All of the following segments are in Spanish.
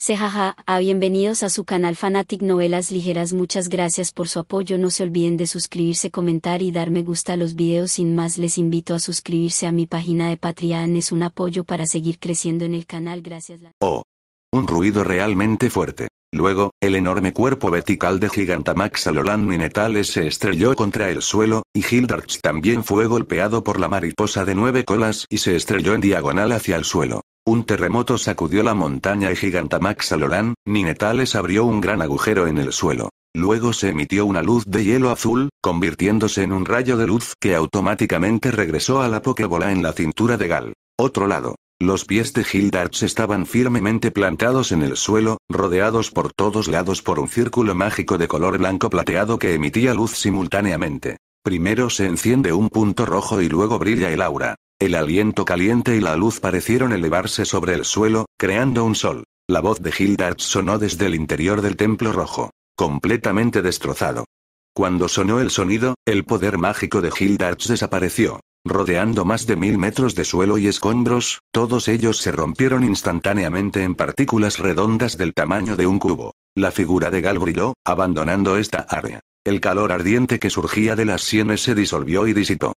Sejaja, a ah, bienvenidos a su canal Fanatic Novelas Ligeras muchas gracias por su apoyo no se olviden de suscribirse comentar y dar me gusta a los videos sin más les invito a suscribirse a mi página de Patreon es un apoyo para seguir creciendo en el canal gracias Oh. Un ruido realmente fuerte. Luego, el enorme cuerpo vertical de Gigantamax Alolan Minetales se estrelló contra el suelo, y Gildarch también fue golpeado por la mariposa de nueve colas y se estrelló en diagonal hacia el suelo. Un terremoto sacudió la montaña y Gigantamax Aloran, Ninetales abrió un gran agujero en el suelo. Luego se emitió una luz de hielo azul, convirtiéndose en un rayo de luz que automáticamente regresó a la Pokébola en la cintura de Gal. Otro lado. Los pies de Gildarts estaban firmemente plantados en el suelo, rodeados por todos lados por un círculo mágico de color blanco plateado que emitía luz simultáneamente. Primero se enciende un punto rojo y luego brilla el aura. El aliento caliente y la luz parecieron elevarse sobre el suelo, creando un sol. La voz de Hildart sonó desde el interior del templo rojo, completamente destrozado. Cuando sonó el sonido, el poder mágico de Hildart desapareció, rodeando más de mil metros de suelo y escombros, todos ellos se rompieron instantáneamente en partículas redondas del tamaño de un cubo. La figura de Gal brilló, abandonando esta área. El calor ardiente que surgía de las sienes se disolvió y disipó.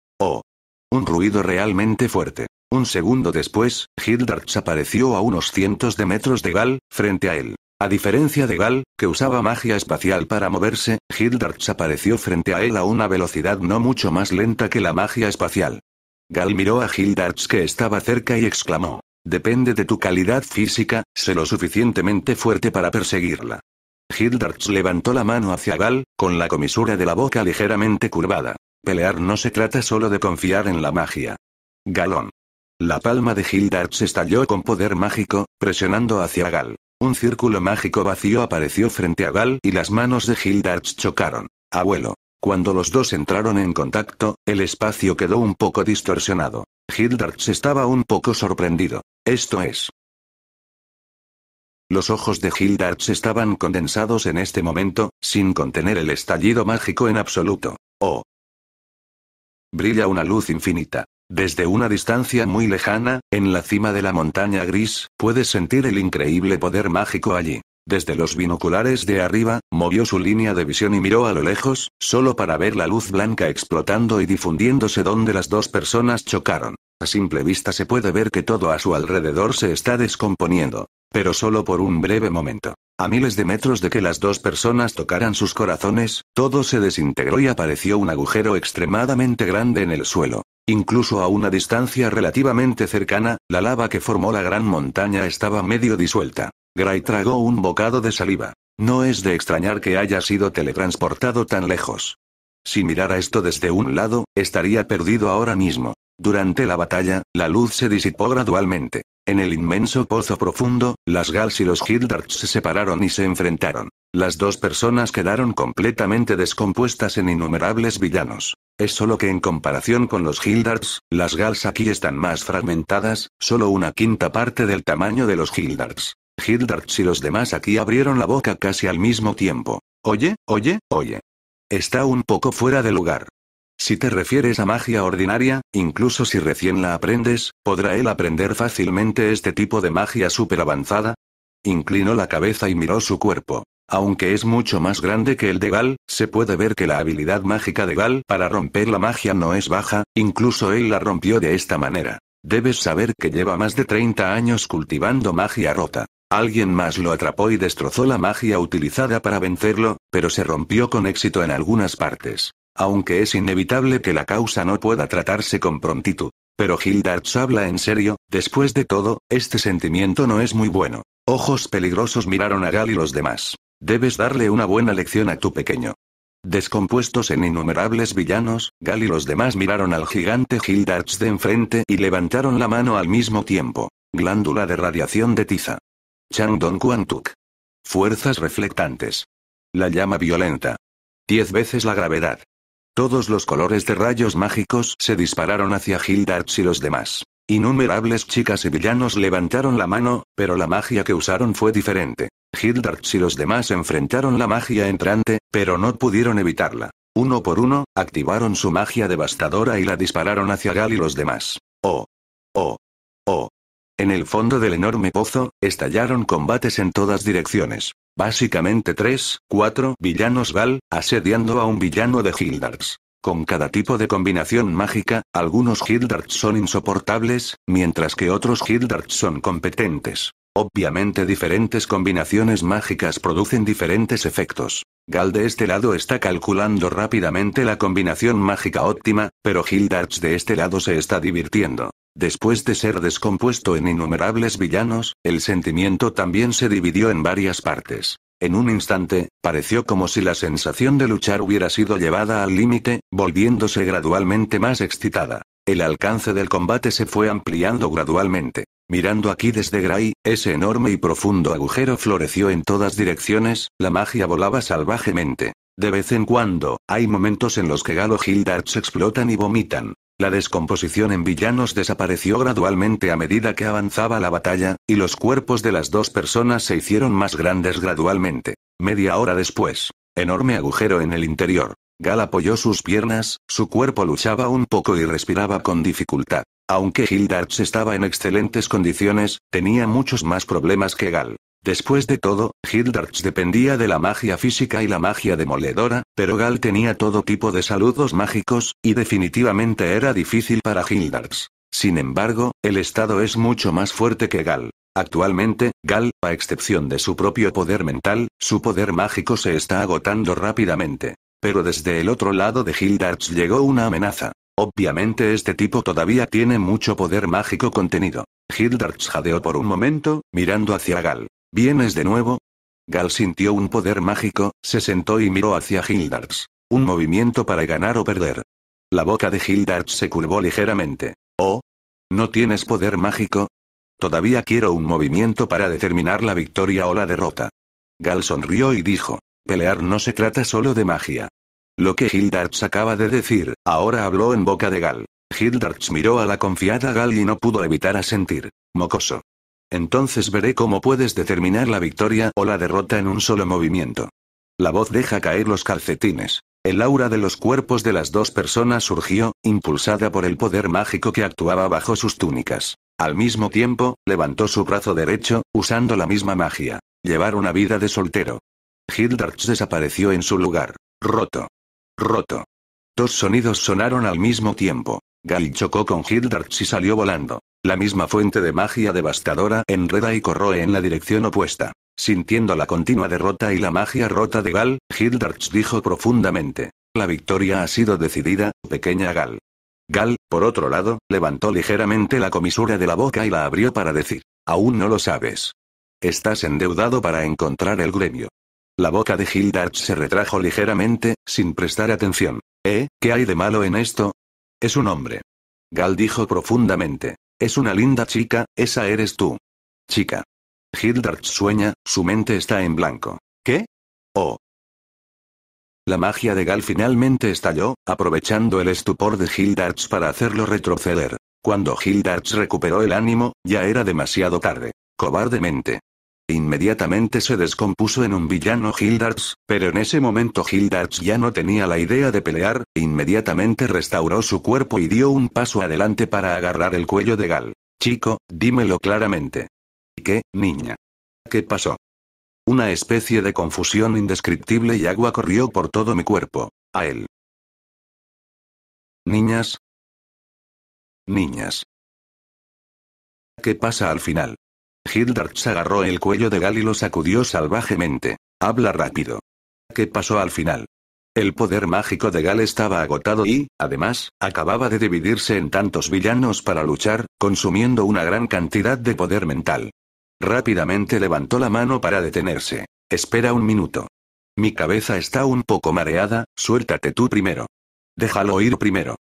Un ruido realmente fuerte. Un segundo después, Hildarts apareció a unos cientos de metros de Gal, frente a él. A diferencia de Gal, que usaba magia espacial para moverse, Hildarts apareció frente a él a una velocidad no mucho más lenta que la magia espacial. Gal miró a Hildarts que estaba cerca y exclamó. Depende de tu calidad física, sé lo suficientemente fuerte para perseguirla. Hildarts levantó la mano hacia Gal, con la comisura de la boca ligeramente curvada. Pelear no se trata solo de confiar en la magia. Galón. La palma de Hildart estalló con poder mágico, presionando hacia Gal. Un círculo mágico vacío apareció frente a Gal y las manos de Hildart chocaron. Abuelo. Cuando los dos entraron en contacto, el espacio quedó un poco distorsionado. Hildarts estaba un poco sorprendido. Esto es. Los ojos de Hildarts estaban condensados en este momento, sin contener el estallido mágico en absoluto. Oh, Brilla una luz infinita. Desde una distancia muy lejana, en la cima de la montaña gris, puedes sentir el increíble poder mágico allí. Desde los binoculares de arriba, movió su línea de visión y miró a lo lejos, solo para ver la luz blanca explotando y difundiéndose donde las dos personas chocaron. A simple vista se puede ver que todo a su alrededor se está descomponiendo, pero solo por un breve momento. A miles de metros de que las dos personas tocaran sus corazones, todo se desintegró y apareció un agujero extremadamente grande en el suelo. Incluso a una distancia relativamente cercana, la lava que formó la gran montaña estaba medio disuelta. Gray tragó un bocado de saliva. No es de extrañar que haya sido teletransportado tan lejos. Si mirara esto desde un lado, estaría perdido ahora mismo. Durante la batalla, la luz se disipó gradualmente. En el inmenso pozo profundo, las Gals y los Hildarts se separaron y se enfrentaron. Las dos personas quedaron completamente descompuestas en innumerables villanos. Es solo que en comparación con los Hildarts, las Gals aquí están más fragmentadas, solo una quinta parte del tamaño de los Hildarts. Hildarts y los demás aquí abrieron la boca casi al mismo tiempo. Oye, oye, oye. Está un poco fuera de lugar. Si te refieres a magia ordinaria, incluso si recién la aprendes, ¿podrá él aprender fácilmente este tipo de magia súper avanzada? Inclinó la cabeza y miró su cuerpo. Aunque es mucho más grande que el de Gal, se puede ver que la habilidad mágica de Gal para romper la magia no es baja, incluso él la rompió de esta manera. Debes saber que lleva más de 30 años cultivando magia rota. Alguien más lo atrapó y destrozó la magia utilizada para vencerlo, pero se rompió con éxito en algunas partes aunque es inevitable que la causa no pueda tratarse con prontitud. Pero Gildarts habla en serio, después de todo, este sentimiento no es muy bueno. Ojos peligrosos miraron a Gal y los demás. Debes darle una buena lección a tu pequeño. Descompuestos en innumerables villanos, Gal y los demás miraron al gigante Gildarts de enfrente y levantaron la mano al mismo tiempo. Glándula de radiación de tiza. Dong Kwantuk. Fuerzas reflectantes. La llama violenta. Diez veces la gravedad. Todos los colores de rayos mágicos se dispararon hacia Gildarts y los demás. Innumerables chicas y villanos levantaron la mano, pero la magia que usaron fue diferente. Gildarts y los demás enfrentaron la magia entrante, pero no pudieron evitarla. Uno por uno, activaron su magia devastadora y la dispararon hacia Gal y los demás. ¡Oh! ¡Oh! ¡Oh! En el fondo del enorme pozo, estallaron combates en todas direcciones. Básicamente tres, 4 villanos Gal, asediando a un villano de Hildards. Con cada tipo de combinación mágica, algunos Hildards son insoportables, mientras que otros Hildards son competentes. Obviamente diferentes combinaciones mágicas producen diferentes efectos. Gal de este lado está calculando rápidamente la combinación mágica óptima, pero Hildarts de este lado se está divirtiendo. Después de ser descompuesto en innumerables villanos, el sentimiento también se dividió en varias partes. En un instante, pareció como si la sensación de luchar hubiera sido llevada al límite, volviéndose gradualmente más excitada. El alcance del combate se fue ampliando gradualmente. Mirando aquí desde Gray, ese enorme y profundo agujero floreció en todas direcciones, la magia volaba salvajemente. De vez en cuando, hay momentos en los que o Gildarts explotan y vomitan. La descomposición en villanos desapareció gradualmente a medida que avanzaba la batalla, y los cuerpos de las dos personas se hicieron más grandes gradualmente. Media hora después, enorme agujero en el interior. Gal apoyó sus piernas, su cuerpo luchaba un poco y respiraba con dificultad. Aunque Gildarts estaba en excelentes condiciones, tenía muchos más problemas que Gal. Después de todo, Hildarts dependía de la magia física y la magia demoledora, pero Gal tenía todo tipo de saludos mágicos, y definitivamente era difícil para Hildarts. Sin embargo, el estado es mucho más fuerte que Gal. Actualmente, Gal, a excepción de su propio poder mental, su poder mágico se está agotando rápidamente. Pero desde el otro lado de Hildarts llegó una amenaza. Obviamente este tipo todavía tiene mucho poder mágico contenido. Hildarts jadeó por un momento, mirando hacia Gal. ¿Vienes de nuevo? Gal sintió un poder mágico, se sentó y miró hacia Gildarts. Un movimiento para ganar o perder. La boca de Gildarts se curvó ligeramente. ¿Oh? ¿No tienes poder mágico? Todavía quiero un movimiento para determinar la victoria o la derrota. Gal sonrió y dijo. Pelear no se trata solo de magia. Lo que Gildarts acaba de decir, ahora habló en boca de Gal. Gildarts miró a la confiada Gal y no pudo evitar sentir, Mocoso. Entonces veré cómo puedes determinar la victoria o la derrota en un solo movimiento. La voz deja caer los calcetines. El aura de los cuerpos de las dos personas surgió, impulsada por el poder mágico que actuaba bajo sus túnicas. Al mismo tiempo, levantó su brazo derecho, usando la misma magia. Llevar una vida de soltero. Hildarch desapareció en su lugar. Roto. Roto. Dos sonidos sonaron al mismo tiempo. Gal chocó con Hildarts y salió volando. La misma fuente de magia devastadora enreda y corroe en la dirección opuesta. Sintiendo la continua derrota y la magia rota de Gal, Hildarts dijo profundamente. La victoria ha sido decidida, pequeña Gal. Gal, por otro lado, levantó ligeramente la comisura de la boca y la abrió para decir. Aún no lo sabes. Estás endeudado para encontrar el gremio. La boca de Hildarts se retrajo ligeramente, sin prestar atención. ¿Eh? ¿Qué hay de malo en esto? Es un hombre. Gal dijo profundamente. Es una linda chica, esa eres tú. Chica. Hildart sueña, su mente está en blanco. ¿Qué? Oh. La magia de Gal finalmente estalló, aprovechando el estupor de Hildarts para hacerlo retroceder. Cuando Hildarts recuperó el ánimo, ya era demasiado tarde. Cobardemente inmediatamente se descompuso en un villano Hildarts, pero en ese momento Hildarts ya no tenía la idea de pelear, inmediatamente restauró su cuerpo y dio un paso adelante para agarrar el cuello de Gal. Chico, dímelo claramente. ¿Qué, niña? ¿Qué pasó? Una especie de confusión indescriptible y agua corrió por todo mi cuerpo. A él. Niñas. Niñas. ¿Qué pasa al final? se agarró el cuello de Gal y lo sacudió salvajemente. Habla rápido. ¿Qué pasó al final? El poder mágico de Gal estaba agotado y, además, acababa de dividirse en tantos villanos para luchar, consumiendo una gran cantidad de poder mental. Rápidamente levantó la mano para detenerse. Espera un minuto. Mi cabeza está un poco mareada, suéltate tú primero. Déjalo ir primero.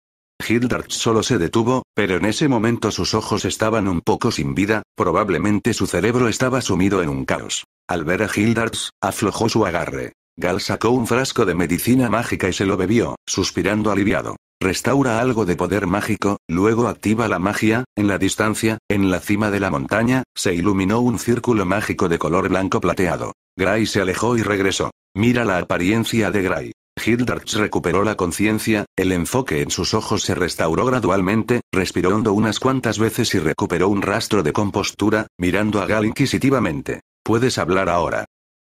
Hildart solo se detuvo, pero en ese momento sus ojos estaban un poco sin vida, probablemente su cerebro estaba sumido en un caos. Al ver a Hildarts, aflojó su agarre. Gal sacó un frasco de medicina mágica y se lo bebió, suspirando aliviado. Restaura algo de poder mágico, luego activa la magia, en la distancia, en la cima de la montaña, se iluminó un círculo mágico de color blanco plateado. Gray se alejó y regresó. Mira la apariencia de Gray. Hildarts recuperó la conciencia, el enfoque en sus ojos se restauró gradualmente, respiró hondo unas cuantas veces y recuperó un rastro de compostura, mirando a Gal inquisitivamente. Puedes hablar ahora.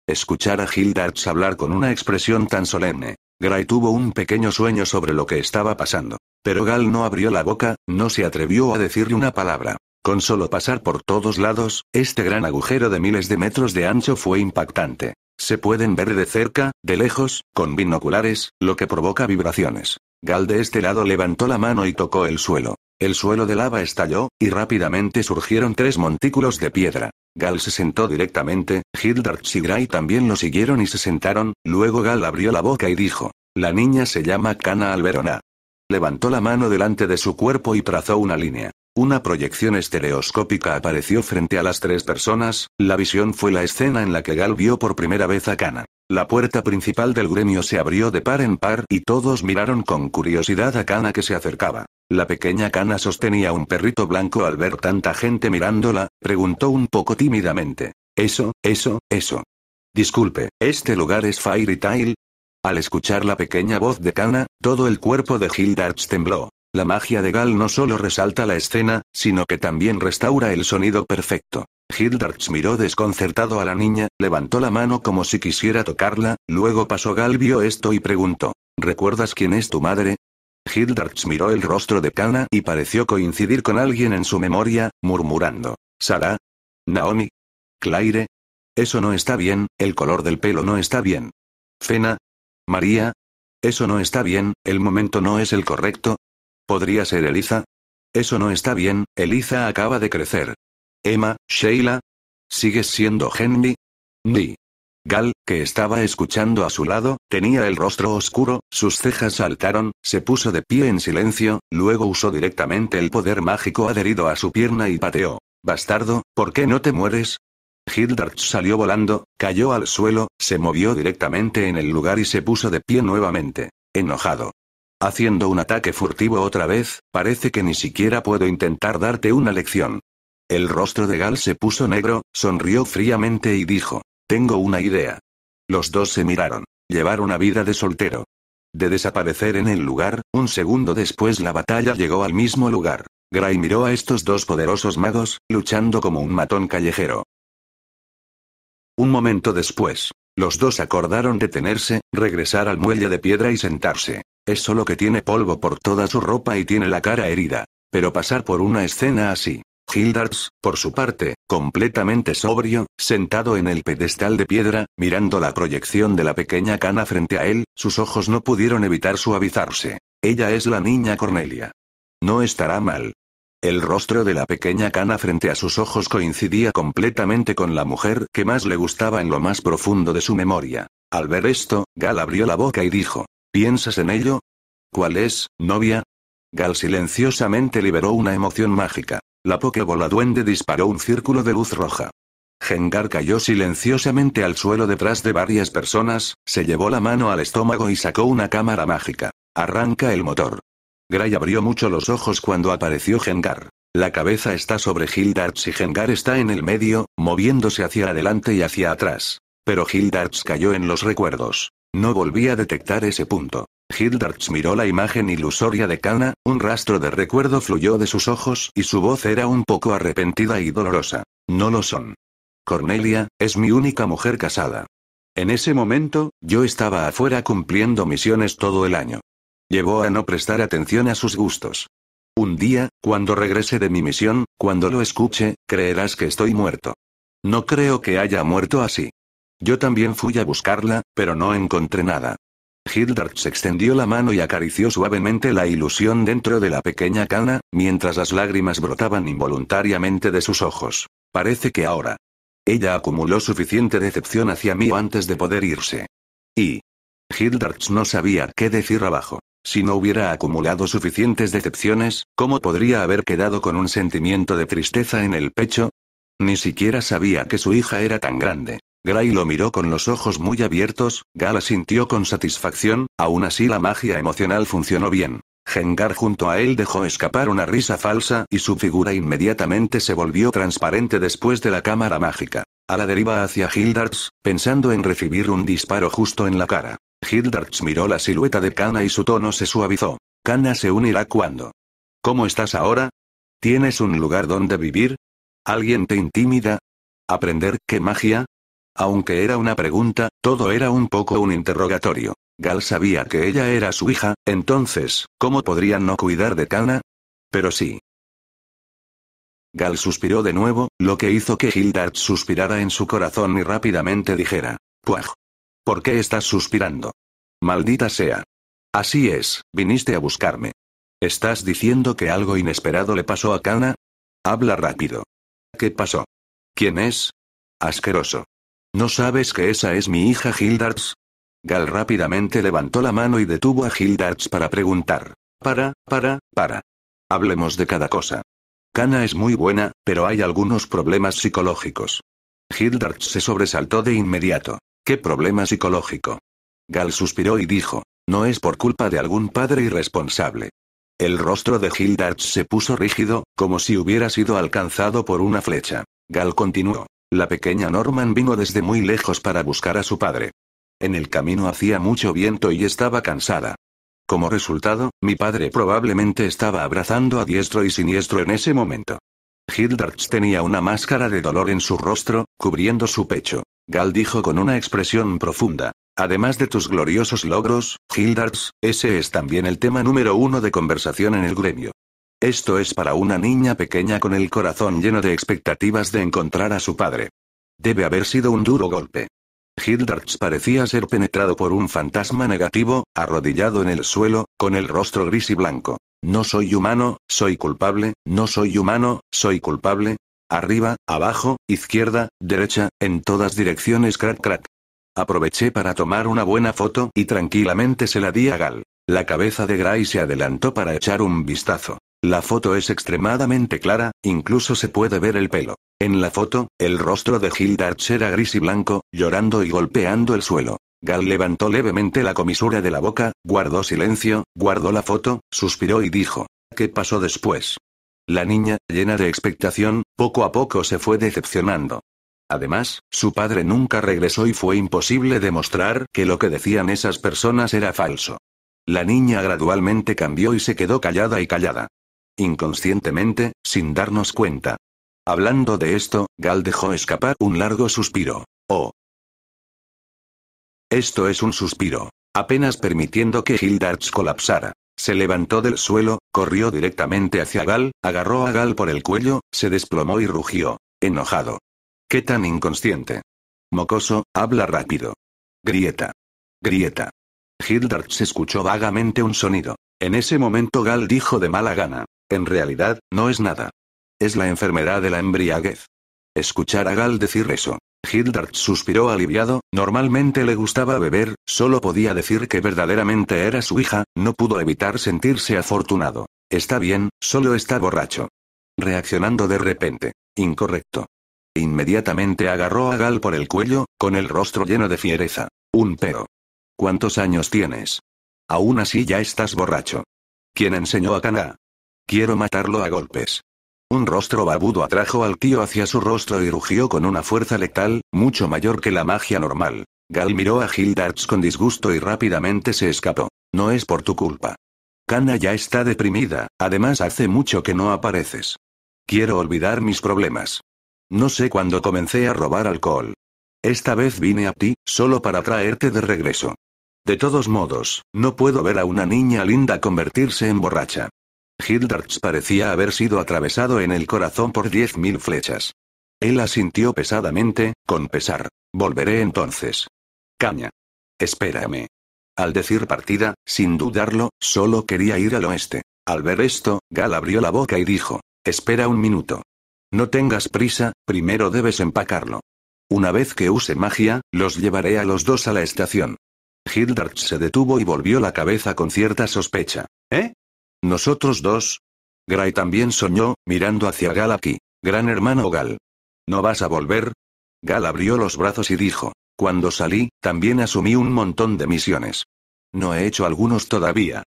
Escuchar a Hildarts hablar con una expresión tan solemne. Gray tuvo un pequeño sueño sobre lo que estaba pasando. Pero Gal no abrió la boca, no se atrevió a decirle una palabra. Con solo pasar por todos lados, este gran agujero de miles de metros de ancho fue impactante. Se pueden ver de cerca, de lejos, con binoculares, lo que provoca vibraciones. Gal de este lado levantó la mano y tocó el suelo. El suelo de lava estalló, y rápidamente surgieron tres montículos de piedra. Gal se sentó directamente, Hildart y Gray también lo siguieron y se sentaron, luego Gal abrió la boca y dijo, la niña se llama Kana Alberona. Levantó la mano delante de su cuerpo y trazó una línea. Una proyección estereoscópica apareció frente a las tres personas, la visión fue la escena en la que Gal vio por primera vez a Kana. La puerta principal del gremio se abrió de par en par y todos miraron con curiosidad a Kana que se acercaba. La pequeña Kana sostenía un perrito blanco al ver tanta gente mirándola, preguntó un poco tímidamente. Eso, eso, eso. Disculpe, ¿este lugar es Fairy Tail? Al escuchar la pequeña voz de Kana, todo el cuerpo de Hildarts tembló. La magia de Gal no solo resalta la escena, sino que también restaura el sonido perfecto. Hildarts miró desconcertado a la niña, levantó la mano como si quisiera tocarla, luego pasó Gal vio esto y preguntó, ¿recuerdas quién es tu madre? Hildarts miró el rostro de Kana y pareció coincidir con alguien en su memoria, murmurando, ¿Sara? ¿Naomi? ¿Claire? Eso no está bien, el color del pelo no está bien. Fena, María. Eso no está bien, el momento no es el correcto. ¿Podría ser Eliza? Eso no está bien, Eliza acaba de crecer. Emma, Sheila. ¿Sigues siendo Henry? Ni. Gal, que estaba escuchando a su lado, tenía el rostro oscuro, sus cejas saltaron, se puso de pie en silencio, luego usó directamente el poder mágico adherido a su pierna y pateó. Bastardo, ¿por qué no te mueres? Hildart salió volando, cayó al suelo, se movió directamente en el lugar y se puso de pie nuevamente, enojado. Haciendo un ataque furtivo otra vez, parece que ni siquiera puedo intentar darte una lección. El rostro de Gal se puso negro, sonrió fríamente y dijo, tengo una idea. Los dos se miraron. Llevar una vida de soltero. De desaparecer en el lugar, un segundo después la batalla llegó al mismo lugar. Gray miró a estos dos poderosos magos, luchando como un matón callejero. Un momento después, los dos acordaron detenerse, regresar al muelle de piedra y sentarse. Es solo que tiene polvo por toda su ropa y tiene la cara herida. Pero pasar por una escena así. Hildarts, por su parte, completamente sobrio, sentado en el pedestal de piedra, mirando la proyección de la pequeña cana frente a él, sus ojos no pudieron evitar suavizarse. Ella es la niña Cornelia. No estará mal, el rostro de la pequeña Cana frente a sus ojos coincidía completamente con la mujer que más le gustaba en lo más profundo de su memoria. Al ver esto, Gal abrió la boca y dijo, ¿Piensas en ello? ¿Cuál es, novia? Gal silenciosamente liberó una emoción mágica. La pokebola Duende disparó un círculo de luz roja. Gengar cayó silenciosamente al suelo detrás de varias personas, se llevó la mano al estómago y sacó una cámara mágica. Arranca el motor. Gray abrió mucho los ojos cuando apareció Gengar. La cabeza está sobre Gildarts y Gengar está en el medio, moviéndose hacia adelante y hacia atrás. Pero Gildarts cayó en los recuerdos. No volví a detectar ese punto. Gildarts miró la imagen ilusoria de Kana, un rastro de recuerdo fluyó de sus ojos y su voz era un poco arrepentida y dolorosa. No lo son. Cornelia, es mi única mujer casada. En ese momento, yo estaba afuera cumpliendo misiones todo el año. Llevó a no prestar atención a sus gustos. Un día, cuando regrese de mi misión, cuando lo escuche, creerás que estoy muerto. No creo que haya muerto así. Yo también fui a buscarla, pero no encontré nada. Hildart se extendió la mano y acarició suavemente la ilusión dentro de la pequeña cana, mientras las lágrimas brotaban involuntariamente de sus ojos. Parece que ahora. Ella acumuló suficiente decepción hacia mí antes de poder irse. Y. Hildart no sabía qué decir abajo. Si no hubiera acumulado suficientes decepciones, ¿cómo podría haber quedado con un sentimiento de tristeza en el pecho? Ni siquiera sabía que su hija era tan grande. Gray lo miró con los ojos muy abiertos, Gala sintió con satisfacción, aún así la magia emocional funcionó bien. Gengar junto a él dejó escapar una risa falsa y su figura inmediatamente se volvió transparente después de la cámara mágica. A la deriva hacia Hildarts, pensando en recibir un disparo justo en la cara. Hildart miró la silueta de Kana y su tono se suavizó. Kana se unirá cuando. ¿Cómo estás ahora? ¿Tienes un lugar donde vivir? ¿Alguien te intimida? ¿Aprender qué magia? Aunque era una pregunta, todo era un poco un interrogatorio. Gal sabía que ella era su hija, entonces, ¿cómo podrían no cuidar de Kana? Pero sí. Gal suspiró de nuevo, lo que hizo que Hildart suspirara en su corazón y rápidamente dijera, ¡puaj! ¿Por qué estás suspirando? Maldita sea. Así es, viniste a buscarme. ¿Estás diciendo que algo inesperado le pasó a Kana? Habla rápido. ¿Qué pasó? ¿Quién es? Asqueroso. ¿No sabes que esa es mi hija Hildarts. Gal rápidamente levantó la mano y detuvo a Hildarts para preguntar. Para, para, para. Hablemos de cada cosa. Kana es muy buena, pero hay algunos problemas psicológicos. Hildarts se sobresaltó de inmediato. ¿Qué problema psicológico? Gal suspiró y dijo, no es por culpa de algún padre irresponsable. El rostro de Hildarch se puso rígido, como si hubiera sido alcanzado por una flecha. Gal continuó. La pequeña Norman vino desde muy lejos para buscar a su padre. En el camino hacía mucho viento y estaba cansada. Como resultado, mi padre probablemente estaba abrazando a diestro y siniestro en ese momento. Hildarch tenía una máscara de dolor en su rostro, cubriendo su pecho. Gal dijo con una expresión profunda. Además de tus gloriosos logros, Gildarts, ese es también el tema número uno de conversación en el gremio. Esto es para una niña pequeña con el corazón lleno de expectativas de encontrar a su padre. Debe haber sido un duro golpe. Gildarts parecía ser penetrado por un fantasma negativo, arrodillado en el suelo, con el rostro gris y blanco. No soy humano, soy culpable, no soy humano, soy culpable, Arriba, abajo, izquierda, derecha, en todas direcciones crack crack. Aproveché para tomar una buena foto y tranquilamente se la di a Gal. La cabeza de Gray se adelantó para echar un vistazo. La foto es extremadamente clara, incluso se puede ver el pelo. En la foto, el rostro de Hilda era gris y blanco, llorando y golpeando el suelo. Gal levantó levemente la comisura de la boca, guardó silencio, guardó la foto, suspiró y dijo, ¿qué pasó después? La niña, llena de expectación, poco a poco se fue decepcionando. Además, su padre nunca regresó y fue imposible demostrar que lo que decían esas personas era falso. La niña gradualmente cambió y se quedó callada y callada. Inconscientemente, sin darnos cuenta. Hablando de esto, Gal dejó escapar un largo suspiro. Oh. Esto es un suspiro. Apenas permitiendo que Hildarts colapsara. Se levantó del suelo, corrió directamente hacia Gal, agarró a Gal por el cuello, se desplomó y rugió. Enojado. ¿Qué tan inconsciente? Mocoso, habla rápido. Grieta. Grieta. Hildart se escuchó vagamente un sonido. En ese momento Gal dijo de mala gana. En realidad, no es nada. Es la enfermedad de la embriaguez. Escuchar a Gal decir eso, Hildart suspiró aliviado, normalmente le gustaba beber, solo podía decir que verdaderamente era su hija, no pudo evitar sentirse afortunado. Está bien, solo está borracho. Reaccionando de repente. Incorrecto. Inmediatamente agarró a Gal por el cuello, con el rostro lleno de fiereza. Un pero. ¿Cuántos años tienes? Aún así ya estás borracho. ¿Quién enseñó a Cana? Quiero matarlo a golpes. Un rostro babudo atrajo al tío hacia su rostro y rugió con una fuerza letal, mucho mayor que la magia normal. Gal miró a gildarts con disgusto y rápidamente se escapó. No es por tu culpa. Kana ya está deprimida, además hace mucho que no apareces. Quiero olvidar mis problemas. No sé cuándo comencé a robar alcohol. Esta vez vine a ti, solo para traerte de regreso. De todos modos, no puedo ver a una niña linda convertirse en borracha. Hildarts parecía haber sido atravesado en el corazón por diez mil flechas. Él asintió pesadamente, con pesar. Volveré entonces. Caña. Espérame. Al decir partida, sin dudarlo, solo quería ir al oeste. Al ver esto, Gal abrió la boca y dijo, espera un minuto. No tengas prisa, primero debes empacarlo. Una vez que use magia, los llevaré a los dos a la estación. Hildart se detuvo y volvió la cabeza con cierta sospecha. ¿Eh? Nosotros dos. Gray también soñó, mirando hacia Gal aquí. Gran hermano Gal. ¿No vas a volver? Gal abrió los brazos y dijo. Cuando salí, también asumí un montón de misiones. No he hecho algunos todavía.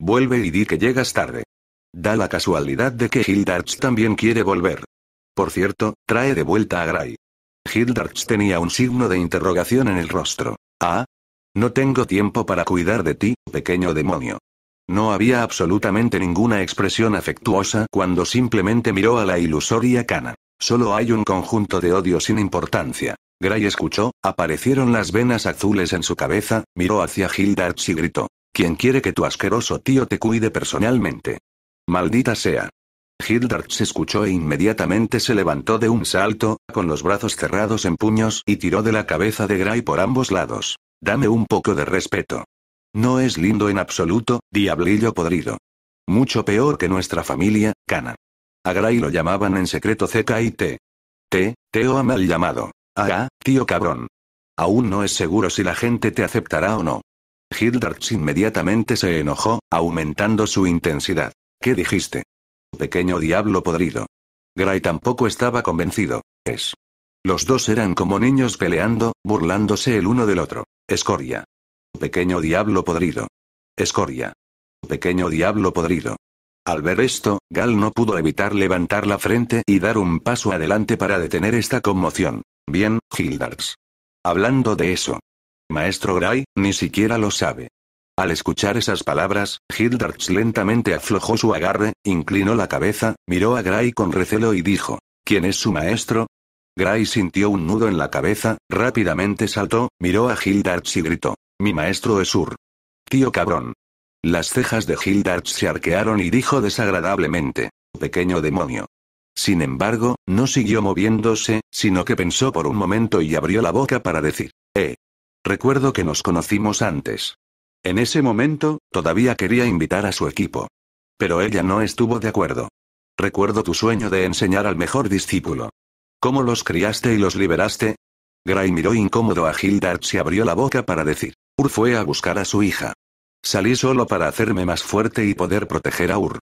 Vuelve y di que llegas tarde. Da la casualidad de que Hildarts también quiere volver. Por cierto, trae de vuelta a Gray. Hildarts tenía un signo de interrogación en el rostro. ¿Ah? No tengo tiempo para cuidar de ti, pequeño demonio. No había absolutamente ninguna expresión afectuosa cuando simplemente miró a la ilusoria cana. Solo hay un conjunto de odio sin importancia. Gray escuchó, aparecieron las venas azules en su cabeza, miró hacia Gildarts y gritó. ¿Quién quiere que tu asqueroso tío te cuide personalmente? Maldita sea. se escuchó e inmediatamente se levantó de un salto, con los brazos cerrados en puños y tiró de la cabeza de Gray por ambos lados. Dame un poco de respeto. No es lindo en absoluto, diablillo podrido. Mucho peor que nuestra familia, Cana. A Gray lo llamaban en secreto y T, T, Teo a mal llamado. Ah, tío cabrón. Aún no es seguro si la gente te aceptará o no. Hildarts inmediatamente se enojó, aumentando su intensidad. ¿Qué dijiste? Pequeño diablo podrido. Gray tampoco estaba convencido. Es. Los dos eran como niños peleando, burlándose el uno del otro. Escoria. Pequeño diablo podrido. Escoria. Pequeño diablo podrido. Al ver esto, Gal no pudo evitar levantar la frente y dar un paso adelante para detener esta conmoción. Bien, Hildarts. Hablando de eso. Maestro Gray, ni siquiera lo sabe. Al escuchar esas palabras, Hildarts lentamente aflojó su agarre, inclinó la cabeza, miró a Gray con recelo y dijo, ¿Quién es su maestro? Gray sintió un nudo en la cabeza, rápidamente saltó, miró a Hildarts y gritó, mi maestro es Ur. Tío cabrón. Las cejas de Hildart se arquearon y dijo desagradablemente. Pequeño demonio. Sin embargo, no siguió moviéndose, sino que pensó por un momento y abrió la boca para decir, eh. Recuerdo que nos conocimos antes. En ese momento, todavía quería invitar a su equipo. Pero ella no estuvo de acuerdo. Recuerdo tu sueño de enseñar al mejor discípulo. ¿Cómo los criaste y los liberaste? Gray miró incómodo a Hildart y abrió la boca para decir, Ur fue a buscar a su hija. Salí solo para hacerme más fuerte y poder proteger a Ur.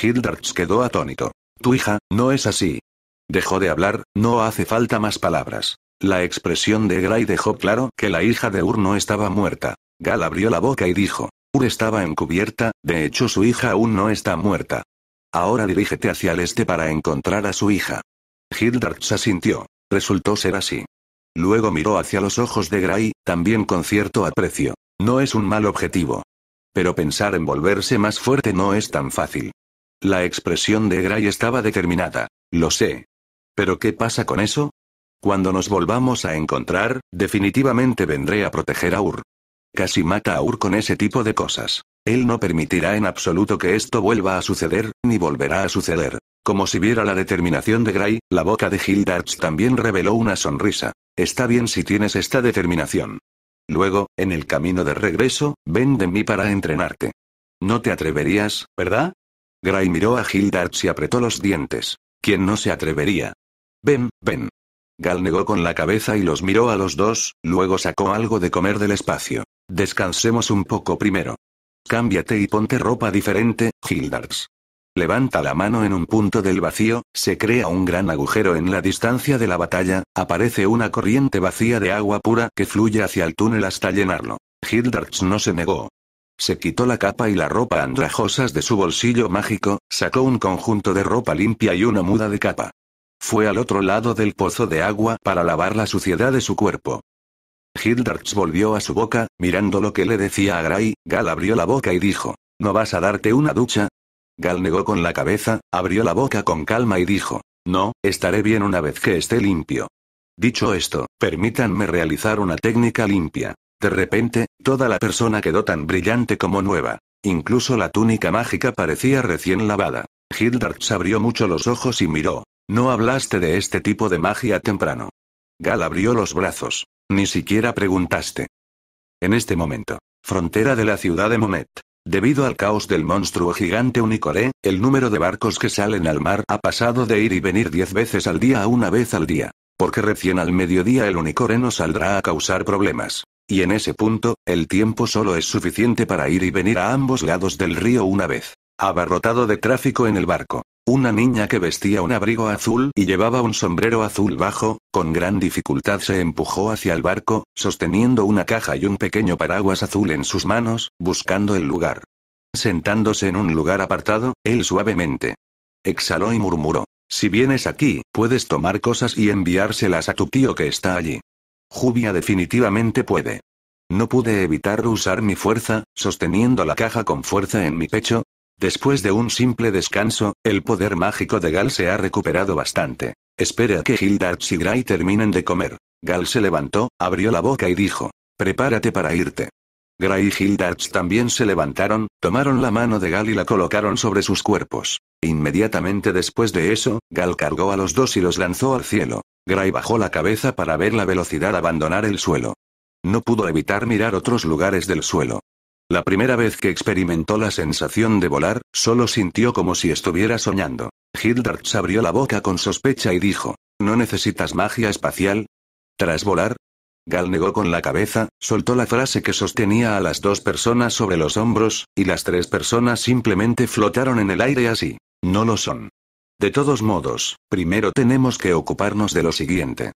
Hildarts quedó atónito. Tu hija, no es así. Dejó de hablar, no hace falta más palabras. La expresión de Gray dejó claro que la hija de Ur no estaba muerta. Gal abrió la boca y dijo. Ur estaba encubierta, de hecho su hija aún no está muerta. Ahora dirígete hacia el este para encontrar a su hija. Hildarts asintió. Resultó ser así. Luego miró hacia los ojos de Gray, también con cierto aprecio. No es un mal objetivo. Pero pensar en volverse más fuerte no es tan fácil. La expresión de Gray estaba determinada. Lo sé. Pero ¿qué pasa con eso? Cuando nos volvamos a encontrar, definitivamente vendré a proteger a Ur. Casi mata a Ur con ese tipo de cosas. Él no permitirá en absoluto que esto vuelva a suceder, ni volverá a suceder. Como si viera la determinación de Gray, la boca de Hildarts también reveló una sonrisa. Está bien si tienes esta determinación. Luego, en el camino de regreso, ven de mí para entrenarte. No te atreverías, ¿verdad? Gray miró a Hildarts y apretó los dientes. ¿Quién no se atrevería? Ven, ven. Gal negó con la cabeza y los miró a los dos, luego sacó algo de comer del espacio. Descansemos un poco primero. Cámbiate y ponte ropa diferente, Hildards. Levanta la mano en un punto del vacío, se crea un gran agujero en la distancia de la batalla, aparece una corriente vacía de agua pura que fluye hacia el túnel hasta llenarlo. Hildarts no se negó. Se quitó la capa y la ropa andrajosas de su bolsillo mágico, sacó un conjunto de ropa limpia y una muda de capa. Fue al otro lado del pozo de agua para lavar la suciedad de su cuerpo. Hildarts volvió a su boca, mirando lo que le decía a Gray, Gal abrió la boca y dijo, ¿no vas a darte una ducha? Gal negó con la cabeza, abrió la boca con calma y dijo, No, estaré bien una vez que esté limpio. Dicho esto, permítanme realizar una técnica limpia. De repente, toda la persona quedó tan brillante como nueva. Incluso la túnica mágica parecía recién lavada. se abrió mucho los ojos y miró. No hablaste de este tipo de magia temprano. Gal abrió los brazos. Ni siquiera preguntaste. En este momento. Frontera de la ciudad de Monet. Debido al caos del monstruo gigante Unicoré, el número de barcos que salen al mar ha pasado de ir y venir diez veces al día a una vez al día. Porque recién al mediodía el Unicore no saldrá a causar problemas. Y en ese punto, el tiempo solo es suficiente para ir y venir a ambos lados del río una vez. Abarrotado de tráfico en el barco. Una niña que vestía un abrigo azul y llevaba un sombrero azul bajo, con gran dificultad se empujó hacia el barco, sosteniendo una caja y un pequeño paraguas azul en sus manos, buscando el lugar. Sentándose en un lugar apartado, él suavemente exhaló y murmuró. Si vienes aquí, puedes tomar cosas y enviárselas a tu tío que está allí. Jubia definitivamente puede. No pude evitar usar mi fuerza, sosteniendo la caja con fuerza en mi pecho, Después de un simple descanso, el poder mágico de Gal se ha recuperado bastante. Espera a que Hildarts y Gray terminen de comer. Gal se levantó, abrió la boca y dijo: Prepárate para irte. Gray y Hildarts también se levantaron, tomaron la mano de Gal y la colocaron sobre sus cuerpos. Inmediatamente después de eso, Gal cargó a los dos y los lanzó al cielo. Gray bajó la cabeza para ver la velocidad abandonar el suelo. No pudo evitar mirar otros lugares del suelo. La primera vez que experimentó la sensación de volar, solo sintió como si estuviera soñando. se abrió la boca con sospecha y dijo, ¿no necesitas magia espacial? Tras volar, Gal negó con la cabeza, soltó la frase que sostenía a las dos personas sobre los hombros, y las tres personas simplemente flotaron en el aire así. No lo son. De todos modos, primero tenemos que ocuparnos de lo siguiente.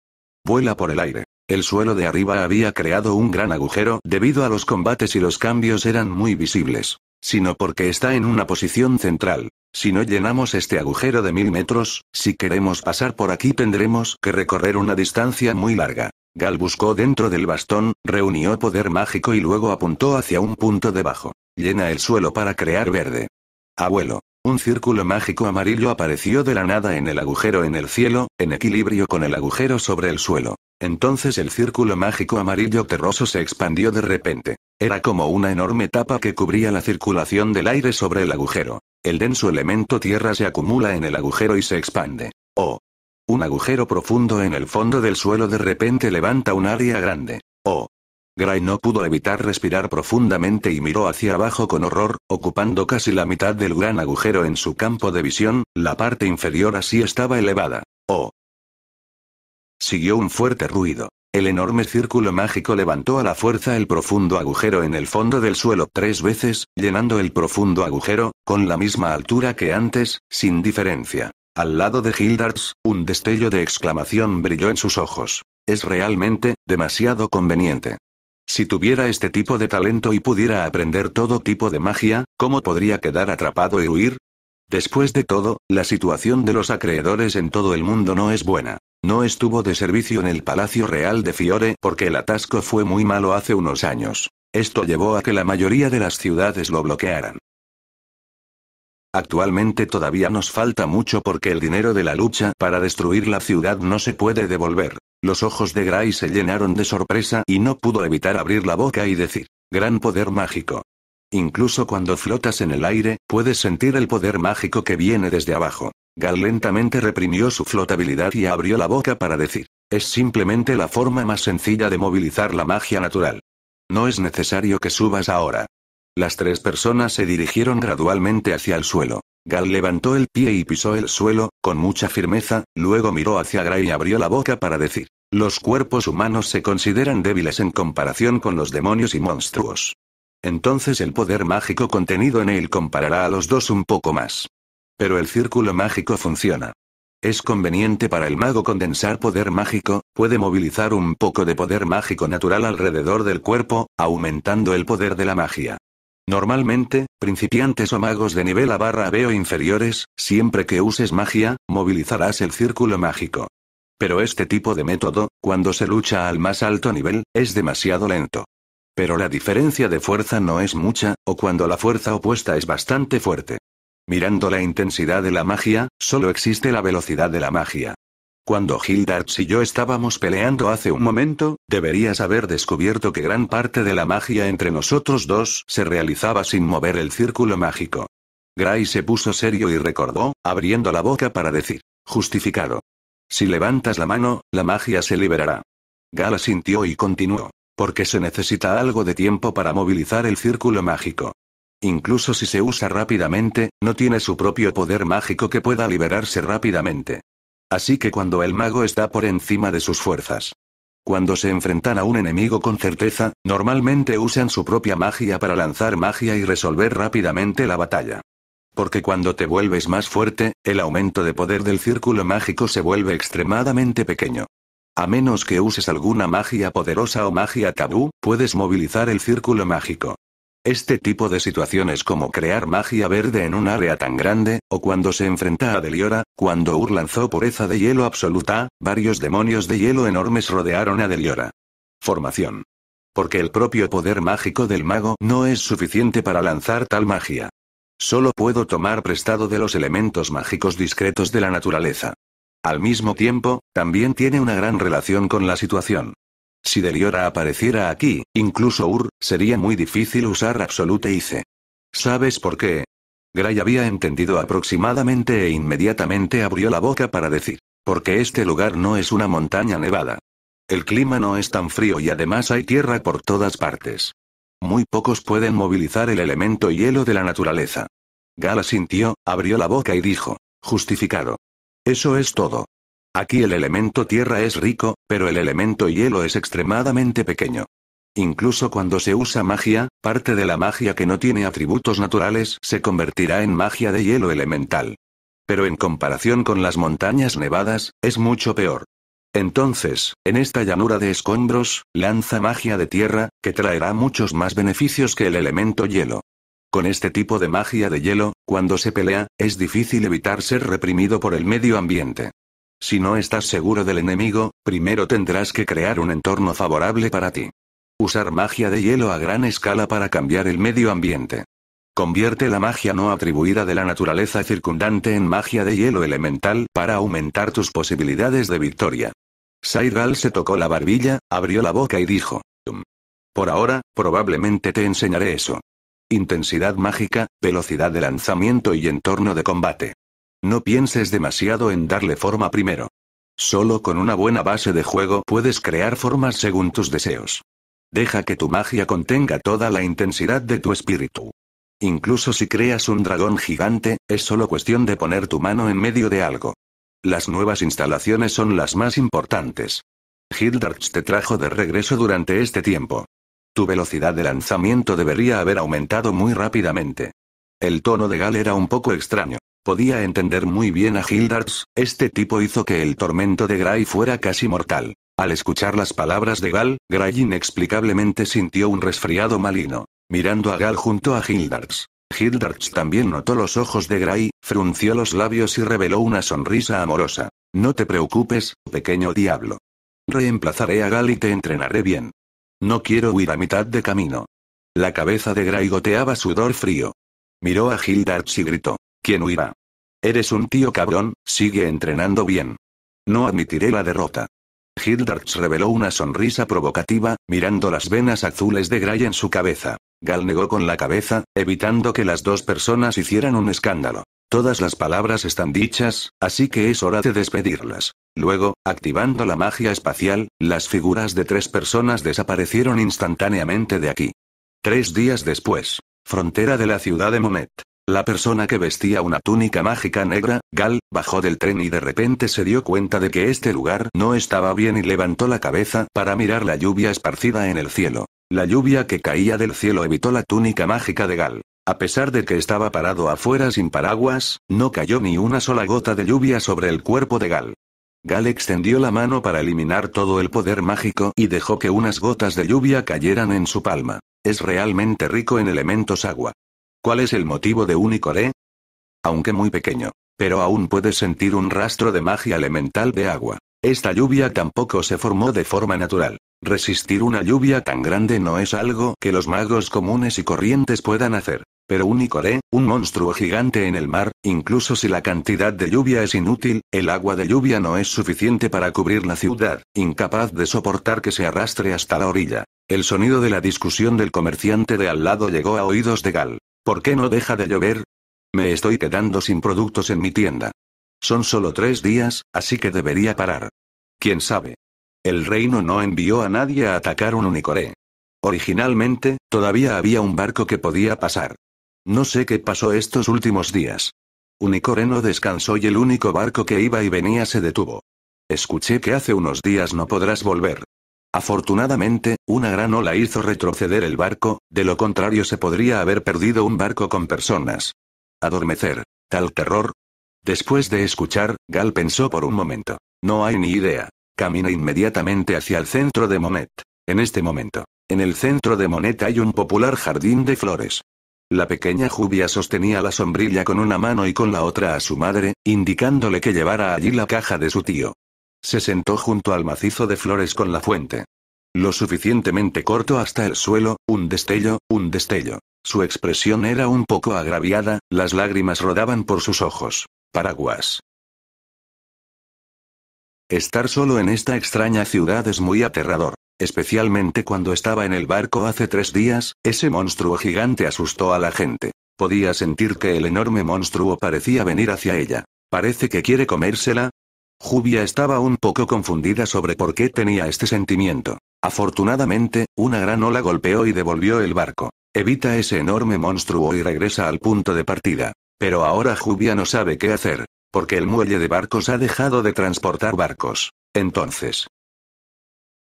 Vuela por el aire. El suelo de arriba había creado un gran agujero debido a los combates y los cambios eran muy visibles. Sino porque está en una posición central. Si no llenamos este agujero de mil metros, si queremos pasar por aquí tendremos que recorrer una distancia muy larga. Gal buscó dentro del bastón, reunió poder mágico y luego apuntó hacia un punto debajo. Llena el suelo para crear verde. Abuelo. Un círculo mágico amarillo apareció de la nada en el agujero en el cielo, en equilibrio con el agujero sobre el suelo. Entonces el círculo mágico amarillo terroso se expandió de repente. Era como una enorme tapa que cubría la circulación del aire sobre el agujero. El denso elemento tierra se acumula en el agujero y se expande. O. Oh. Un agujero profundo en el fondo del suelo de repente levanta un área grande. O. Oh. Gray no pudo evitar respirar profundamente y miró hacia abajo con horror, ocupando casi la mitad del gran agujero en su campo de visión, la parte inferior así estaba elevada. ¡Oh! Siguió un fuerte ruido. El enorme círculo mágico levantó a la fuerza el profundo agujero en el fondo del suelo tres veces, llenando el profundo agujero, con la misma altura que antes, sin diferencia. Al lado de Hildards, un destello de exclamación brilló en sus ojos. Es realmente, demasiado conveniente. Si tuviera este tipo de talento y pudiera aprender todo tipo de magia, ¿cómo podría quedar atrapado y huir? Después de todo, la situación de los acreedores en todo el mundo no es buena. No estuvo de servicio en el Palacio Real de Fiore porque el atasco fue muy malo hace unos años. Esto llevó a que la mayoría de las ciudades lo bloquearan. Actualmente todavía nos falta mucho porque el dinero de la lucha para destruir la ciudad no se puede devolver. Los ojos de Gray se llenaron de sorpresa y no pudo evitar abrir la boca y decir, gran poder mágico. Incluso cuando flotas en el aire, puedes sentir el poder mágico que viene desde abajo. Gal lentamente reprimió su flotabilidad y abrió la boca para decir, es simplemente la forma más sencilla de movilizar la magia natural. No es necesario que subas ahora. Las tres personas se dirigieron gradualmente hacia el suelo. Gal levantó el pie y pisó el suelo, con mucha firmeza, luego miró hacia Gray y abrió la boca para decir, los cuerpos humanos se consideran débiles en comparación con los demonios y monstruos. Entonces el poder mágico contenido en él comparará a los dos un poco más. Pero el círculo mágico funciona. Es conveniente para el mago condensar poder mágico, puede movilizar un poco de poder mágico natural alrededor del cuerpo, aumentando el poder de la magia. Normalmente, principiantes o magos de nivel A barra B o inferiores, siempre que uses magia, movilizarás el círculo mágico. Pero este tipo de método, cuando se lucha al más alto nivel, es demasiado lento. Pero la diferencia de fuerza no es mucha, o cuando la fuerza opuesta es bastante fuerte. Mirando la intensidad de la magia, solo existe la velocidad de la magia. Cuando Gildarts y yo estábamos peleando hace un momento, deberías haber descubierto que gran parte de la magia entre nosotros dos se realizaba sin mover el círculo mágico. Gray se puso serio y recordó, abriendo la boca para decir, justificado. Si levantas la mano, la magia se liberará. Gala sintió y continuó, porque se necesita algo de tiempo para movilizar el círculo mágico. Incluso si se usa rápidamente, no tiene su propio poder mágico que pueda liberarse rápidamente. Así que cuando el mago está por encima de sus fuerzas. Cuando se enfrentan a un enemigo con certeza, normalmente usan su propia magia para lanzar magia y resolver rápidamente la batalla. Porque cuando te vuelves más fuerte, el aumento de poder del círculo mágico se vuelve extremadamente pequeño. A menos que uses alguna magia poderosa o magia tabú, puedes movilizar el círculo mágico. Este tipo de situaciones como crear magia verde en un área tan grande, o cuando se enfrenta a Deliora, cuando Ur lanzó pureza de hielo absoluta, varios demonios de hielo enormes rodearon a Deliora. Formación. Porque el propio poder mágico del mago no es suficiente para lanzar tal magia. Solo puedo tomar prestado de los elementos mágicos discretos de la naturaleza. Al mismo tiempo, también tiene una gran relación con la situación. Si Deliora apareciera aquí, incluso Ur, sería muy difícil usar Absolute IC. ¿Sabes por qué? Gray había entendido aproximadamente e inmediatamente abrió la boca para decir, porque este lugar no es una montaña nevada. El clima no es tan frío y además hay tierra por todas partes. Muy pocos pueden movilizar el elemento hielo de la naturaleza. Gala sintió, abrió la boca y dijo, justificado. Eso es todo. Aquí el elemento tierra es rico, pero el elemento hielo es extremadamente pequeño. Incluso cuando se usa magia, parte de la magia que no tiene atributos naturales se convertirá en magia de hielo elemental. Pero en comparación con las montañas nevadas, es mucho peor. Entonces, en esta llanura de escombros, lanza magia de tierra, que traerá muchos más beneficios que el elemento hielo. Con este tipo de magia de hielo, cuando se pelea, es difícil evitar ser reprimido por el medio ambiente. Si no estás seguro del enemigo, primero tendrás que crear un entorno favorable para ti. Usar magia de hielo a gran escala para cambiar el medio ambiente. Convierte la magia no atribuida de la naturaleza circundante en magia de hielo elemental para aumentar tus posibilidades de victoria. Sairal se tocó la barbilla, abrió la boca y dijo. Por ahora, probablemente te enseñaré eso. Intensidad mágica, velocidad de lanzamiento y entorno de combate. No pienses demasiado en darle forma primero. Solo con una buena base de juego puedes crear formas según tus deseos. Deja que tu magia contenga toda la intensidad de tu espíritu. Incluso si creas un dragón gigante, es solo cuestión de poner tu mano en medio de algo. Las nuevas instalaciones son las más importantes. Hildarts te trajo de regreso durante este tiempo. Tu velocidad de lanzamiento debería haber aumentado muy rápidamente. El tono de Gal era un poco extraño. Podía entender muy bien a Hildarts. este tipo hizo que el tormento de Gray fuera casi mortal. Al escuchar las palabras de Gal, Gray inexplicablemente sintió un resfriado maligno. Mirando a Gal junto a Hildarts, Hildarts también notó los ojos de Gray, frunció los labios y reveló una sonrisa amorosa. No te preocupes, pequeño diablo. Reemplazaré a Gal y te entrenaré bien. No quiero huir a mitad de camino. La cabeza de Gray goteaba sudor frío. Miró a Hildarts y gritó. ¿Quién huirá? Eres un tío cabrón, sigue entrenando bien. No admitiré la derrota. Hildarts reveló una sonrisa provocativa, mirando las venas azules de Gray en su cabeza. Gal negó con la cabeza, evitando que las dos personas hicieran un escándalo. Todas las palabras están dichas, así que es hora de despedirlas. Luego, activando la magia espacial, las figuras de tres personas desaparecieron instantáneamente de aquí. Tres días después. Frontera de la ciudad de Monet. La persona que vestía una túnica mágica negra, Gal, bajó del tren y de repente se dio cuenta de que este lugar no estaba bien y levantó la cabeza para mirar la lluvia esparcida en el cielo. La lluvia que caía del cielo evitó la túnica mágica de Gal. A pesar de que estaba parado afuera sin paraguas, no cayó ni una sola gota de lluvia sobre el cuerpo de Gal. Gal extendió la mano para eliminar todo el poder mágico y dejó que unas gotas de lluvia cayeran en su palma. Es realmente rico en elementos agua. ¿Cuál es el motivo de Unicore? Aunque muy pequeño. Pero aún puedes sentir un rastro de magia elemental de agua. Esta lluvia tampoco se formó de forma natural. Resistir una lluvia tan grande no es algo que los magos comunes y corrientes puedan hacer. Pero Unicore, un monstruo gigante en el mar, incluso si la cantidad de lluvia es inútil, el agua de lluvia no es suficiente para cubrir la ciudad, incapaz de soportar que se arrastre hasta la orilla. El sonido de la discusión del comerciante de al lado llegó a oídos de Gal. ¿Por qué no deja de llover? Me estoy quedando sin productos en mi tienda. Son solo tres días, así que debería parar. ¿Quién sabe? El reino no envió a nadie a atacar un unicoré. Originalmente, todavía había un barco que podía pasar. No sé qué pasó estos últimos días. Unicoré no descansó y el único barco que iba y venía se detuvo. Escuché que hace unos días no podrás volver. Afortunadamente, una gran ola hizo retroceder el barco, de lo contrario se podría haber perdido un barco con personas. Adormecer. Tal terror. Después de escuchar, Gal pensó por un momento. No hay ni idea. Camina inmediatamente hacia el centro de Monet. En este momento. En el centro de Monet hay un popular jardín de flores. La pequeña Jubia sostenía la sombrilla con una mano y con la otra a su madre, indicándole que llevara allí la caja de su tío. Se sentó junto al macizo de flores con la fuente. Lo suficientemente corto hasta el suelo, un destello, un destello. Su expresión era un poco agraviada, las lágrimas rodaban por sus ojos. Paraguas. Estar solo en esta extraña ciudad es muy aterrador especialmente cuando estaba en el barco hace tres días, ese monstruo gigante asustó a la gente. Podía sentir que el enorme monstruo parecía venir hacia ella. Parece que quiere comérsela, Jubia estaba un poco confundida sobre por qué tenía este sentimiento. Afortunadamente, una gran ola golpeó y devolvió el barco. Evita ese enorme monstruo y regresa al punto de partida. Pero ahora Jubia no sabe qué hacer, porque el muelle de barcos ha dejado de transportar barcos. Entonces.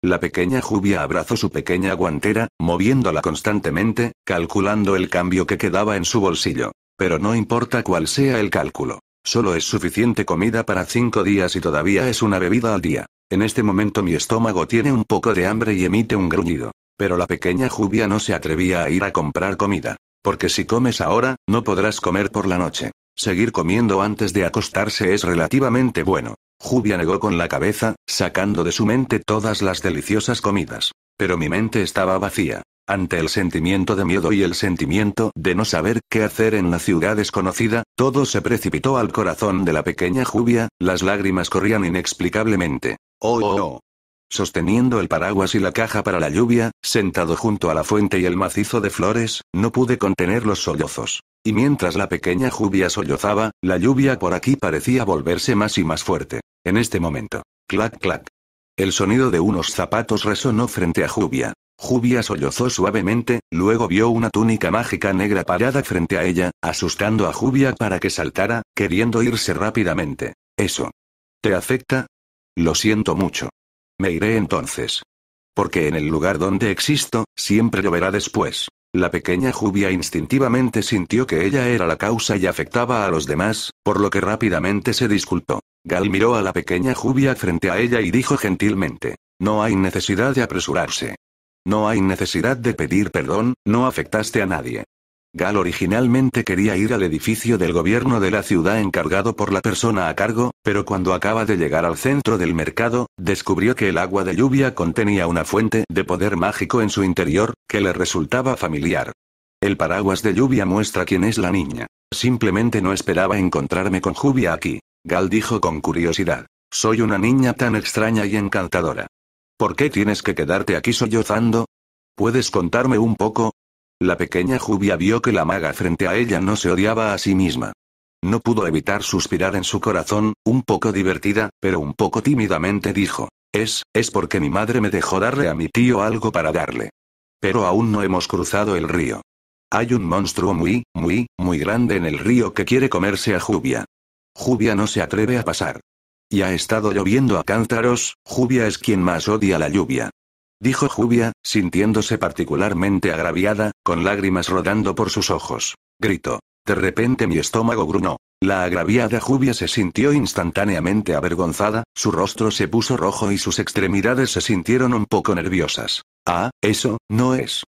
La pequeña Jubia abrazó su pequeña guantera, moviéndola constantemente, calculando el cambio que quedaba en su bolsillo. Pero no importa cuál sea el cálculo. Solo es suficiente comida para cinco días y todavía es una bebida al día. En este momento mi estómago tiene un poco de hambre y emite un gruñido. Pero la pequeña Jubia no se atrevía a ir a comprar comida. Porque si comes ahora, no podrás comer por la noche. Seguir comiendo antes de acostarse es relativamente bueno. Jubia negó con la cabeza, sacando de su mente todas las deliciosas comidas. Pero mi mente estaba vacía. Ante el sentimiento de miedo y el sentimiento de no saber qué hacer en la ciudad desconocida, todo se precipitó al corazón de la pequeña Jubia, las lágrimas corrían inexplicablemente. ¡Oh, oh, oh! Sosteniendo el paraguas y la caja para la lluvia, sentado junto a la fuente y el macizo de flores, no pude contener los sollozos. Y mientras la pequeña Jubia sollozaba, la lluvia por aquí parecía volverse más y más fuerte. En este momento. Clac, clac. El sonido de unos zapatos resonó frente a Jubia. Jubia sollozó suavemente, luego vio una túnica mágica negra parada frente a ella, asustando a Jubia para que saltara, queriendo irse rápidamente. Eso. ¿Te afecta? Lo siento mucho. Me iré entonces. Porque en el lugar donde existo, siempre lo verá después. La pequeña Jubia instintivamente sintió que ella era la causa y afectaba a los demás, por lo que rápidamente se disculpó. Gal miró a la pequeña Jubia frente a ella y dijo gentilmente, No hay necesidad de apresurarse. No hay necesidad de pedir perdón, no afectaste a nadie. Gal originalmente quería ir al edificio del gobierno de la ciudad encargado por la persona a cargo, pero cuando acaba de llegar al centro del mercado, descubrió que el agua de lluvia contenía una fuente de poder mágico en su interior, que le resultaba familiar. El paraguas de lluvia muestra quién es la niña. Simplemente no esperaba encontrarme con Juvia aquí. Gal dijo con curiosidad. Soy una niña tan extraña y encantadora. ¿Por qué tienes que quedarte aquí sollozando? ¿Puedes contarme un poco? La pequeña Jubia vio que la maga frente a ella no se odiaba a sí misma. No pudo evitar suspirar en su corazón, un poco divertida, pero un poco tímidamente dijo, es, es porque mi madre me dejó darle a mi tío algo para darle. Pero aún no hemos cruzado el río. Hay un monstruo muy, muy, muy grande en el río que quiere comerse a Jubia. Jubia no se atreve a pasar. Y ha estado lloviendo a cántaros, Juvia es quien más odia la lluvia. Dijo Juvia, sintiéndose particularmente agraviada, con lágrimas rodando por sus ojos. Gritó. De repente mi estómago grunó. La agraviada Juvia se sintió instantáneamente avergonzada, su rostro se puso rojo y sus extremidades se sintieron un poco nerviosas. Ah, eso, no es.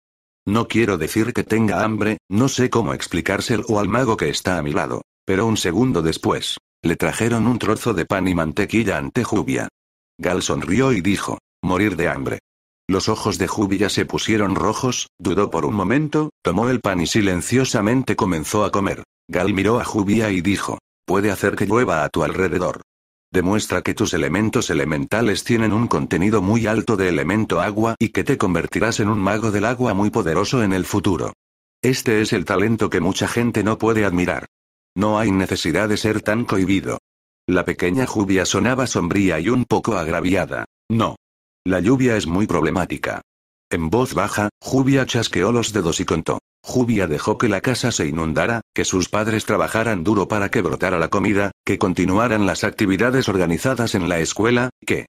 No quiero decir que tenga hambre, no sé cómo explicárselo al mago que está a mi lado. Pero un segundo después, le trajeron un trozo de pan y mantequilla ante Jubia. Gal sonrió y dijo, morir de hambre. Los ojos de Jubia se pusieron rojos, dudó por un momento, tomó el pan y silenciosamente comenzó a comer. Gal miró a Jubia y dijo, puede hacer que llueva a tu alrededor. Demuestra que tus elementos elementales tienen un contenido muy alto de elemento agua y que te convertirás en un mago del agua muy poderoso en el futuro. Este es el talento que mucha gente no puede admirar. No hay necesidad de ser tan cohibido. La pequeña Jubia sonaba sombría y un poco agraviada. No. La lluvia es muy problemática. En voz baja, Jubia chasqueó los dedos y contó. Jubia dejó que la casa se inundara, que sus padres trabajaran duro para que brotara la comida, que continuaran las actividades organizadas en la escuela, que...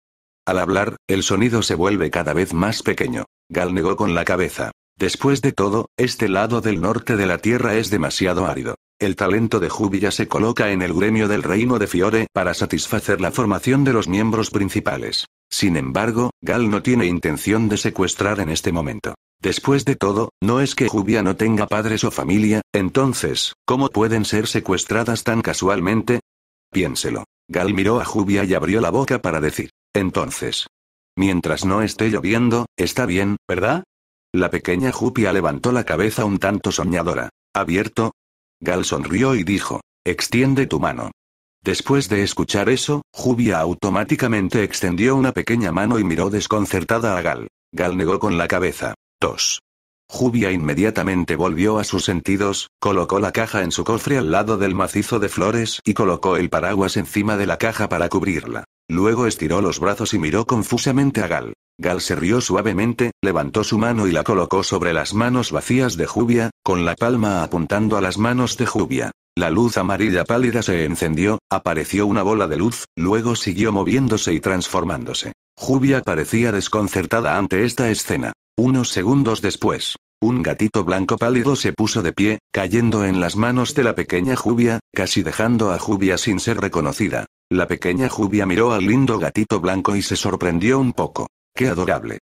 Al hablar, el sonido se vuelve cada vez más pequeño. Gal negó con la cabeza. Después de todo, este lado del norte de la Tierra es demasiado árido. El talento de Jubia se coloca en el gremio del reino de Fiore para satisfacer la formación de los miembros principales. Sin embargo, Gal no tiene intención de secuestrar en este momento. Después de todo, no es que Jubia no tenga padres o familia, entonces, ¿cómo pueden ser secuestradas tan casualmente? Piénselo. Gal miró a Jubia y abrió la boca para decir. Entonces. Mientras no esté lloviendo, está bien, ¿verdad? La pequeña Jupia levantó la cabeza un tanto soñadora. Abierto, Gal sonrió y dijo, extiende tu mano. Después de escuchar eso, Jubia automáticamente extendió una pequeña mano y miró desconcertada a Gal. Gal negó con la cabeza. Tos. Jubia inmediatamente volvió a sus sentidos, colocó la caja en su cofre al lado del macizo de flores y colocó el paraguas encima de la caja para cubrirla. Luego estiró los brazos y miró confusamente a Gal. Gal se rió suavemente, levantó su mano y la colocó sobre las manos vacías de Jubia, con la palma apuntando a las manos de Jubia. La luz amarilla pálida se encendió, apareció una bola de luz, luego siguió moviéndose y transformándose. Jubia parecía desconcertada ante esta escena. Unos segundos después, un gatito blanco pálido se puso de pie, cayendo en las manos de la pequeña Jubia, casi dejando a Jubia sin ser reconocida. La pequeña Jubia miró al lindo gatito blanco y se sorprendió un poco. ¡Qué adorable!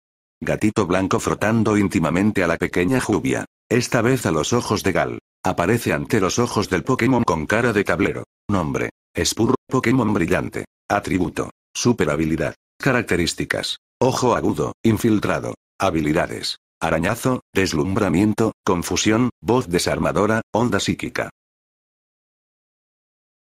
Gatito blanco frotando íntimamente a la pequeña Jubia. Esta vez a los ojos de Gal. Aparece ante los ojos del Pokémon con cara de tablero. Nombre. Spur. Pokémon brillante. Atributo. Super habilidad. Características. Ojo agudo, infiltrado. Habilidades. Arañazo, deslumbramiento, confusión, voz desarmadora, onda psíquica.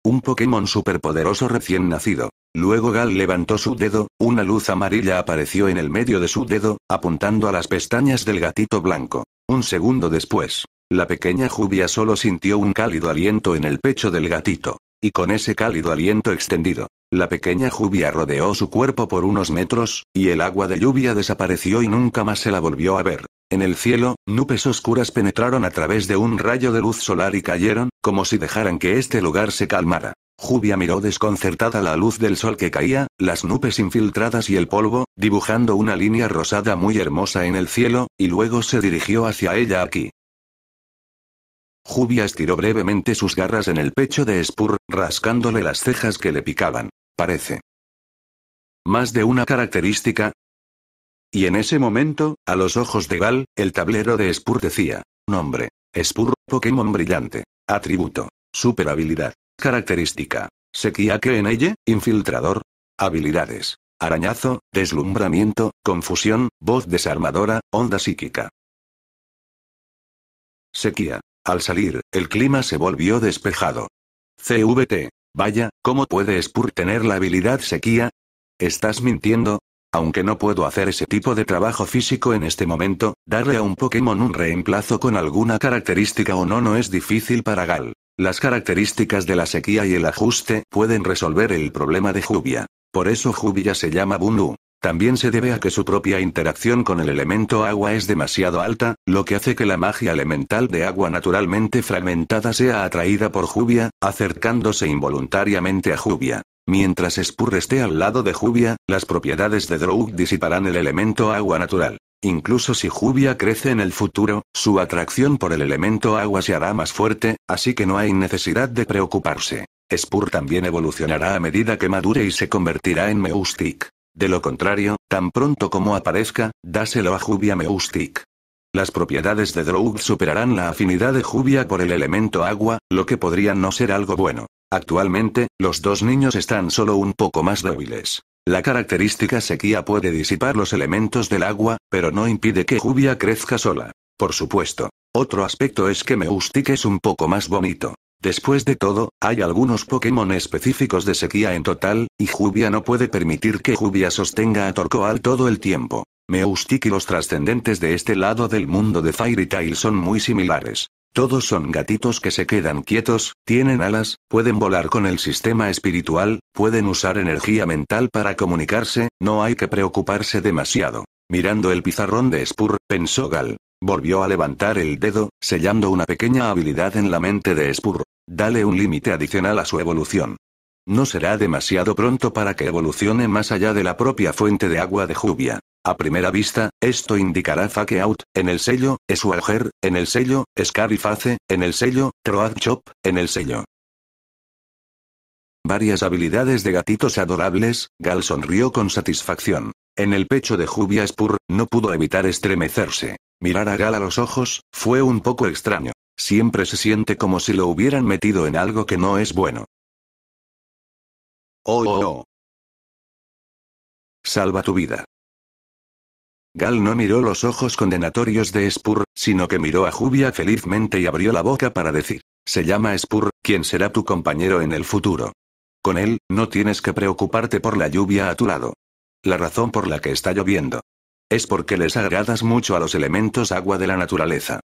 Un Pokémon superpoderoso recién nacido. Luego Gal levantó su dedo, una luz amarilla apareció en el medio de su dedo, apuntando a las pestañas del gatito blanco. Un segundo después, la pequeña Jubia solo sintió un cálido aliento en el pecho del gatito. Y con ese cálido aliento extendido, la pequeña Jubia rodeó su cuerpo por unos metros, y el agua de lluvia desapareció y nunca más se la volvió a ver. En el cielo, nubes oscuras penetraron a través de un rayo de luz solar y cayeron, como si dejaran que este lugar se calmara. Jubia miró desconcertada la luz del sol que caía, las nubes infiltradas y el polvo, dibujando una línea rosada muy hermosa en el cielo, y luego se dirigió hacia ella aquí. Jubia estiró brevemente sus garras en el pecho de Spur, rascándole las cejas que le picaban. Parece. Más de una característica, y en ese momento, a los ojos de Gal, el tablero de Spur decía: Nombre: Spur, Pokémon brillante. Atributo: Super habilidad. Característica: que en ella, infiltrador. Habilidades: Arañazo, deslumbramiento, confusión, voz desarmadora, onda psíquica. Sequía. Al salir, el clima se volvió despejado. CVT. Vaya, ¿cómo puede Spur tener la habilidad sequía? Estás mintiendo, aunque no puedo hacer ese tipo de trabajo físico en este momento, darle a un Pokémon un reemplazo con alguna característica o no no es difícil para Gal. Las características de la sequía y el ajuste pueden resolver el problema de Jubia. Por eso Jubia se llama Bunu. También se debe a que su propia interacción con el elemento agua es demasiado alta, lo que hace que la magia elemental de agua naturalmente fragmentada sea atraída por Juvia, acercándose involuntariamente a Juvia. Mientras Spur esté al lado de Juvia, las propiedades de Droug disiparán el elemento agua natural. Incluso si Juvia crece en el futuro, su atracción por el elemento agua se hará más fuerte, así que no hay necesidad de preocuparse. Spur también evolucionará a medida que madure y se convertirá en Meustic. De lo contrario, tan pronto como aparezca, dáselo a Jubia Meustic. Las propiedades de Drogue superarán la afinidad de Jubia por el elemento agua, lo que podría no ser algo bueno. Actualmente, los dos niños están solo un poco más débiles. La característica sequía puede disipar los elementos del agua, pero no impide que Jubia crezca sola. Por supuesto. Otro aspecto es que Meustic es un poco más bonito. Después de todo, hay algunos Pokémon específicos de sequía en total, y Jubia no puede permitir que Jubia sostenga a Torkoal todo el tiempo. Meustic y los trascendentes de este lado del mundo de Fairy Tail son muy similares. Todos son gatitos que se quedan quietos, tienen alas, pueden volar con el sistema espiritual, pueden usar energía mental para comunicarse, no hay que preocuparse demasiado. Mirando el pizarrón de Spur, pensó Gal. Volvió a levantar el dedo, sellando una pequeña habilidad en la mente de Spur. Dale un límite adicional a su evolución. No será demasiado pronto para que evolucione más allá de la propia fuente de agua de Jubia. A primera vista, esto indicará Fake Out, en el sello, Esuager, en el sello, Scariface, en el sello, Troad Chop, en el sello. Varias habilidades de gatitos adorables, Gal sonrió con satisfacción. En el pecho de Jubia Spur, no pudo evitar estremecerse. Mirar a Gal a los ojos, fue un poco extraño. Siempre se siente como si lo hubieran metido en algo que no es bueno. Oh, oh, oh, Salva tu vida. Gal no miró los ojos condenatorios de Spur, sino que miró a Jubia felizmente y abrió la boca para decir, se llama Spur, quien será tu compañero en el futuro. Con él, no tienes que preocuparte por la lluvia a tu lado. La razón por la que está lloviendo. Es porque les agradas mucho a los elementos agua de la naturaleza.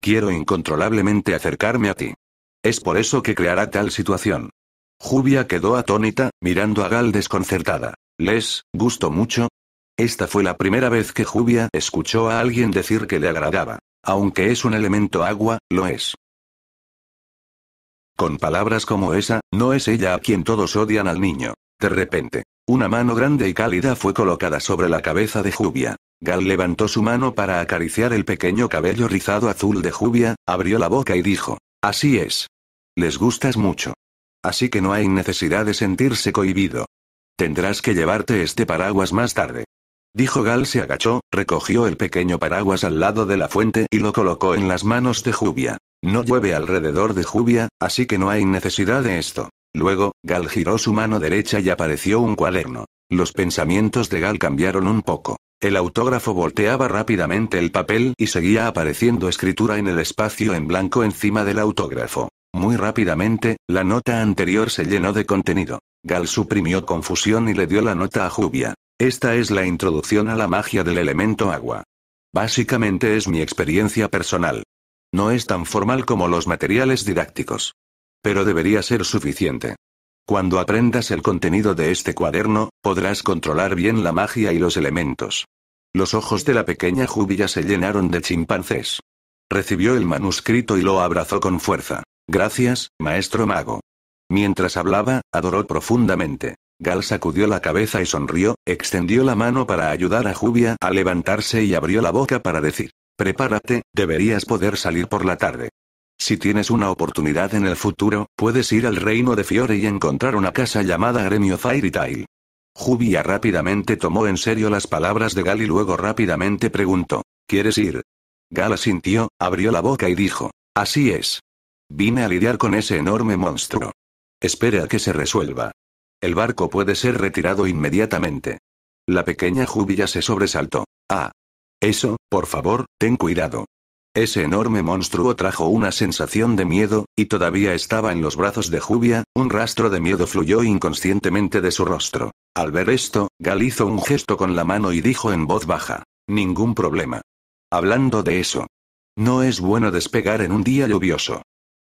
Quiero incontrolablemente acercarme a ti. Es por eso que creará tal situación. Jubia quedó atónita, mirando a Gal desconcertada. ¿Les gustó mucho? Esta fue la primera vez que Jubia escuchó a alguien decir que le agradaba. Aunque es un elemento agua, lo es. Con palabras como esa, no es ella a quien todos odian al niño. De repente, una mano grande y cálida fue colocada sobre la cabeza de Jubia. Gal levantó su mano para acariciar el pequeño cabello rizado azul de Jubia, abrió la boca y dijo, Así es. Les gustas mucho. Así que no hay necesidad de sentirse cohibido. Tendrás que llevarte este paraguas más tarde. Dijo Gal se agachó, recogió el pequeño paraguas al lado de la fuente y lo colocó en las manos de Jubia. No llueve alrededor de Jubia, así que no hay necesidad de esto. Luego, Gal giró su mano derecha y apareció un cuaderno. Los pensamientos de Gal cambiaron un poco. El autógrafo volteaba rápidamente el papel y seguía apareciendo escritura en el espacio en blanco encima del autógrafo. Muy rápidamente, la nota anterior se llenó de contenido. Gal suprimió confusión y le dio la nota a Jubia. Esta es la introducción a la magia del elemento agua. Básicamente es mi experiencia personal. No es tan formal como los materiales didácticos. Pero debería ser suficiente. Cuando aprendas el contenido de este cuaderno, podrás controlar bien la magia y los elementos. Los ojos de la pequeña Jubia se llenaron de chimpancés. Recibió el manuscrito y lo abrazó con fuerza. Gracias, maestro mago. Mientras hablaba, adoró profundamente. Gal sacudió la cabeza y sonrió, extendió la mano para ayudar a Jubia a levantarse y abrió la boca para decir, prepárate, deberías poder salir por la tarde. Si tienes una oportunidad en el futuro, puedes ir al reino de Fiore y encontrar una casa llamada Gremio Fairy Tail. rápidamente tomó en serio las palabras de Gal y luego rápidamente preguntó: ¿Quieres ir? Gal asintió, abrió la boca y dijo: Así es. Vine a lidiar con ese enorme monstruo. Espere a que se resuelva. El barco puede ser retirado inmediatamente. La pequeña Jubia se sobresaltó. Ah. Eso, por favor, ten cuidado. Ese enorme monstruo trajo una sensación de miedo, y todavía estaba en los brazos de Jubia, un rastro de miedo fluyó inconscientemente de su rostro. Al ver esto, Gal hizo un gesto con la mano y dijo en voz baja, Ningún problema. Hablando de eso. No es bueno despegar en un día lluvioso.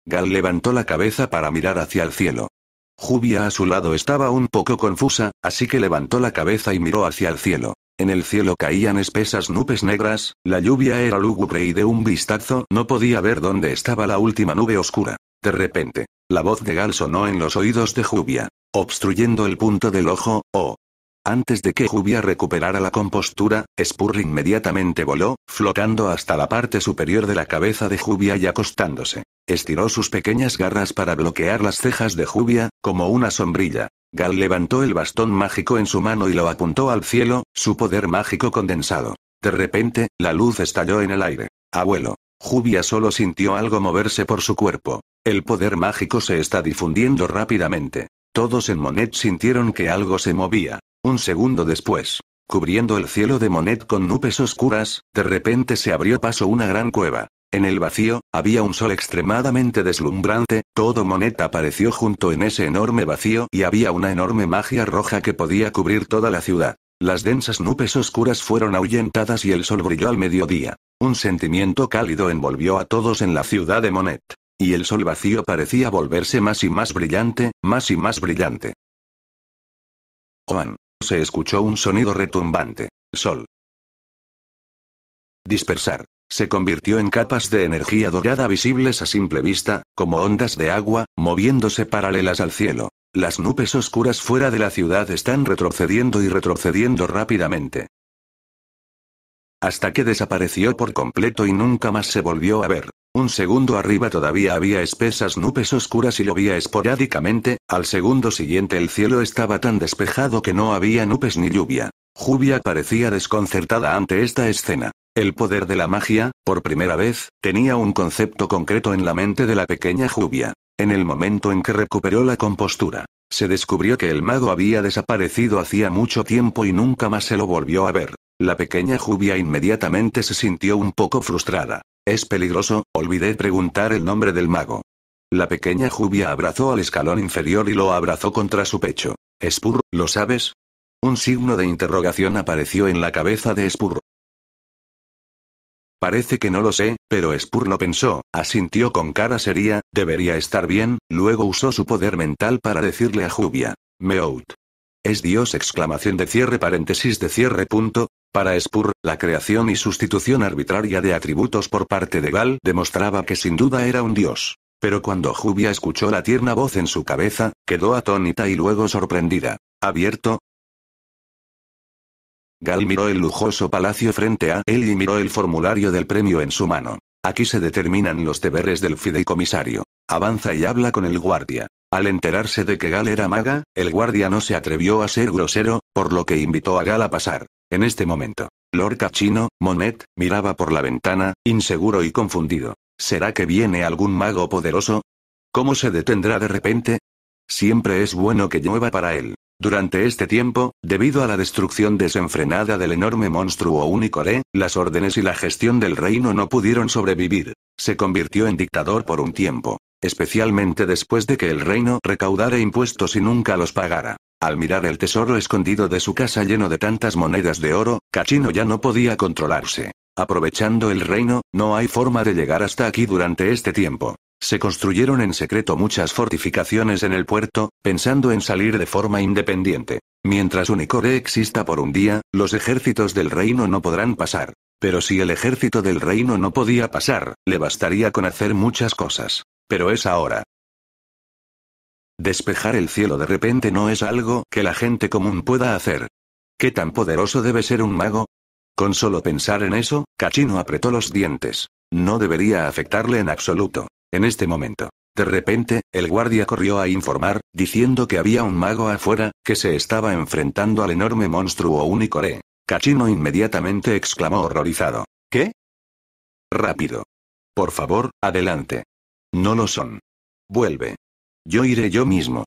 Gal levantó la cabeza para mirar hacia el cielo. Jubia a su lado estaba un poco confusa, así que levantó la cabeza y miró hacia el cielo. En el cielo caían espesas nubes negras, la lluvia era lúgubre y de un vistazo no podía ver dónde estaba la última nube oscura. De repente, la voz de Gal sonó en los oídos de Jubia, obstruyendo el punto del ojo, oh. Antes de que Jubia recuperara la compostura, Spurry inmediatamente voló, flotando hasta la parte superior de la cabeza de Jubia y acostándose. Estiró sus pequeñas garras para bloquear las cejas de Jubia, como una sombrilla. Gal levantó el bastón mágico en su mano y lo apuntó al cielo, su poder mágico condensado. De repente, la luz estalló en el aire. Abuelo. Jubia solo sintió algo moverse por su cuerpo. El poder mágico se está difundiendo rápidamente. Todos en Monet sintieron que algo se movía. Un segundo después, cubriendo el cielo de Monet con nubes oscuras, de repente se abrió paso una gran cueva. En el vacío, había un sol extremadamente deslumbrante, todo Monet apareció junto en ese enorme vacío y había una enorme magia roja que podía cubrir toda la ciudad. Las densas nubes oscuras fueron ahuyentadas y el sol brilló al mediodía. Un sentimiento cálido envolvió a todos en la ciudad de Monet. Y el sol vacío parecía volverse más y más brillante, más y más brillante. Juan. Se escuchó un sonido retumbante. Sol. Dispersar se convirtió en capas de energía dorada visibles a simple vista, como ondas de agua, moviéndose paralelas al cielo. Las nubes oscuras fuera de la ciudad están retrocediendo y retrocediendo rápidamente. Hasta que desapareció por completo y nunca más se volvió a ver. Un segundo arriba todavía había espesas nubes oscuras y llovía esporádicamente, al segundo siguiente el cielo estaba tan despejado que no había nubes ni lluvia. Jubia parecía desconcertada ante esta escena. El poder de la magia, por primera vez, tenía un concepto concreto en la mente de la pequeña Jubia. En el momento en que recuperó la compostura, se descubrió que el mago había desaparecido hacía mucho tiempo y nunca más se lo volvió a ver. La pequeña Jubia inmediatamente se sintió un poco frustrada. Es peligroso, olvidé preguntar el nombre del mago. La pequeña Jubia abrazó al escalón inferior y lo abrazó contra su pecho. Spur, ¿lo sabes? Un signo de interrogación apareció en la cabeza de Spur. Parece que no lo sé, pero Spur lo pensó, asintió con cara seria, debería estar bien, luego usó su poder mental para decirle a Jubia. Meout. Es Dios exclamación de cierre paréntesis de cierre punto, para Spur, la creación y sustitución arbitraria de atributos por parte de Gal demostraba que sin duda era un dios. Pero cuando Jubia escuchó la tierna voz en su cabeza, quedó atónita y luego sorprendida. ¿Abierto? Gal miró el lujoso palacio frente a él y miró el formulario del premio en su mano. Aquí se determinan los deberes del fideicomisario. Avanza y habla con el guardia. Al enterarse de que Gal era maga, el guardia no se atrevió a ser grosero, por lo que invitó a Gala a pasar. En este momento, Lord Cachino, Monet, miraba por la ventana, inseguro y confundido. ¿Será que viene algún mago poderoso? ¿Cómo se detendrá de repente? Siempre es bueno que llueva para él. Durante este tiempo, debido a la destrucción desenfrenada del enorme monstruo de, las órdenes y la gestión del reino no pudieron sobrevivir. Se convirtió en dictador por un tiempo, especialmente después de que el reino recaudara impuestos y nunca los pagara. Al mirar el tesoro escondido de su casa lleno de tantas monedas de oro, Cachino ya no podía controlarse. Aprovechando el reino, no hay forma de llegar hasta aquí durante este tiempo. Se construyeron en secreto muchas fortificaciones en el puerto, pensando en salir de forma independiente. Mientras Unicore exista por un día, los ejércitos del reino no podrán pasar. Pero si el ejército del reino no podía pasar, le bastaría con hacer muchas cosas. Pero es ahora. Despejar el cielo de repente no es algo que la gente común pueda hacer. ¿Qué tan poderoso debe ser un mago? Con solo pensar en eso, Cachino apretó los dientes. No debería afectarle en absoluto. En este momento. De repente, el guardia corrió a informar, diciendo que había un mago afuera, que se estaba enfrentando al enorme monstruo Unicore. Cachino inmediatamente exclamó horrorizado. ¿Qué? Rápido. Por favor, adelante. No lo son. Vuelve. Yo iré yo mismo.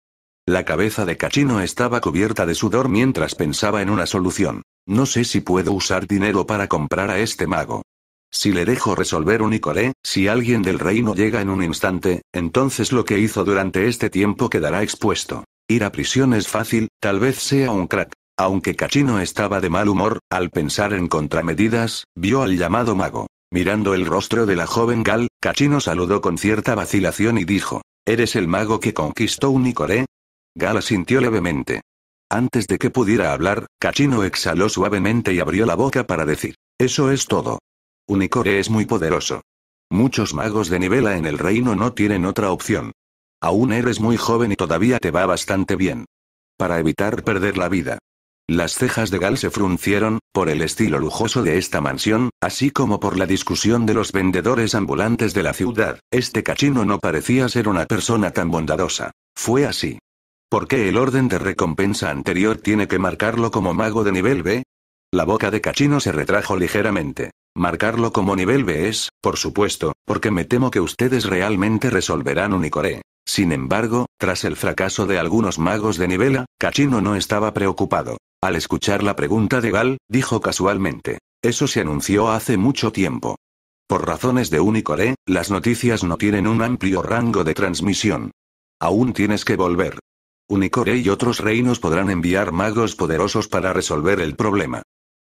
La cabeza de Cachino estaba cubierta de sudor mientras pensaba en una solución. No sé si puedo usar dinero para comprar a este mago. Si le dejo resolver un icoré, si alguien del reino llega en un instante, entonces lo que hizo durante este tiempo quedará expuesto. Ir a prisión es fácil, tal vez sea un crack. Aunque Cachino estaba de mal humor, al pensar en contramedidas, vio al llamado mago. Mirando el rostro de la joven Gal, Cachino saludó con cierta vacilación y dijo, ¿Eres el mago que conquistó Unicore? Gala sintió levemente. Antes de que pudiera hablar, Cachino exhaló suavemente y abrió la boca para decir, eso es todo. Unicore es muy poderoso. Muchos magos de nivela en el reino no tienen otra opción. Aún eres muy joven y todavía te va bastante bien. Para evitar perder la vida, las cejas de Gal se fruncieron, por el estilo lujoso de esta mansión, así como por la discusión de los vendedores ambulantes de la ciudad. Este cachino no parecía ser una persona tan bondadosa. Fue así. ¿Por qué el orden de recompensa anterior tiene que marcarlo como mago de nivel B? La boca de cachino se retrajo ligeramente. Marcarlo como nivel B es, por supuesto, porque me temo que ustedes realmente resolverán unicore Sin embargo, tras el fracaso de algunos magos de nivel A, Cachino no estaba preocupado. Al escuchar la pregunta de Gal, dijo casualmente. Eso se anunció hace mucho tiempo. Por razones de Unicore, las noticias no tienen un amplio rango de transmisión. Aún tienes que volver. Unicore y otros reinos podrán enviar magos poderosos para resolver el problema.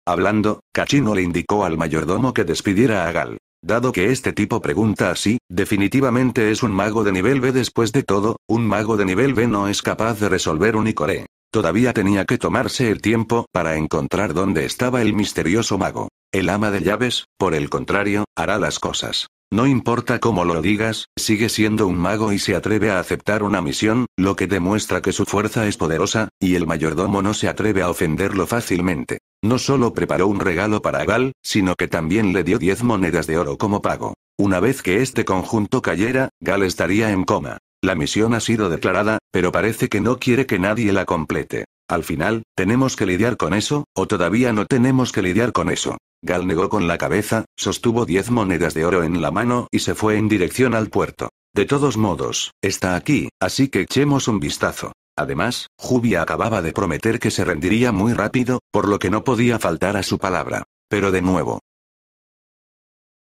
Hablando, Cachino le indicó al mayordomo que despidiera a Gal. Dado que este tipo pregunta así, definitivamente es un mago de nivel B después de todo, un mago de nivel B no es capaz de resolver Unicore. Todavía tenía que tomarse el tiempo para encontrar dónde estaba el misterioso mago. El ama de llaves, por el contrario, hará las cosas. No importa cómo lo digas, sigue siendo un mago y se atreve a aceptar una misión, lo que demuestra que su fuerza es poderosa, y el mayordomo no se atreve a ofenderlo fácilmente. No solo preparó un regalo para Gal, sino que también le dio 10 monedas de oro como pago. Una vez que este conjunto cayera, Gal estaría en coma. La misión ha sido declarada, pero parece que no quiere que nadie la complete. Al final, ¿tenemos que lidiar con eso, o todavía no tenemos que lidiar con eso? Gal negó con la cabeza, sostuvo diez monedas de oro en la mano y se fue en dirección al puerto. De todos modos, está aquí, así que echemos un vistazo. Además, Jubia acababa de prometer que se rendiría muy rápido, por lo que no podía faltar a su palabra. Pero de nuevo,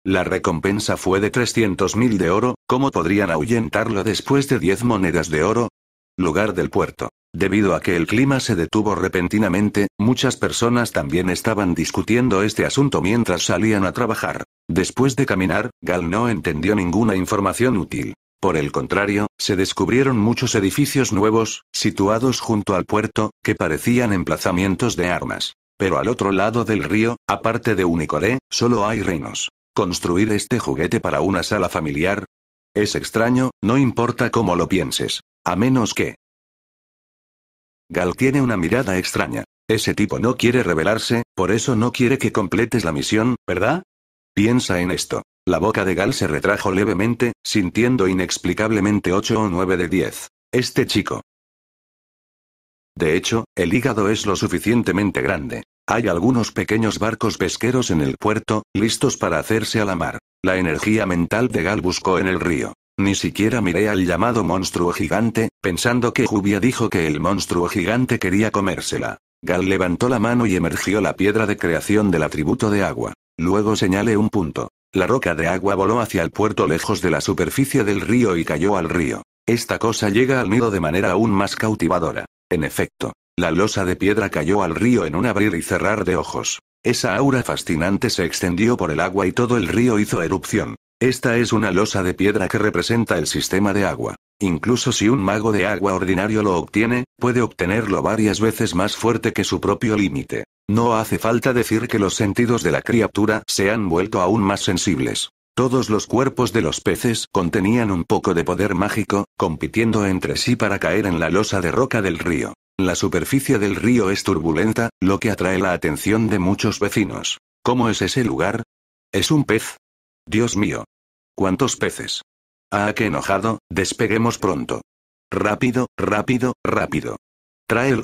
la recompensa fue de 300.000 de oro, ¿cómo podrían ahuyentarlo después de 10 monedas de oro? Lugar del puerto. Debido a que el clima se detuvo repentinamente, muchas personas también estaban discutiendo este asunto mientras salían a trabajar. Después de caminar, Gal no entendió ninguna información útil. Por el contrario, se descubrieron muchos edificios nuevos, situados junto al puerto, que parecían emplazamientos de armas. Pero al otro lado del río, aparte de Unicoré, solo hay reinos. Construir este juguete para una sala familiar. Es extraño, no importa cómo lo pienses. A menos que... Gal tiene una mirada extraña. Ese tipo no quiere revelarse, por eso no quiere que completes la misión, ¿verdad? Piensa en esto. La boca de Gal se retrajo levemente, sintiendo inexplicablemente 8 o 9 de 10. Este chico. De hecho, el hígado es lo suficientemente grande. Hay algunos pequeños barcos pesqueros en el puerto, listos para hacerse a la mar. La energía mental de Gal buscó en el río. Ni siquiera miré al llamado monstruo gigante, pensando que Jubia dijo que el monstruo gigante quería comérsela. Gal levantó la mano y emergió la piedra de creación del atributo de agua. Luego señale un punto. La roca de agua voló hacia el puerto lejos de la superficie del río y cayó al río. Esta cosa llega al nido de manera aún más cautivadora. En efecto, la losa de piedra cayó al río en un abrir y cerrar de ojos. Esa aura fascinante se extendió por el agua y todo el río hizo erupción. Esta es una losa de piedra que representa el sistema de agua. Incluso si un mago de agua ordinario lo obtiene, puede obtenerlo varias veces más fuerte que su propio límite. No hace falta decir que los sentidos de la criatura se han vuelto aún más sensibles. Todos los cuerpos de los peces contenían un poco de poder mágico, compitiendo entre sí para caer en la losa de roca del río. La superficie del río es turbulenta, lo que atrae la atención de muchos vecinos. ¿Cómo es ese lugar? ¿Es un pez? Dios mío. ¿Cuántos peces? Ah, qué enojado, despeguemos pronto. Rápido, rápido, rápido.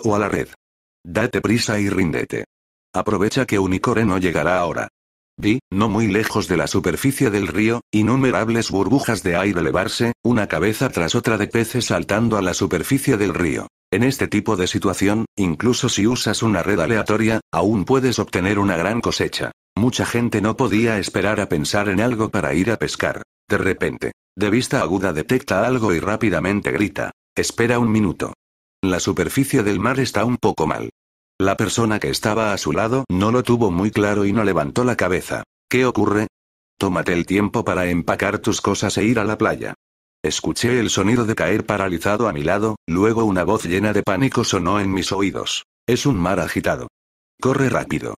o a la red. Date prisa y ríndete. Aprovecha que Unicore no llegará ahora. Vi, no muy lejos de la superficie del río, innumerables burbujas de aire elevarse, una cabeza tras otra de peces saltando a la superficie del río. En este tipo de situación, incluso si usas una red aleatoria, aún puedes obtener una gran cosecha. Mucha gente no podía esperar a pensar en algo para ir a pescar. De repente, de vista aguda detecta algo y rápidamente grita. Espera un minuto. La superficie del mar está un poco mal. La persona que estaba a su lado no lo tuvo muy claro y no levantó la cabeza. ¿Qué ocurre? Tómate el tiempo para empacar tus cosas e ir a la playa. Escuché el sonido de caer paralizado a mi lado, luego una voz llena de pánico sonó en mis oídos. Es un mar agitado. Corre rápido.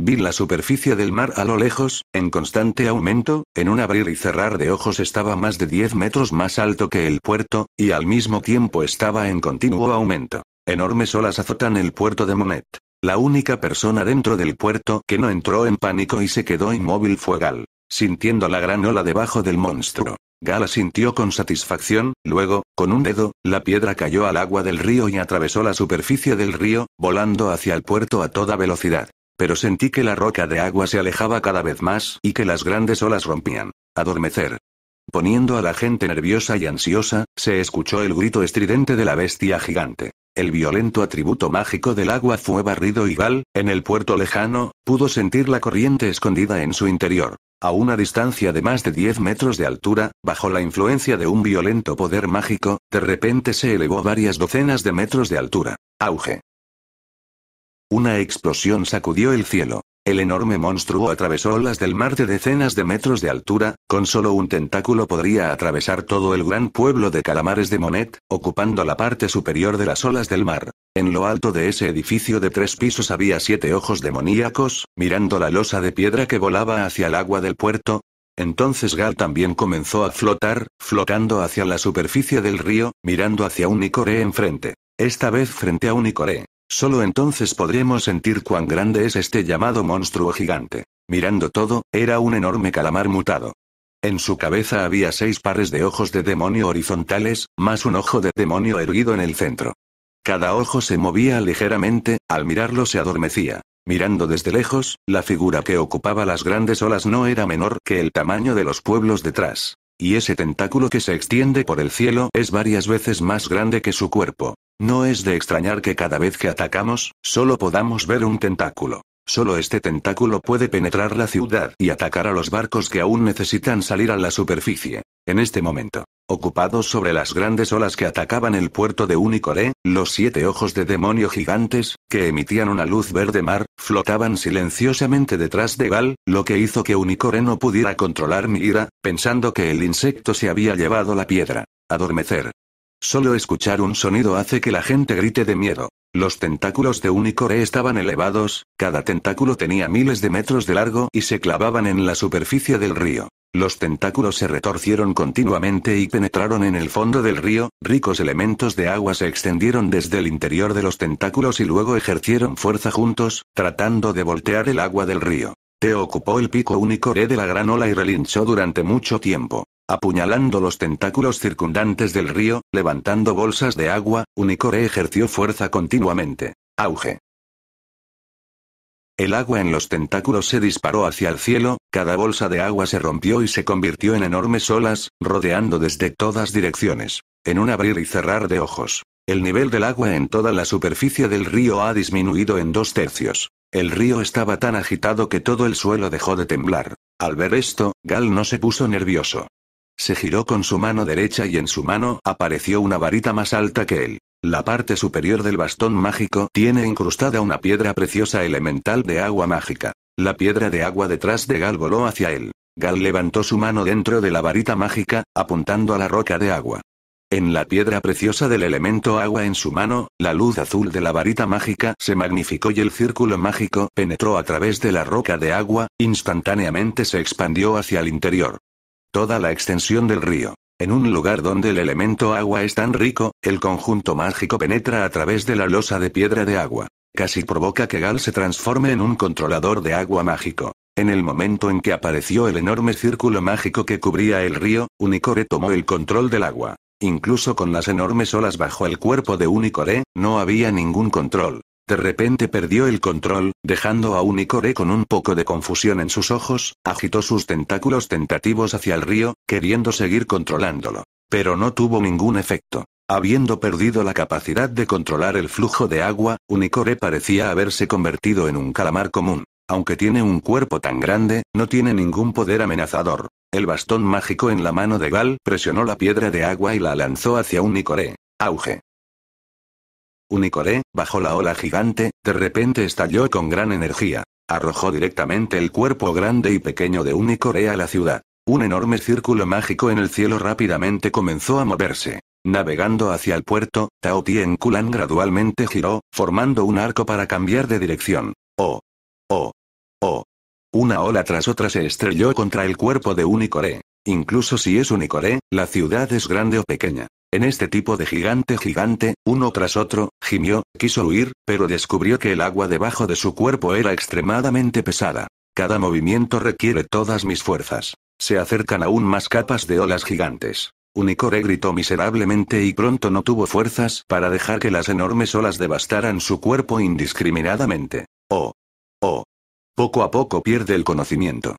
Vi la superficie del mar a lo lejos, en constante aumento, en un abrir y cerrar de ojos estaba más de 10 metros más alto que el puerto, y al mismo tiempo estaba en continuo aumento. Enormes olas azotan el puerto de Monet. La única persona dentro del puerto que no entró en pánico y se quedó inmóvil fue Gal, sintiendo la gran ola debajo del monstruo. Gal sintió con satisfacción, luego, con un dedo, la piedra cayó al agua del río y atravesó la superficie del río, volando hacia el puerto a toda velocidad. Pero sentí que la roca de agua se alejaba cada vez más y que las grandes olas rompían. Adormecer. Poniendo a la gente nerviosa y ansiosa, se escuchó el grito estridente de la bestia gigante. El violento atributo mágico del agua fue barrido y Val, en el puerto lejano, pudo sentir la corriente escondida en su interior. A una distancia de más de 10 metros de altura, bajo la influencia de un violento poder mágico, de repente se elevó varias docenas de metros de altura. Auge. Una explosión sacudió el cielo. El enorme monstruo atravesó olas del mar de decenas de metros de altura, con solo un tentáculo podría atravesar todo el gran pueblo de calamares de Monet, ocupando la parte superior de las olas del mar. En lo alto de ese edificio de tres pisos había siete ojos demoníacos, mirando la losa de piedra que volaba hacia el agua del puerto. Entonces Gal también comenzó a flotar, flotando hacia la superficie del río, mirando hacia un enfrente. Esta vez frente a un Solo entonces podremos sentir cuán grande es este llamado monstruo gigante. Mirando todo, era un enorme calamar mutado. En su cabeza había seis pares de ojos de demonio horizontales, más un ojo de demonio erguido en el centro. Cada ojo se movía ligeramente, al mirarlo se adormecía. Mirando desde lejos, la figura que ocupaba las grandes olas no era menor que el tamaño de los pueblos detrás. Y ese tentáculo que se extiende por el cielo es varias veces más grande que su cuerpo. No es de extrañar que cada vez que atacamos, solo podamos ver un tentáculo. Solo este tentáculo puede penetrar la ciudad y atacar a los barcos que aún necesitan salir a la superficie. En este momento, ocupados sobre las grandes olas que atacaban el puerto de Unicore, los siete ojos de demonio gigantes, que emitían una luz verde mar, flotaban silenciosamente detrás de Gal, lo que hizo que Unicore no pudiera controlar mi ira, pensando que el insecto se había llevado la piedra. Adormecer. Solo escuchar un sonido hace que la gente grite de miedo. Los tentáculos de Unicore estaban elevados, cada tentáculo tenía miles de metros de largo y se clavaban en la superficie del río. Los tentáculos se retorcieron continuamente y penetraron en el fondo del río, ricos elementos de agua se extendieron desde el interior de los tentáculos y luego ejercieron fuerza juntos, tratando de voltear el agua del río. Te ocupó el pico Unicore de la gran ola y relinchó durante mucho tiempo apuñalando los tentáculos circundantes del río, levantando bolsas de agua, Unicore ejerció fuerza continuamente. Auge. El agua en los tentáculos se disparó hacia el cielo, cada bolsa de agua se rompió y se convirtió en enormes olas, rodeando desde todas direcciones. En un abrir y cerrar de ojos. El nivel del agua en toda la superficie del río ha disminuido en dos tercios. El río estaba tan agitado que todo el suelo dejó de temblar. Al ver esto, Gal no se puso nervioso. Se giró con su mano derecha y en su mano apareció una varita más alta que él. La parte superior del bastón mágico tiene incrustada una piedra preciosa elemental de agua mágica. La piedra de agua detrás de Gal voló hacia él. Gal levantó su mano dentro de la varita mágica, apuntando a la roca de agua. En la piedra preciosa del elemento agua en su mano, la luz azul de la varita mágica se magnificó y el círculo mágico penetró a través de la roca de agua, instantáneamente se expandió hacia el interior toda la extensión del río. En un lugar donde el elemento agua es tan rico, el conjunto mágico penetra a través de la losa de piedra de agua. Casi provoca que Gal se transforme en un controlador de agua mágico. En el momento en que apareció el enorme círculo mágico que cubría el río, Unicore tomó el control del agua. Incluso con las enormes olas bajo el cuerpo de Unicore, no había ningún control. De repente perdió el control, dejando a Unicore con un poco de confusión en sus ojos, agitó sus tentáculos tentativos hacia el río, queriendo seguir controlándolo. Pero no tuvo ningún efecto. Habiendo perdido la capacidad de controlar el flujo de agua, Unicore parecía haberse convertido en un calamar común. Aunque tiene un cuerpo tan grande, no tiene ningún poder amenazador. El bastón mágico en la mano de Gal presionó la piedra de agua y la lanzó hacia Unicore. Auge. Unicoré, bajo la ola gigante, de repente estalló con gran energía. Arrojó directamente el cuerpo grande y pequeño de Unicoré a la ciudad. Un enorme círculo mágico en el cielo rápidamente comenzó a moverse. Navegando hacia el puerto, Tao Tien Kulan gradualmente giró, formando un arco para cambiar de dirección. ¡Oh! ¡Oh! ¡Oh! Una ola tras otra se estrelló contra el cuerpo de Unicoré. Incluso si es un la ciudad es grande o pequeña. En este tipo de gigante gigante, uno tras otro, gimió, quiso huir, pero descubrió que el agua debajo de su cuerpo era extremadamente pesada. Cada movimiento requiere todas mis fuerzas. Se acercan aún más capas de olas gigantes. Unicore gritó miserablemente y pronto no tuvo fuerzas para dejar que las enormes olas devastaran su cuerpo indiscriminadamente. Oh. Oh. Poco a poco pierde el conocimiento.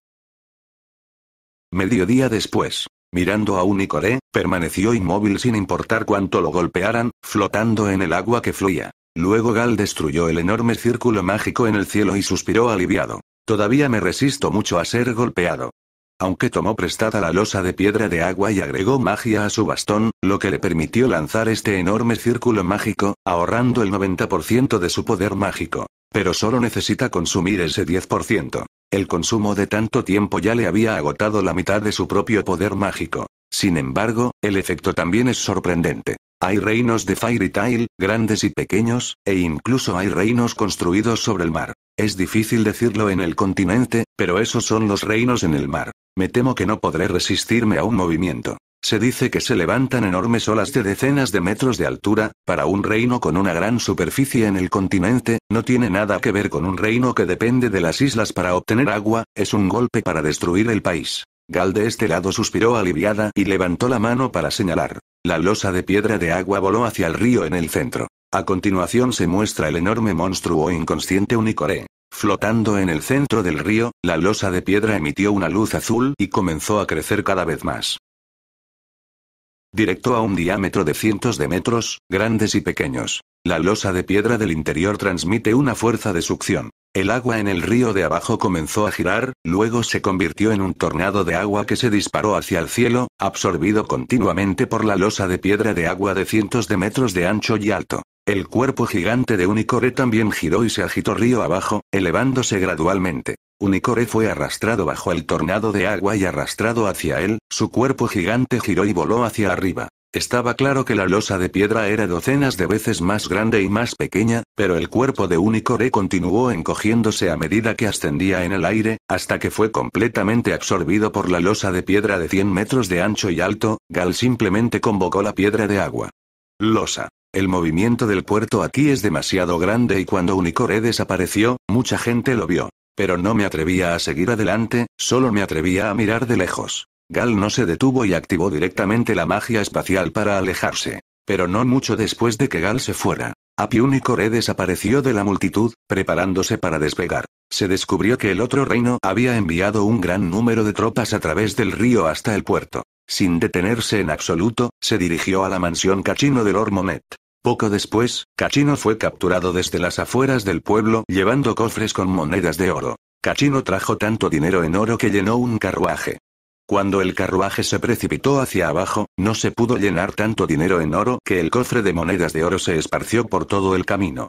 Mediodía después, mirando a un Unicoré, permaneció inmóvil sin importar cuánto lo golpearan, flotando en el agua que fluía. Luego Gal destruyó el enorme círculo mágico en el cielo y suspiró aliviado. Todavía me resisto mucho a ser golpeado. Aunque tomó prestada la losa de piedra de agua y agregó magia a su bastón, lo que le permitió lanzar este enorme círculo mágico, ahorrando el 90% de su poder mágico. Pero solo necesita consumir ese 10%. El consumo de tanto tiempo ya le había agotado la mitad de su propio poder mágico. Sin embargo, el efecto también es sorprendente. Hay reinos de Fairy Tail, grandes y pequeños, e incluso hay reinos construidos sobre el mar. Es difícil decirlo en el continente, pero esos son los reinos en el mar. Me temo que no podré resistirme a un movimiento. Se dice que se levantan enormes olas de decenas de metros de altura, para un reino con una gran superficie en el continente, no tiene nada que ver con un reino que depende de las islas para obtener agua, es un golpe para destruir el país. Gal de este lado suspiró aliviada y levantó la mano para señalar. La losa de piedra de agua voló hacia el río en el centro. A continuación se muestra el enorme monstruo inconsciente Unicoré. Flotando en el centro del río, la losa de piedra emitió una luz azul y comenzó a crecer cada vez más directo a un diámetro de cientos de metros, grandes y pequeños. La losa de piedra del interior transmite una fuerza de succión. El agua en el río de abajo comenzó a girar, luego se convirtió en un tornado de agua que se disparó hacia el cielo, absorbido continuamente por la losa de piedra de agua de cientos de metros de ancho y alto. El cuerpo gigante de Unicore también giró y se agitó río abajo, elevándose gradualmente. Unicore fue arrastrado bajo el tornado de agua y arrastrado hacia él, su cuerpo gigante giró y voló hacia arriba. Estaba claro que la losa de piedra era docenas de veces más grande y más pequeña, pero el cuerpo de Unicore continuó encogiéndose a medida que ascendía en el aire, hasta que fue completamente absorbido por la losa de piedra de 100 metros de ancho y alto, Gal simplemente convocó la piedra de agua. Losa. El movimiento del puerto aquí es demasiado grande y cuando Unicore desapareció, mucha gente lo vio. Pero no me atrevía a seguir adelante, solo me atrevía a mirar de lejos. Gal no se detuvo y activó directamente la magia espacial para alejarse. Pero no mucho después de que Gal se fuera. Apiún y desapareció de la multitud, preparándose para despegar. Se descubrió que el otro reino había enviado un gran número de tropas a través del río hasta el puerto. Sin detenerse en absoluto, se dirigió a la mansión Cachino del Lormonet. Poco después, Cachino fue capturado desde las afueras del pueblo llevando cofres con monedas de oro. Cachino trajo tanto dinero en oro que llenó un carruaje. Cuando el carruaje se precipitó hacia abajo, no se pudo llenar tanto dinero en oro que el cofre de monedas de oro se esparció por todo el camino.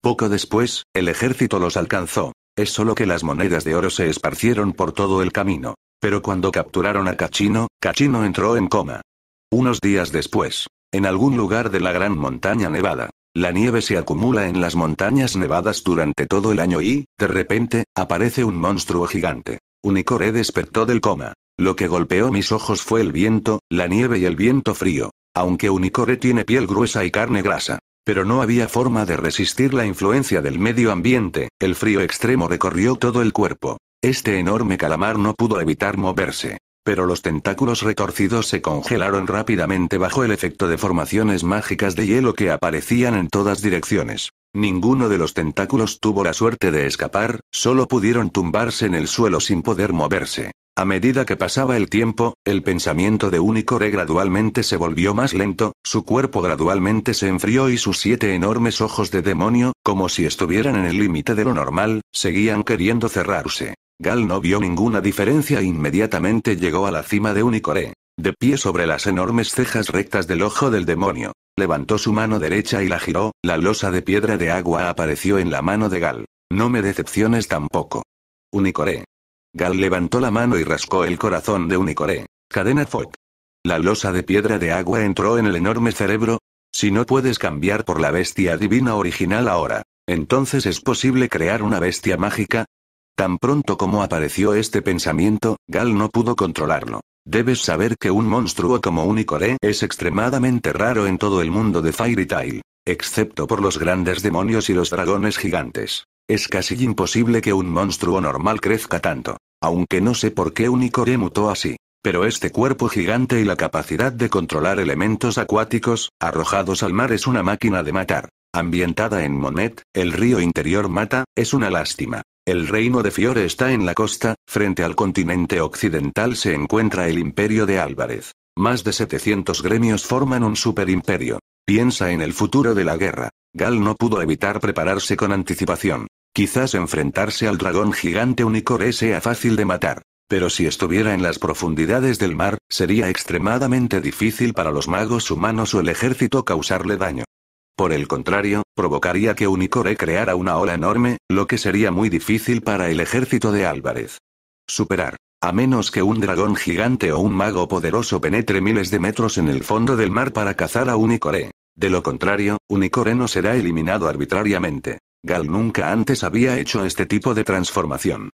Poco después, el ejército los alcanzó. Es solo que las monedas de oro se esparcieron por todo el camino. Pero cuando capturaron a Cachino, Cachino entró en coma. Unos días después, en algún lugar de la gran montaña nevada. La nieve se acumula en las montañas nevadas durante todo el año y, de repente, aparece un monstruo gigante. Unicore despertó del coma. Lo que golpeó mis ojos fue el viento, la nieve y el viento frío. Aunque Unicore tiene piel gruesa y carne grasa. Pero no había forma de resistir la influencia del medio ambiente, el frío extremo recorrió todo el cuerpo. Este enorme calamar no pudo evitar moverse pero los tentáculos retorcidos se congelaron rápidamente bajo el efecto de formaciones mágicas de hielo que aparecían en todas direcciones. Ninguno de los tentáculos tuvo la suerte de escapar, solo pudieron tumbarse en el suelo sin poder moverse. A medida que pasaba el tiempo, el pensamiento de Unicore gradualmente se volvió más lento, su cuerpo gradualmente se enfrió y sus siete enormes ojos de demonio, como si estuvieran en el límite de lo normal, seguían queriendo cerrarse. Gal no vio ninguna diferencia e inmediatamente llegó a la cima de Unicore. De pie sobre las enormes cejas rectas del ojo del demonio. Levantó su mano derecha y la giró, la losa de piedra de agua apareció en la mano de Gal. No me decepciones tampoco. Unicore. Gal levantó la mano y rascó el corazón de Unicore. Cadena Fogg. La losa de piedra de agua entró en el enorme cerebro. Si no puedes cambiar por la bestia divina original ahora, entonces es posible crear una bestia mágica. Tan pronto como apareció este pensamiento, Gal no pudo controlarlo. Debes saber que un monstruo como Unicore es extremadamente raro en todo el mundo de Fairy Tail, excepto por los grandes demonios y los dragones gigantes. Es casi imposible que un monstruo normal crezca tanto. Aunque no sé por qué Unicore mutó así. Pero este cuerpo gigante y la capacidad de controlar elementos acuáticos, arrojados al mar es una máquina de matar. Ambientada en Monet, el río interior mata, es una lástima. El reino de Fiore está en la costa, frente al continente occidental se encuentra el imperio de Álvarez. Más de 700 gremios forman un superimperio. Piensa en el futuro de la guerra. Gal no pudo evitar prepararse con anticipación. Quizás enfrentarse al dragón gigante Unicore sea fácil de matar. Pero si estuviera en las profundidades del mar, sería extremadamente difícil para los magos humanos o el ejército causarle daño. Por el contrario, provocaría que Unicore creara una ola enorme, lo que sería muy difícil para el ejército de Álvarez. Superar. A menos que un dragón gigante o un mago poderoso penetre miles de metros en el fondo del mar para cazar a Unicore. De lo contrario, Unicore no será eliminado arbitrariamente. Gal nunca antes había hecho este tipo de transformación.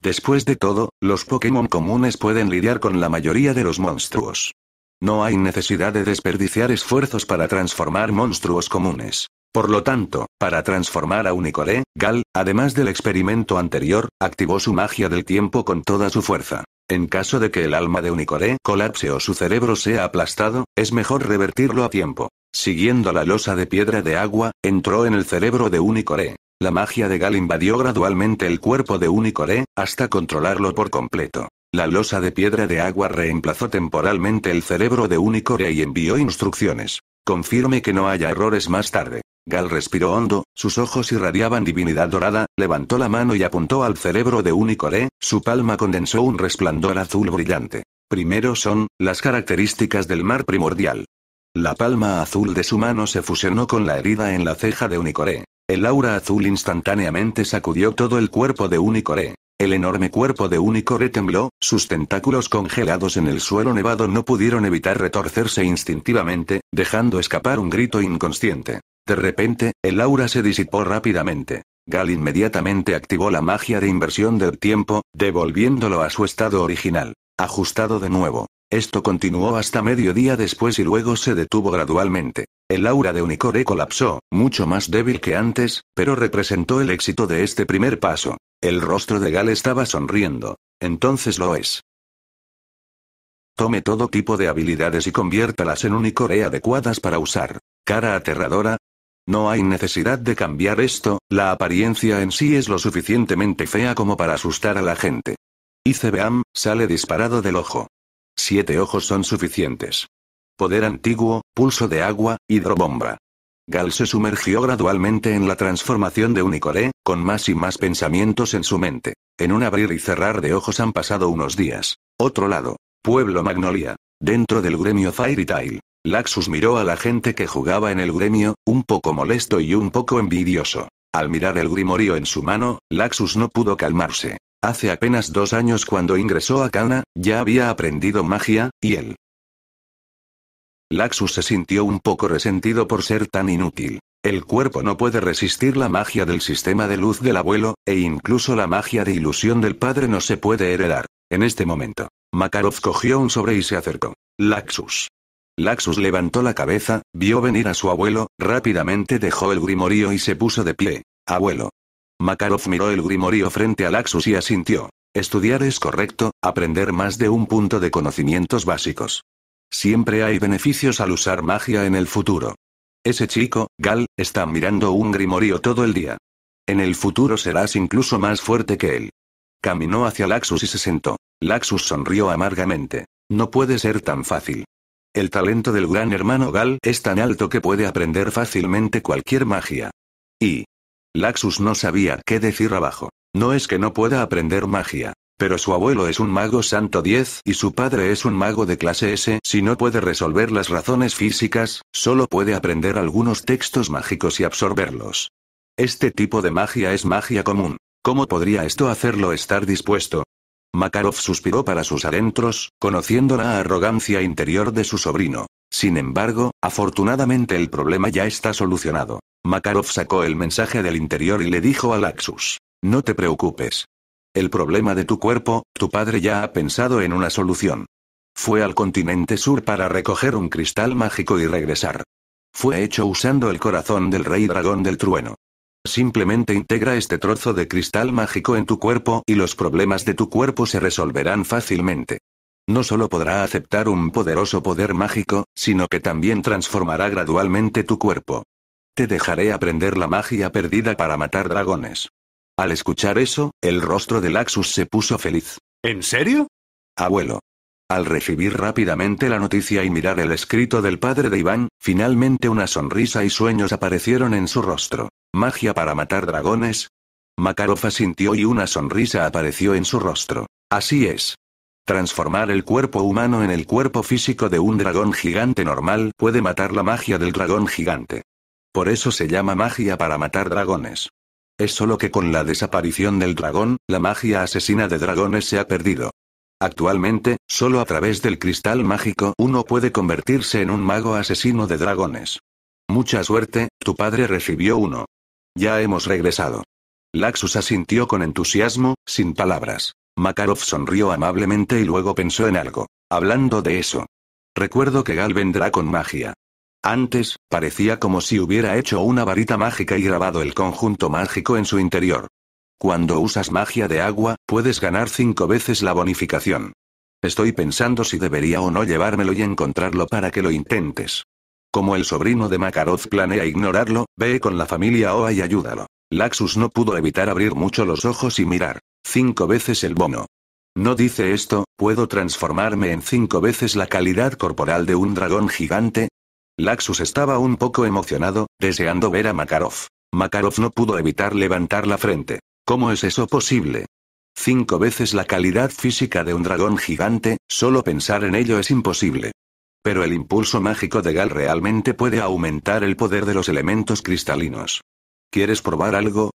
Después de todo, los Pokémon comunes pueden lidiar con la mayoría de los monstruos. No hay necesidad de desperdiciar esfuerzos para transformar monstruos comunes. Por lo tanto, para transformar a Unicore, Gal, además del experimento anterior, activó su magia del tiempo con toda su fuerza. En caso de que el alma de Unicore colapse o su cerebro sea aplastado, es mejor revertirlo a tiempo. Siguiendo la losa de piedra de agua, entró en el cerebro de Unicore. La magia de Gal invadió gradualmente el cuerpo de Unicore, hasta controlarlo por completo. La losa de piedra de agua reemplazó temporalmente el cerebro de Unicore y envió instrucciones. Confirme que no haya errores más tarde. Gal respiró hondo, sus ojos irradiaban divinidad dorada, levantó la mano y apuntó al cerebro de Unicore, su palma condensó un resplandor azul brillante. Primero son, las características del mar primordial. La palma azul de su mano se fusionó con la herida en la ceja de Unicore. El aura azul instantáneamente sacudió todo el cuerpo de Unicore. El enorme cuerpo de Unicore tembló, sus tentáculos congelados en el suelo nevado no pudieron evitar retorcerse instintivamente, dejando escapar un grito inconsciente. De repente, el aura se disipó rápidamente. Gal inmediatamente activó la magia de inversión del tiempo, devolviéndolo a su estado original. Ajustado de nuevo. Esto continuó hasta mediodía después y luego se detuvo gradualmente. El aura de Unicore colapsó, mucho más débil que antes, pero representó el éxito de este primer paso. El rostro de Gal estaba sonriendo. Entonces lo es. Tome todo tipo de habilidades y conviértalas en Unicore adecuadas para usar. Cara aterradora. No hay necesidad de cambiar esto, la apariencia en sí es lo suficientemente fea como para asustar a la gente. Beam, sale disparado del ojo. Siete ojos son suficientes. Poder antiguo, pulso de agua, hidrobomba. Gal se sumergió gradualmente en la transformación de Unicore, con más y más pensamientos en su mente. En un abrir y cerrar de ojos han pasado unos días. Otro lado. Pueblo Magnolia. Dentro del gremio Fairy Tail. Laxus miró a la gente que jugaba en el gremio, un poco molesto y un poco envidioso. Al mirar el grimorio en su mano, Laxus no pudo calmarse. Hace apenas dos años cuando ingresó a Kana, ya había aprendido magia, y él. Laxus se sintió un poco resentido por ser tan inútil. El cuerpo no puede resistir la magia del sistema de luz del abuelo, e incluso la magia de ilusión del padre no se puede heredar. En este momento, Makarov cogió un sobre y se acercó. Laxus. Laxus levantó la cabeza, vio venir a su abuelo, rápidamente dejó el grimorío y se puso de pie. Abuelo, Makarov miró el grimorio frente a Laxus y asintió. Estudiar es correcto, aprender más de un punto de conocimientos básicos. Siempre hay beneficios al usar magia en el futuro. Ese chico, Gal, está mirando un grimorio todo el día. En el futuro serás incluso más fuerte que él. Caminó hacia Laxus y se sentó. Laxus sonrió amargamente. No puede ser tan fácil. El talento del gran hermano Gal es tan alto que puede aprender fácilmente cualquier magia. Y, Laxus no sabía qué decir abajo. No es que no pueda aprender magia. Pero su abuelo es un mago santo 10 y su padre es un mago de clase S. Si no puede resolver las razones físicas, solo puede aprender algunos textos mágicos y absorberlos. Este tipo de magia es magia común. ¿Cómo podría esto hacerlo estar dispuesto? Makarov suspiró para sus adentros, conociendo la arrogancia interior de su sobrino. Sin embargo, afortunadamente el problema ya está solucionado. Makarov sacó el mensaje del interior y le dijo a Laxus. No te preocupes. El problema de tu cuerpo, tu padre ya ha pensado en una solución. Fue al continente sur para recoger un cristal mágico y regresar. Fue hecho usando el corazón del rey dragón del trueno. Simplemente integra este trozo de cristal mágico en tu cuerpo y los problemas de tu cuerpo se resolverán fácilmente. No solo podrá aceptar un poderoso poder mágico, sino que también transformará gradualmente tu cuerpo. Te dejaré aprender la magia perdida para matar dragones. Al escuchar eso, el rostro de Laxus se puso feliz. ¿En serio? Abuelo. Al recibir rápidamente la noticia y mirar el escrito del padre de Iván, finalmente una sonrisa y sueños aparecieron en su rostro. ¿Magia para matar dragones? Makarov sintió y una sonrisa apareció en su rostro. Así es. Transformar el cuerpo humano en el cuerpo físico de un dragón gigante normal puede matar la magia del dragón gigante. Por eso se llama magia para matar dragones. Es solo que con la desaparición del dragón, la magia asesina de dragones se ha perdido. Actualmente, solo a través del cristal mágico uno puede convertirse en un mago asesino de dragones. Mucha suerte, tu padre recibió uno. Ya hemos regresado. Laxus asintió con entusiasmo, sin palabras. Makarov sonrió amablemente y luego pensó en algo. Hablando de eso. Recuerdo que Gal vendrá con magia. Antes, parecía como si hubiera hecho una varita mágica y grabado el conjunto mágico en su interior. Cuando usas magia de agua, puedes ganar cinco veces la bonificación. Estoy pensando si debería o no llevármelo y encontrarlo para que lo intentes. Como el sobrino de Makarov planea ignorarlo, ve con la familia Oa y ayúdalo. Laxus no pudo evitar abrir mucho los ojos y mirar. Cinco veces el bono. No dice esto, ¿puedo transformarme en cinco veces la calidad corporal de un dragón gigante? Laxus estaba un poco emocionado, deseando ver a Makarov. Makarov no pudo evitar levantar la frente. ¿Cómo es eso posible? Cinco veces la calidad física de un dragón gigante, solo pensar en ello es imposible. Pero el impulso mágico de Gal realmente puede aumentar el poder de los elementos cristalinos. ¿Quieres probar algo?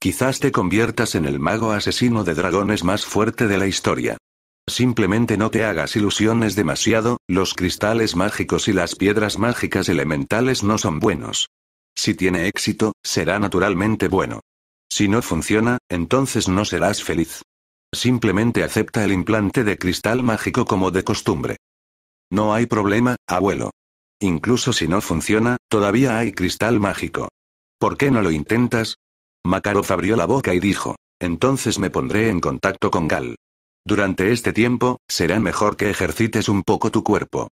Quizás te conviertas en el mago asesino de dragones más fuerte de la historia. Simplemente no te hagas ilusiones demasiado, los cristales mágicos y las piedras mágicas elementales no son buenos. Si tiene éxito, será naturalmente bueno. Si no funciona, entonces no serás feliz. Simplemente acepta el implante de cristal mágico como de costumbre. No hay problema, abuelo. Incluso si no funciona, todavía hay cristal mágico. ¿Por qué no lo intentas? Makarov abrió la boca y dijo. Entonces me pondré en contacto con Gal. Durante este tiempo, será mejor que ejercites un poco tu cuerpo.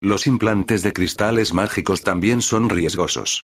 Los implantes de cristales mágicos también son riesgosos.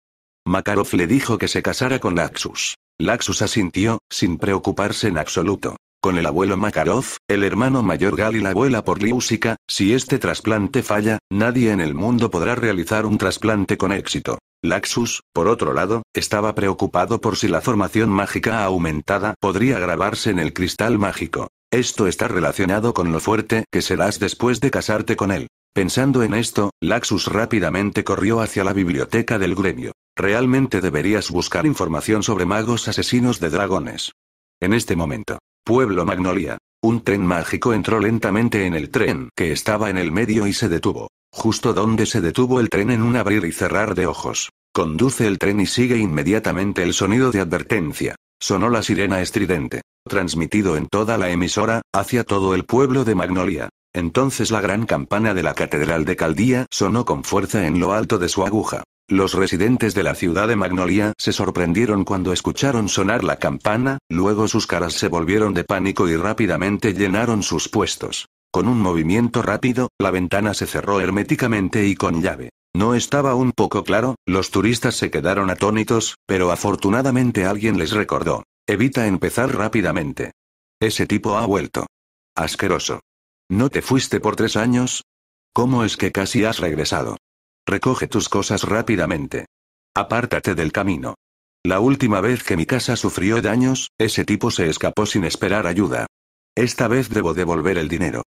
Makarov le dijo que se casara con Laxus. Laxus asintió, sin preocuparse en absoluto. Con el abuelo Makarov, el hermano mayor Gal y la abuela Porliúsica, si este trasplante falla, nadie en el mundo podrá realizar un trasplante con éxito. Laxus, por otro lado, estaba preocupado por si la formación mágica aumentada podría grabarse en el cristal mágico. Esto está relacionado con lo fuerte que serás después de casarte con él. Pensando en esto, Laxus rápidamente corrió hacia la biblioteca del gremio. Realmente deberías buscar información sobre magos asesinos de dragones. En este momento, Pueblo Magnolia. Un tren mágico entró lentamente en el tren que estaba en el medio y se detuvo. Justo donde se detuvo el tren en un abrir y cerrar de ojos. Conduce el tren y sigue inmediatamente el sonido de advertencia. Sonó la sirena estridente, transmitido en toda la emisora, hacia todo el pueblo de Magnolia. Entonces la gran campana de la Catedral de Caldía sonó con fuerza en lo alto de su aguja. Los residentes de la ciudad de Magnolia se sorprendieron cuando escucharon sonar la campana, luego sus caras se volvieron de pánico y rápidamente llenaron sus puestos. Con un movimiento rápido, la ventana se cerró herméticamente y con llave. No estaba un poco claro, los turistas se quedaron atónitos, pero afortunadamente alguien les recordó. Evita empezar rápidamente. Ese tipo ha vuelto. Asqueroso. ¿No te fuiste por tres años? ¿Cómo es que casi has regresado? Recoge tus cosas rápidamente. Apártate del camino. La última vez que mi casa sufrió daños, ese tipo se escapó sin esperar ayuda. Esta vez debo devolver el dinero.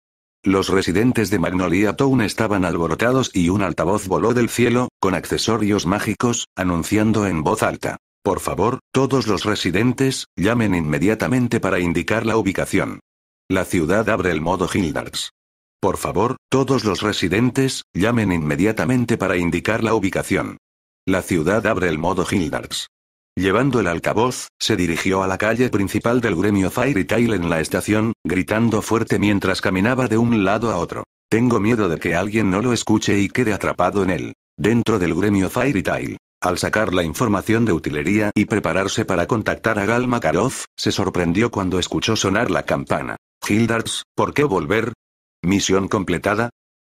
Los residentes de Magnolia Town estaban alborotados y un altavoz voló del cielo, con accesorios mágicos, anunciando en voz alta. Por favor, todos los residentes, llamen inmediatamente para indicar la ubicación. La ciudad abre el modo Hildarts. Por favor, todos los residentes, llamen inmediatamente para indicar la ubicación. La ciudad abre el modo Hildarts. Llevando el altavoz, se dirigió a la calle principal del gremio Fairy en la estación, gritando fuerte mientras caminaba de un lado a otro. Tengo miedo de que alguien no lo escuche y quede atrapado en él. Dentro del gremio Fairy Al sacar la información de utilería y prepararse para contactar a Gal Makarov, se sorprendió cuando escuchó sonar la campana. Hildarts, ¿por qué volver? ¿Misión completada?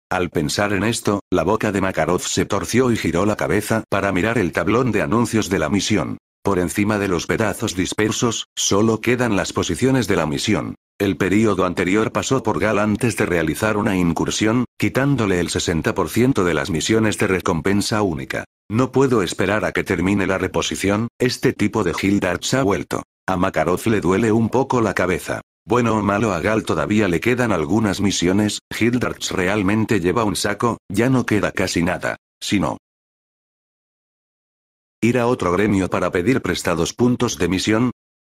Al pensar en esto, la boca de Makarov se torció y giró la cabeza para mirar el tablón de anuncios de la misión. Por encima de los pedazos dispersos, solo quedan las posiciones de la misión. El periodo anterior pasó por Gal antes de realizar una incursión, quitándole el 60% de las misiones de recompensa única. No puedo esperar a que termine la reposición, este tipo de Hildarts ha vuelto. A Makarov le duele un poco la cabeza. Bueno o malo a Gal todavía le quedan algunas misiones, Hildarts realmente lleva un saco, ya no queda casi nada. Si no, ¿Ir a otro gremio para pedir prestados puntos de misión?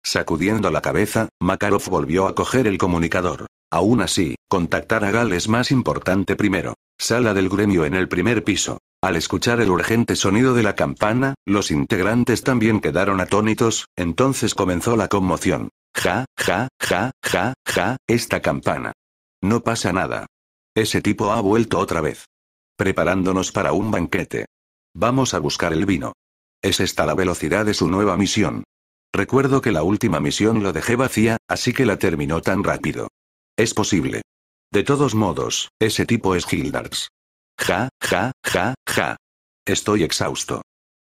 Sacudiendo la cabeza, Makarov volvió a coger el comunicador. Aún así, contactar a Gal es más importante primero. Sala del gremio en el primer piso. Al escuchar el urgente sonido de la campana, los integrantes también quedaron atónitos, entonces comenzó la conmoción. Ja, ja, ja, ja, ja, esta campana. No pasa nada. Ese tipo ha vuelto otra vez. Preparándonos para un banquete. Vamos a buscar el vino. Es esta la velocidad de su nueva misión. Recuerdo que la última misión lo dejé vacía, así que la terminó tan rápido. Es posible. De todos modos, ese tipo es Gildars. Ja, ja, ja, ja. Estoy exhausto.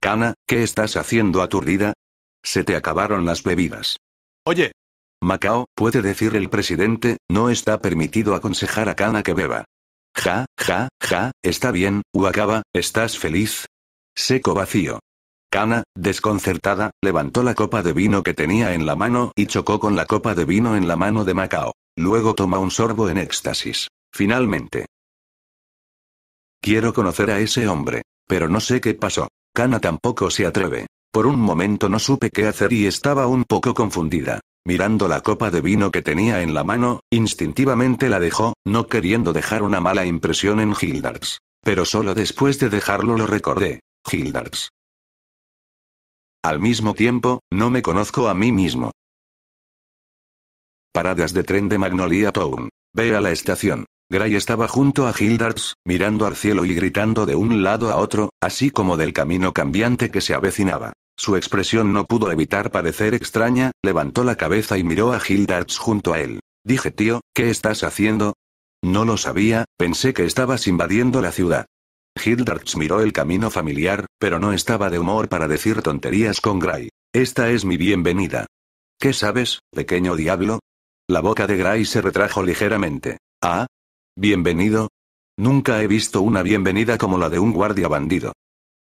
Kana, ¿qué estás haciendo aturdida? Se te acabaron las bebidas. Oye. Macao, puede decir el presidente, no está permitido aconsejar a Kana que beba. Ja, ja, ja, está bien, Wakaba, ¿estás feliz? Seco vacío. Kana, desconcertada, levantó la copa de vino que tenía en la mano y chocó con la copa de vino en la mano de Macao. Luego toma un sorbo en éxtasis. Finalmente. Quiero conocer a ese hombre. Pero no sé qué pasó. Kana tampoco se atreve. Por un momento no supe qué hacer y estaba un poco confundida. Mirando la copa de vino que tenía en la mano, instintivamente la dejó, no queriendo dejar una mala impresión en Hildards. Pero solo después de dejarlo lo recordé. Hildards. Al mismo tiempo, no me conozco a mí mismo. Paradas de tren de Magnolia Town. Ve a la estación. Gray estaba junto a Hildarts, mirando al cielo y gritando de un lado a otro, así como del camino cambiante que se avecinaba. Su expresión no pudo evitar parecer extraña, levantó la cabeza y miró a Hildarts junto a él. Dije tío, ¿qué estás haciendo? No lo sabía, pensé que estabas invadiendo la ciudad. Hildarts miró el camino familiar, pero no estaba de humor para decir tonterías con Gray. Esta es mi bienvenida. ¿Qué sabes, pequeño diablo? La boca de Gray se retrajo ligeramente. ¿Ah? ¿Bienvenido? Nunca he visto una bienvenida como la de un guardia bandido.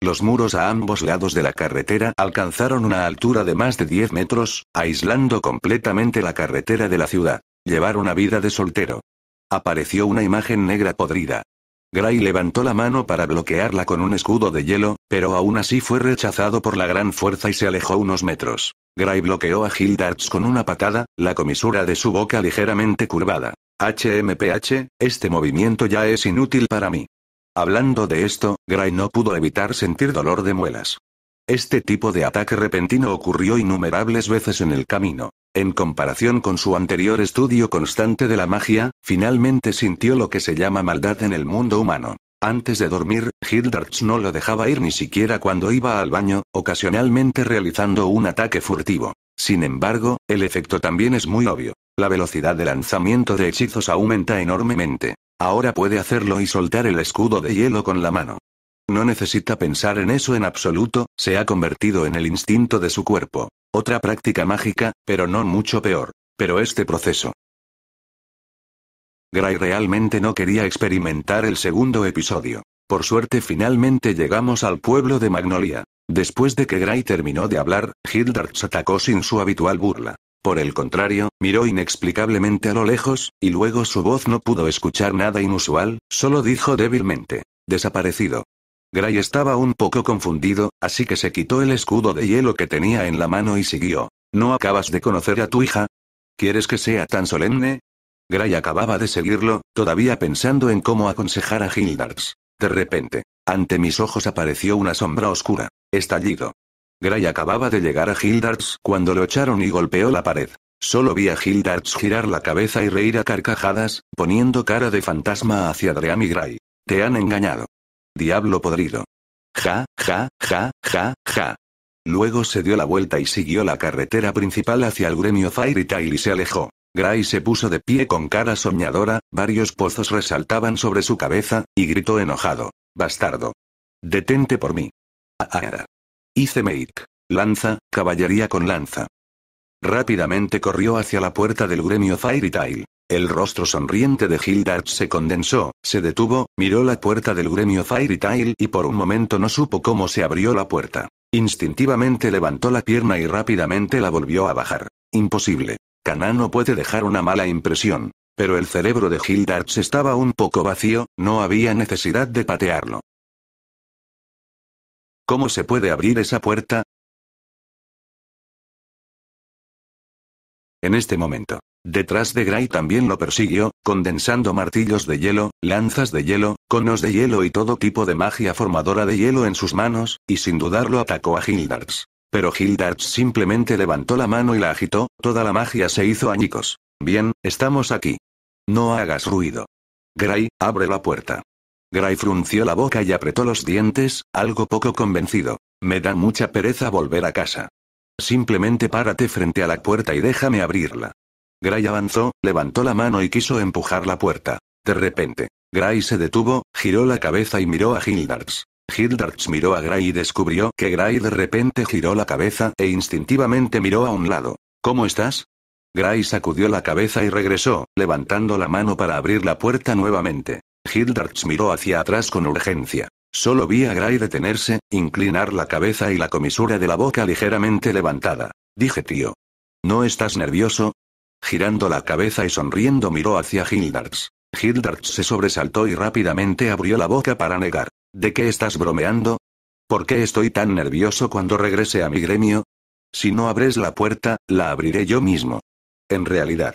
Los muros a ambos lados de la carretera alcanzaron una altura de más de 10 metros, aislando completamente la carretera de la ciudad. Llevar una vida de soltero. Apareció una imagen negra podrida. Gray levantó la mano para bloquearla con un escudo de hielo, pero aún así fue rechazado por la gran fuerza y se alejó unos metros. Gray bloqueó a Hildarts con una patada, la comisura de su boca ligeramente curvada. HMPH, este movimiento ya es inútil para mí. Hablando de esto, Gray no pudo evitar sentir dolor de muelas. Este tipo de ataque repentino ocurrió innumerables veces en el camino. En comparación con su anterior estudio constante de la magia, finalmente sintió lo que se llama maldad en el mundo humano. Antes de dormir, Hildarts no lo dejaba ir ni siquiera cuando iba al baño, ocasionalmente realizando un ataque furtivo. Sin embargo, el efecto también es muy obvio. La velocidad de lanzamiento de hechizos aumenta enormemente. Ahora puede hacerlo y soltar el escudo de hielo con la mano. No necesita pensar en eso en absoluto, se ha convertido en el instinto de su cuerpo. Otra práctica mágica, pero no mucho peor. Pero este proceso. Gray realmente no quería experimentar el segundo episodio. Por suerte finalmente llegamos al pueblo de Magnolia. Después de que Gray terminó de hablar, Hildart se atacó sin su habitual burla. Por el contrario, miró inexplicablemente a lo lejos, y luego su voz no pudo escuchar nada inusual, solo dijo débilmente. Desaparecido. Gray estaba un poco confundido, así que se quitó el escudo de hielo que tenía en la mano y siguió. ¿No acabas de conocer a tu hija? ¿Quieres que sea tan solemne? Gray acababa de seguirlo, todavía pensando en cómo aconsejar a Hildarts. De repente, ante mis ojos apareció una sombra oscura. Estallido. Gray acababa de llegar a Hildarts cuando lo echaron y golpeó la pared. Solo vi a Hildarts girar la cabeza y reír a carcajadas, poniendo cara de fantasma hacia Dream y Gray. Te han engañado. Diablo podrido. Ja, ja, ja, ja, ja. Luego se dio la vuelta y siguió la carretera principal hacia el gremio Tail y se alejó. Gray se puso de pie con cara soñadora, varios pozos resaltaban sobre su cabeza, y gritó enojado. Bastardo. Detente por mí. Ahara. Hice make. Lanza, caballería con lanza. Rápidamente corrió hacia la puerta del gremio Firetail. El rostro sonriente de Hildart se condensó, se detuvo, miró la puerta del gremio Fairy y por un momento no supo cómo se abrió la puerta. Instintivamente levantó la pierna y rápidamente la volvió a bajar. Imposible. Cana no puede dejar una mala impresión. Pero el cerebro de Hildarts estaba un poco vacío, no había necesidad de patearlo. ¿Cómo se puede abrir esa puerta? En este momento. Detrás de Gray también lo persiguió, condensando martillos de hielo, lanzas de hielo, conos de hielo y todo tipo de magia formadora de hielo en sus manos, y sin dudarlo atacó a Hildarts. Pero Hildarts simplemente levantó la mano y la agitó, toda la magia se hizo añicos. Bien, estamos aquí. No hagas ruido. Gray, abre la puerta. Gray frunció la boca y apretó los dientes, algo poco convencido. Me da mucha pereza volver a casa. Simplemente párate frente a la puerta y déjame abrirla. Gray avanzó, levantó la mano y quiso empujar la puerta. De repente, Gray se detuvo, giró la cabeza y miró a Hildarts. Hildarts miró a Gray y descubrió que Gray de repente giró la cabeza e instintivamente miró a un lado. ¿Cómo estás? Gray sacudió la cabeza y regresó, levantando la mano para abrir la puerta nuevamente. Hildarts miró hacia atrás con urgencia. Solo vi a Gray detenerse, inclinar la cabeza y la comisura de la boca ligeramente levantada. Dije tío. ¿No estás nervioso? Girando la cabeza y sonriendo miró hacia Hildarts. Hildarts se sobresaltó y rápidamente abrió la boca para negar. ¿De qué estás bromeando? ¿Por qué estoy tan nervioso cuando regrese a mi gremio? Si no abres la puerta, la abriré yo mismo. En realidad.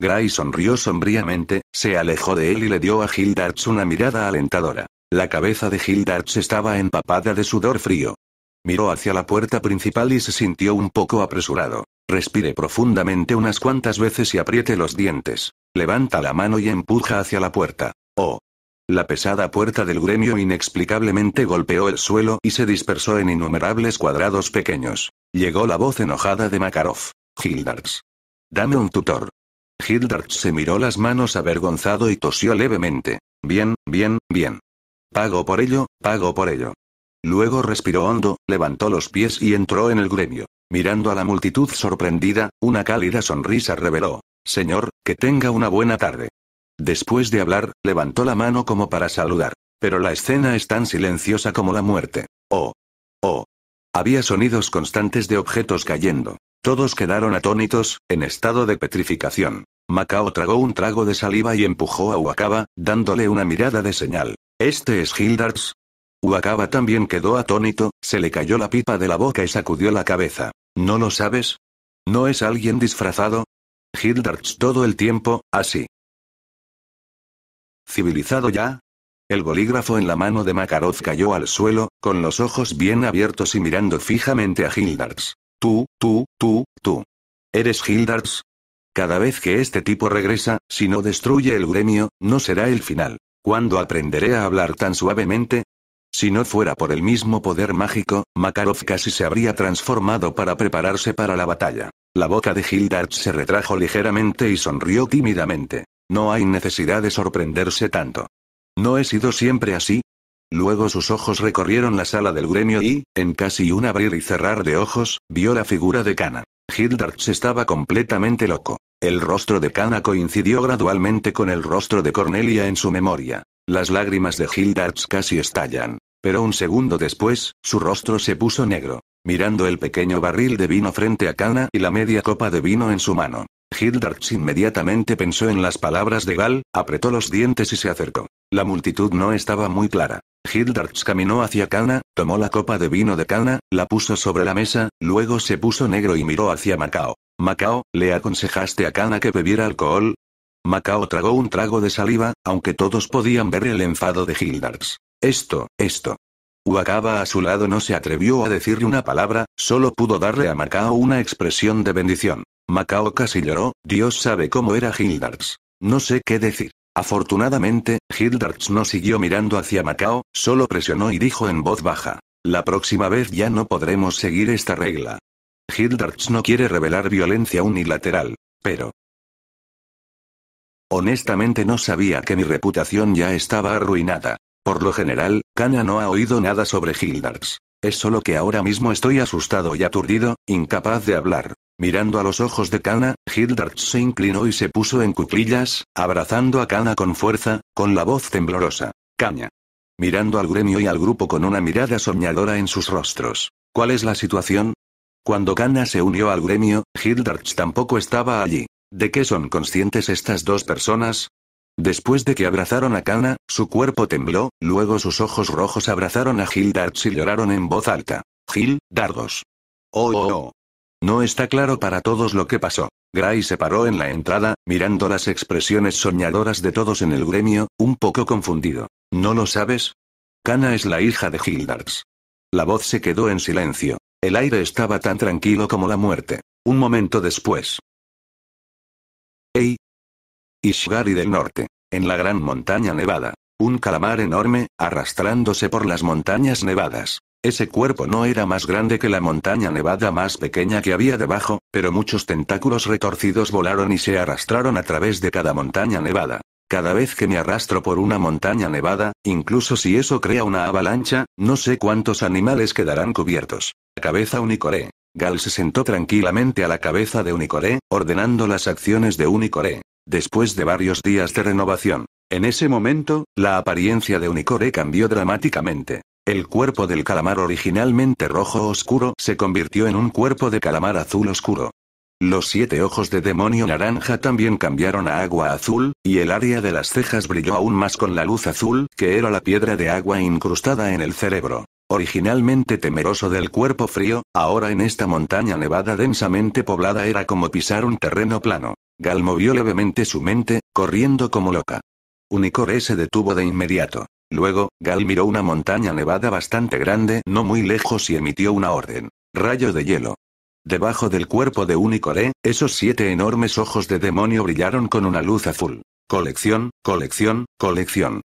Gray sonrió sombríamente, se alejó de él y le dio a Hildarts una mirada alentadora. La cabeza de Hildarts estaba empapada de sudor frío. Miró hacia la puerta principal y se sintió un poco apresurado. Respire profundamente unas cuantas veces y apriete los dientes. Levanta la mano y empuja hacia la puerta. Oh. La pesada puerta del gremio inexplicablemente golpeó el suelo y se dispersó en innumerables cuadrados pequeños. Llegó la voz enojada de Makarov. Hildarts. Dame un tutor. Hildarts se miró las manos avergonzado y tosió levemente. Bien, bien, bien. Pago por ello, pago por ello. Luego respiró hondo, levantó los pies y entró en el gremio. Mirando a la multitud sorprendida, una cálida sonrisa reveló. Señor, que tenga una buena tarde. Después de hablar, levantó la mano como para saludar. Pero la escena es tan silenciosa como la muerte. Oh. Oh. Había sonidos constantes de objetos cayendo. Todos quedaron atónitos, en estado de petrificación. Macao tragó un trago de saliva y empujó a Wakaba, dándole una mirada de señal. ¿Este es Hildarts? Wakaba también quedó atónito, se le cayó la pipa de la boca y sacudió la cabeza. ¿No lo sabes? ¿No es alguien disfrazado? Hildarts todo el tiempo, así. ¿Civilizado ya? El bolígrafo en la mano de Makarov cayó al suelo, con los ojos bien abiertos y mirando fijamente a Hildarts. Tú, tú, tú, tú. ¿Eres Hildarts? Cada vez que este tipo regresa, si no destruye el gremio, no será el final. ¿Cuándo aprenderé a hablar tan suavemente? Si no fuera por el mismo poder mágico, Makarov casi se habría transformado para prepararse para la batalla. La boca de Hildart se retrajo ligeramente y sonrió tímidamente. No hay necesidad de sorprenderse tanto. ¿No he sido siempre así? Luego sus ojos recorrieron la sala del gremio y, en casi un abrir y cerrar de ojos, vio la figura de Kana. Hildart estaba completamente loco. El rostro de Kana coincidió gradualmente con el rostro de Cornelia en su memoria. Las lágrimas de Hildarts casi estallan. Pero un segundo después, su rostro se puso negro. Mirando el pequeño barril de vino frente a Kana y la media copa de vino en su mano. Hildarts inmediatamente pensó en las palabras de Gal, apretó los dientes y se acercó. La multitud no estaba muy clara. Hildarts caminó hacia Kana, tomó la copa de vino de Kana, la puso sobre la mesa, luego se puso negro y miró hacia Macao. Macao, ¿le aconsejaste a Kana que bebiera alcohol? Macao tragó un trago de saliva, aunque todos podían ver el enfado de Hildarts. Esto, esto. Wakaba a su lado no se atrevió a decirle una palabra, solo pudo darle a Macao una expresión de bendición. Macao casi lloró, Dios sabe cómo era Hildarts. No sé qué decir. Afortunadamente, Hildarts no siguió mirando hacia Macao, solo presionó y dijo en voz baja. La próxima vez ya no podremos seguir esta regla. Hildarts no quiere revelar violencia unilateral. Pero, Honestamente no sabía que mi reputación ya estaba arruinada. Por lo general, Kana no ha oído nada sobre Hildarts. Es solo que ahora mismo estoy asustado y aturdido, incapaz de hablar. Mirando a los ojos de Kana, Hildarts se inclinó y se puso en cuclillas, abrazando a Kana con fuerza, con la voz temblorosa. Kana. Mirando al gremio y al grupo con una mirada soñadora en sus rostros. ¿Cuál es la situación? Cuando Kana se unió al gremio, Hildarts tampoco estaba allí. ¿De qué son conscientes estas dos personas? Después de que abrazaron a Kana, su cuerpo tembló, luego sus ojos rojos abrazaron a Gil y lloraron en voz alta. Gil, dardos. Oh, oh, oh. No está claro para todos lo que pasó. Gray se paró en la entrada, mirando las expresiones soñadoras de todos en el gremio, un poco confundido. ¿No lo sabes? Kana es la hija de Hildarts. La voz se quedó en silencio. El aire estaba tan tranquilo como la muerte. Un momento después, ¡Ey! Ishgari del norte. En la gran montaña nevada. Un calamar enorme, arrastrándose por las montañas nevadas. Ese cuerpo no era más grande que la montaña nevada más pequeña que había debajo, pero muchos tentáculos retorcidos volaron y se arrastraron a través de cada montaña nevada. Cada vez que me arrastro por una montaña nevada, incluso si eso crea una avalancha, no sé cuántos animales quedarán cubiertos. Cabeza unicoré, Gal se sentó tranquilamente a la cabeza de Unicore, ordenando las acciones de Unicore. Después de varios días de renovación. En ese momento, la apariencia de Unicore cambió dramáticamente. El cuerpo del calamar originalmente rojo oscuro se convirtió en un cuerpo de calamar azul oscuro. Los siete ojos de demonio naranja también cambiaron a agua azul, y el área de las cejas brilló aún más con la luz azul, que era la piedra de agua incrustada en el cerebro. Originalmente temeroso del cuerpo frío, ahora en esta montaña nevada densamente poblada era como pisar un terreno plano. Gal movió levemente su mente, corriendo como loca. Unicore se detuvo de inmediato. Luego, Gal miró una montaña nevada bastante grande, no muy lejos, y emitió una orden. Rayo de hielo. Debajo del cuerpo de Unicore, ¿eh? esos siete enormes ojos de demonio brillaron con una luz azul. Colección, colección, colección.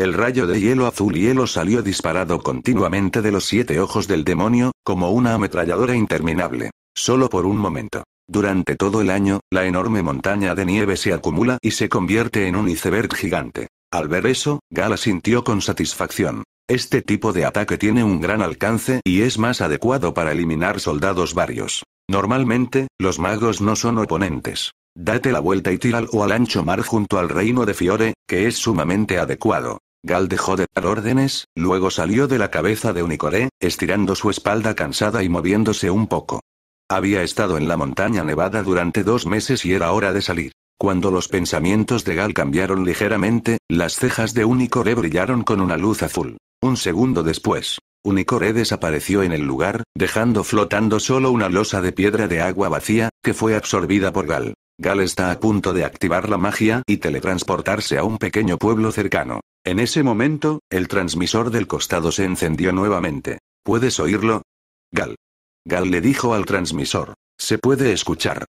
El rayo de hielo azul hielo salió disparado continuamente de los siete ojos del demonio, como una ametralladora interminable. Solo por un momento. Durante todo el año, la enorme montaña de nieve se acumula y se convierte en un iceberg gigante. Al ver eso, Gala sintió con satisfacción. Este tipo de ataque tiene un gran alcance y es más adecuado para eliminar soldados varios. Normalmente, los magos no son oponentes. Date la vuelta y o al ancho mar junto al reino de Fiore, que es sumamente adecuado. Gal dejó de dar órdenes, luego salió de la cabeza de Unicoré, estirando su espalda cansada y moviéndose un poco. Había estado en la montaña nevada durante dos meses y era hora de salir. Cuando los pensamientos de Gal cambiaron ligeramente, las cejas de Unicoré brillaron con una luz azul. Un segundo después, Unicoré desapareció en el lugar, dejando flotando solo una losa de piedra de agua vacía, que fue absorbida por Gal. Gal está a punto de activar la magia y teletransportarse a un pequeño pueblo cercano. En ese momento, el transmisor del costado se encendió nuevamente. ¿Puedes oírlo? Gal. Gal le dijo al transmisor. Se puede escuchar.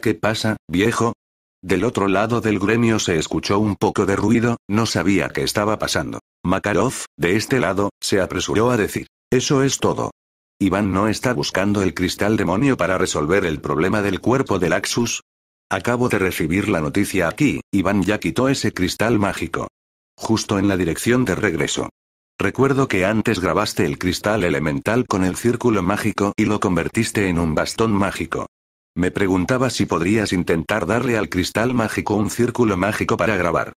¿Qué pasa, viejo? Del otro lado del gremio se escuchó un poco de ruido, no sabía qué estaba pasando. Makarov, de este lado, se apresuró a decir. Eso es todo. Iván no está buscando el cristal demonio para resolver el problema del cuerpo del Axus. Acabo de recibir la noticia aquí, Iván ya quitó ese cristal mágico. Justo en la dirección de regreso. Recuerdo que antes grabaste el cristal elemental con el círculo mágico y lo convertiste en un bastón mágico. Me preguntaba si podrías intentar darle al cristal mágico un círculo mágico para grabar.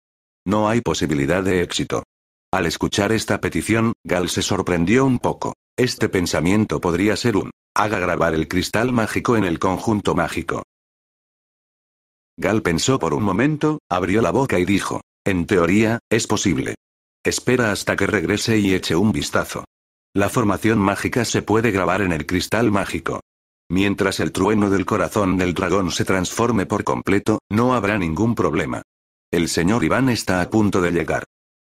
No hay posibilidad de éxito. Al escuchar esta petición, Gal se sorprendió un poco. Este pensamiento podría ser un haga grabar el cristal mágico en el conjunto mágico. Gal pensó por un momento, abrió la boca y dijo, en teoría, es posible. Espera hasta que regrese y eche un vistazo. La formación mágica se puede grabar en el cristal mágico. Mientras el trueno del corazón del dragón se transforme por completo, no habrá ningún problema. El señor Iván está a punto de llegar.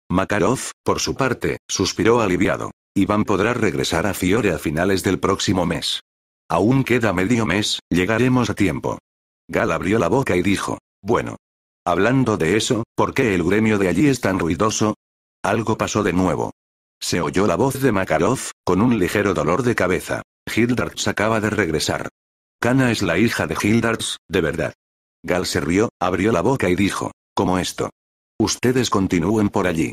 Makarov, por su parte, suspiró aliviado. Iván podrá regresar a Fiore a finales del próximo mes. Aún queda medio mes, llegaremos a tiempo. Gal abrió la boca y dijo, bueno, Hablando de eso, ¿por qué el gremio de allí es tan ruidoso? Algo pasó de nuevo. Se oyó la voz de Makarov, con un ligero dolor de cabeza. Hildarts acaba de regresar. Kana es la hija de Hildarts, de verdad. Gal se rió, abrió la boca y dijo, como esto. Ustedes continúen por allí.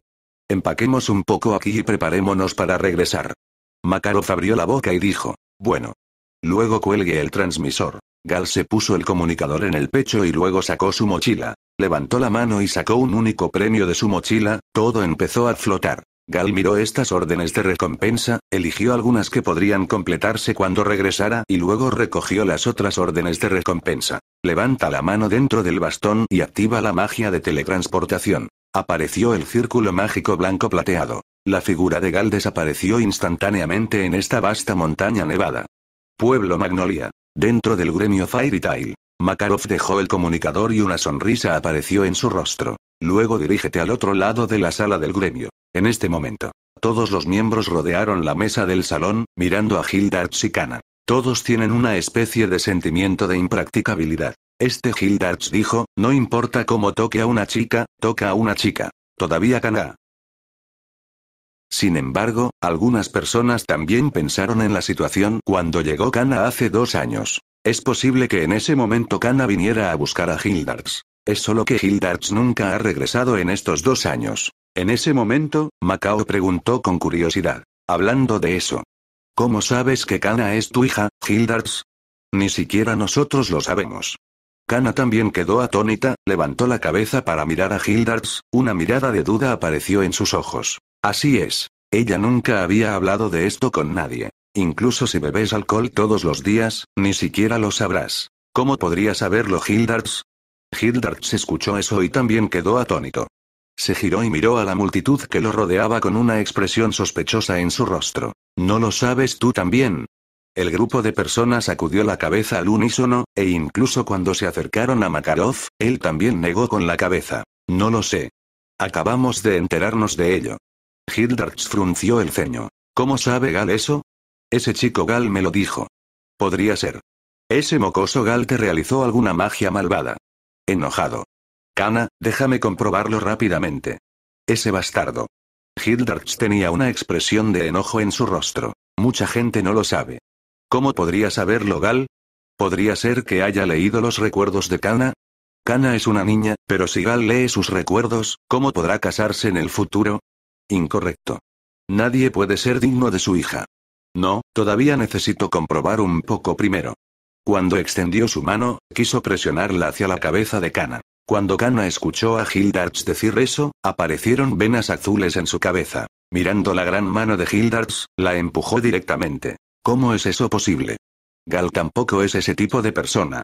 Empaquemos un poco aquí y preparémonos para regresar. Makarov abrió la boca y dijo, bueno. Luego cuelgue el transmisor. Gal se puso el comunicador en el pecho y luego sacó su mochila. Levantó la mano y sacó un único premio de su mochila, todo empezó a flotar. Gal miró estas órdenes de recompensa, eligió algunas que podrían completarse cuando regresara y luego recogió las otras órdenes de recompensa. Levanta la mano dentro del bastón y activa la magia de teletransportación. Apareció el círculo mágico blanco plateado. La figura de Gal desapareció instantáneamente en esta vasta montaña nevada. Pueblo Magnolia. Dentro del gremio Fairy Tail. Makarov dejó el comunicador y una sonrisa apareció en su rostro. Luego dirígete al otro lado de la sala del gremio. En este momento, todos los miembros rodearon la mesa del salón, mirando a y Kana. Todos tienen una especie de sentimiento de impracticabilidad. Este Gildarts dijo, no importa cómo toque a una chica, toca a una chica. Todavía cana. Sin embargo, algunas personas también pensaron en la situación cuando llegó Kana hace dos años. Es posible que en ese momento Kana viniera a buscar a Hildarts. Es solo que Hildarts nunca ha regresado en estos dos años. En ese momento, Macao preguntó con curiosidad. Hablando de eso. ¿Cómo sabes que Kana es tu hija, Hildarts? Ni siquiera nosotros lo sabemos. Kana también quedó atónita, levantó la cabeza para mirar a Hildarts, una mirada de duda apareció en sus ojos. Así es. Ella nunca había hablado de esto con nadie. Incluso si bebes alcohol todos los días, ni siquiera lo sabrás. ¿Cómo podría saberlo Hildarts? Hildarts escuchó eso y también quedó atónito. Se giró y miró a la multitud que lo rodeaba con una expresión sospechosa en su rostro. ¿No lo sabes tú también? El grupo de personas acudió la cabeza al unísono, e incluso cuando se acercaron a Makarov, él también negó con la cabeza. No lo sé. Acabamos de enterarnos de ello. Hildarts frunció el ceño. ¿Cómo sabe Gal eso? Ese chico Gal me lo dijo. Podría ser. Ese mocoso Gal te realizó alguna magia malvada. Enojado. Kana, déjame comprobarlo rápidamente. Ese bastardo. Hildarts tenía una expresión de enojo en su rostro. Mucha gente no lo sabe. ¿Cómo podría saberlo Gal? ¿Podría ser que haya leído los recuerdos de Kana? Kana es una niña, pero si Gal lee sus recuerdos, ¿cómo podrá casarse en el futuro? Incorrecto. Nadie puede ser digno de su hija. No, todavía necesito comprobar un poco primero. Cuando extendió su mano, quiso presionarla hacia la cabeza de Kana. Cuando Kana escuchó a Gildarts decir eso, aparecieron venas azules en su cabeza. Mirando la gran mano de Gildarts, la empujó directamente. ¿Cómo es eso posible? Gal tampoco es ese tipo de persona.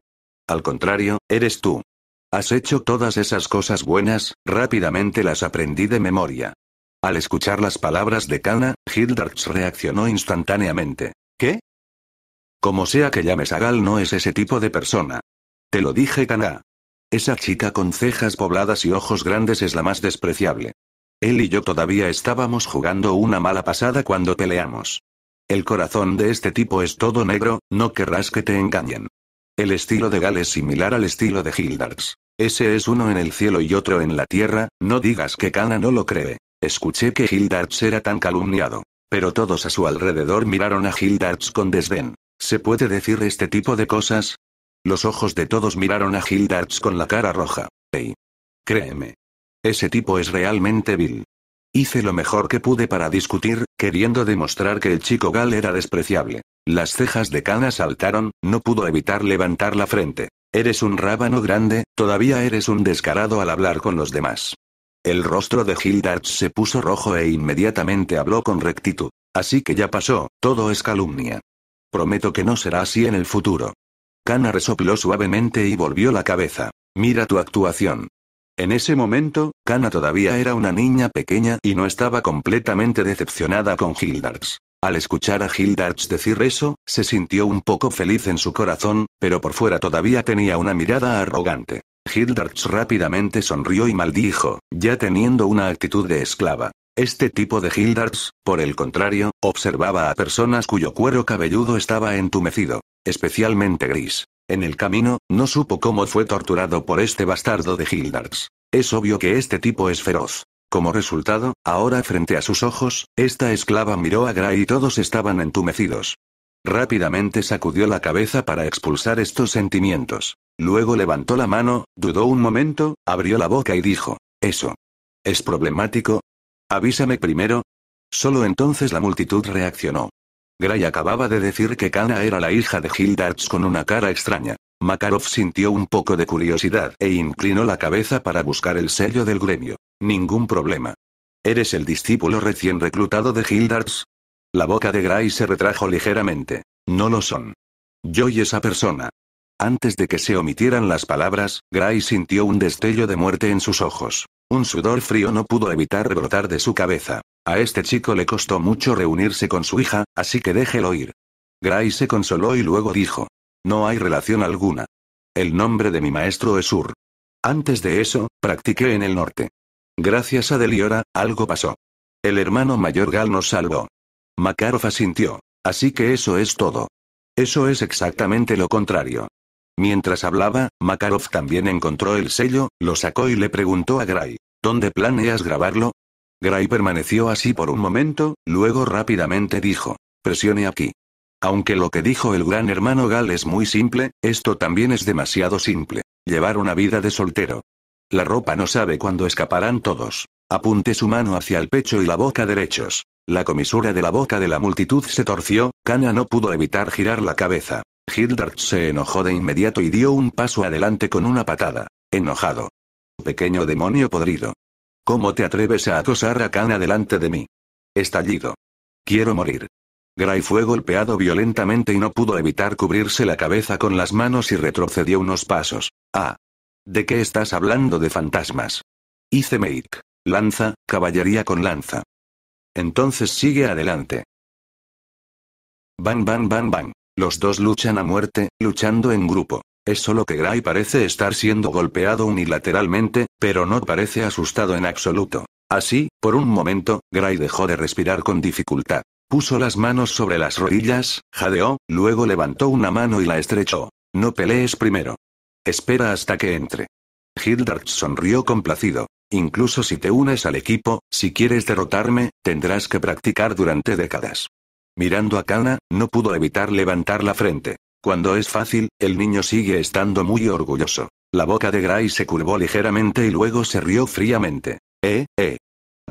Al contrario, eres tú. Has hecho todas esas cosas buenas, rápidamente las aprendí de memoria. Al escuchar las palabras de Kana, Hildarts reaccionó instantáneamente. ¿Qué? Como sea que llames a Gal no es ese tipo de persona. Te lo dije, Kana. Esa chica con cejas pobladas y ojos grandes es la más despreciable. Él y yo todavía estábamos jugando una mala pasada cuando peleamos. El corazón de este tipo es todo negro, no querrás que te engañen. El estilo de Gal es similar al estilo de Hildarts. Ese es uno en el cielo y otro en la tierra, no digas que Kana no lo cree. Escuché que Gildarts era tan calumniado. Pero todos a su alrededor miraron a Gildarts con desdén. ¿Se puede decir este tipo de cosas? Los ojos de todos miraron a Gildarts con la cara roja. Ey. Créeme. Ese tipo es realmente vil. Hice lo mejor que pude para discutir, queriendo demostrar que el chico Gal era despreciable. Las cejas de Kana saltaron, no pudo evitar levantar la frente. Eres un rábano grande, todavía eres un descarado al hablar con los demás. El rostro de Hildarts se puso rojo e inmediatamente habló con rectitud. Así que ya pasó, todo es calumnia. Prometo que no será así en el futuro. Kana resopló suavemente y volvió la cabeza. Mira tu actuación. En ese momento, Kana todavía era una niña pequeña y no estaba completamente decepcionada con Gildarts. Al escuchar a Gildarts decir eso, se sintió un poco feliz en su corazón, pero por fuera todavía tenía una mirada arrogante. Hildarts rápidamente sonrió y maldijo, ya teniendo una actitud de esclava. Este tipo de Hildarts, por el contrario, observaba a personas cuyo cuero cabelludo estaba entumecido, especialmente gris. En el camino, no supo cómo fue torturado por este bastardo de Hildarts. Es obvio que este tipo es feroz. Como resultado, ahora frente a sus ojos, esta esclava miró a Gray y todos estaban entumecidos. Rápidamente sacudió la cabeza para expulsar estos sentimientos. Luego levantó la mano, dudó un momento, abrió la boca y dijo, Eso. ¿Es problemático? Avísame primero. Solo entonces la multitud reaccionó. Gray acababa de decir que Kana era la hija de Hildarts con una cara extraña. Makarov sintió un poco de curiosidad e inclinó la cabeza para buscar el sello del gremio. Ningún problema. ¿Eres el discípulo recién reclutado de Hildarts? La boca de Gray se retrajo ligeramente. No lo son. Yo y esa persona, antes de que se omitieran las palabras, Gray sintió un destello de muerte en sus ojos. Un sudor frío no pudo evitar rebrotar de su cabeza. A este chico le costó mucho reunirse con su hija, así que déjelo ir. Gray se consoló y luego dijo. No hay relación alguna. El nombre de mi maestro es Ur. Antes de eso, practiqué en el norte. Gracias a Deliora, algo pasó. El hermano mayor Gal nos salvó. Makarov asintió. Así que eso es todo. Eso es exactamente lo contrario. Mientras hablaba, Makarov también encontró el sello, lo sacó y le preguntó a Gray, ¿dónde planeas grabarlo? Gray permaneció así por un momento, luego rápidamente dijo, presione aquí. Aunque lo que dijo el gran hermano Gal es muy simple, esto también es demasiado simple. Llevar una vida de soltero. La ropa no sabe cuándo escaparán todos. Apunte su mano hacia el pecho y la boca derechos. La comisura de la boca de la multitud se torció, Kana no pudo evitar girar la cabeza. Hildart se enojó de inmediato y dio un paso adelante con una patada. Enojado. Pequeño demonio podrido. ¿Cómo te atreves a acosar a Khan delante de mí? Estallido. Quiero morir. Gray fue golpeado violentamente y no pudo evitar cubrirse la cabeza con las manos y retrocedió unos pasos. Ah. ¿De qué estás hablando de fantasmas? Hice make. Lanza, caballería con lanza. Entonces sigue adelante. Bang, bang, bang, bang. Los dos luchan a muerte, luchando en grupo. Es solo que Gray parece estar siendo golpeado unilateralmente, pero no parece asustado en absoluto. Así, por un momento, Gray dejó de respirar con dificultad. Puso las manos sobre las rodillas, jadeó, luego levantó una mano y la estrechó. No pelees primero. Espera hasta que entre. Hildart sonrió complacido. Incluso si te unes al equipo, si quieres derrotarme, tendrás que practicar durante décadas. Mirando a Kana, no pudo evitar levantar la frente. Cuando es fácil, el niño sigue estando muy orgulloso. La boca de Gray se curvó ligeramente y luego se rió fríamente. Eh, eh.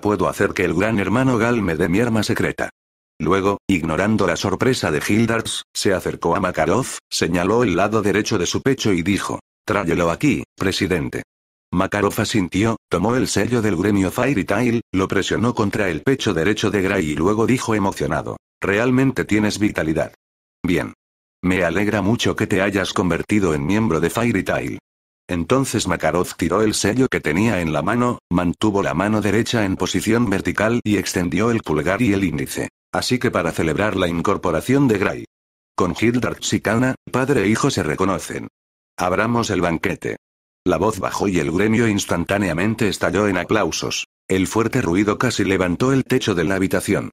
Puedo hacer que el gran hermano Gal me dé mi arma secreta. Luego, ignorando la sorpresa de Hildars, se acercó a Makarov, señaló el lado derecho de su pecho y dijo: Tráyelo aquí, presidente. Makarov asintió, tomó el sello del gremio Fairy Tail, lo presionó contra el pecho derecho de Gray y luego dijo emocionado: Realmente tienes vitalidad. Bien. Me alegra mucho que te hayas convertido en miembro de Fairy Tail. Entonces Makarov tiró el sello que tenía en la mano, mantuvo la mano derecha en posición vertical y extendió el pulgar y el índice. Así que para celebrar la incorporación de Gray. Con Hildart Sikana, padre e hijo se reconocen. Abramos el banquete. La voz bajó y el gremio instantáneamente estalló en aplausos. El fuerte ruido casi levantó el techo de la habitación.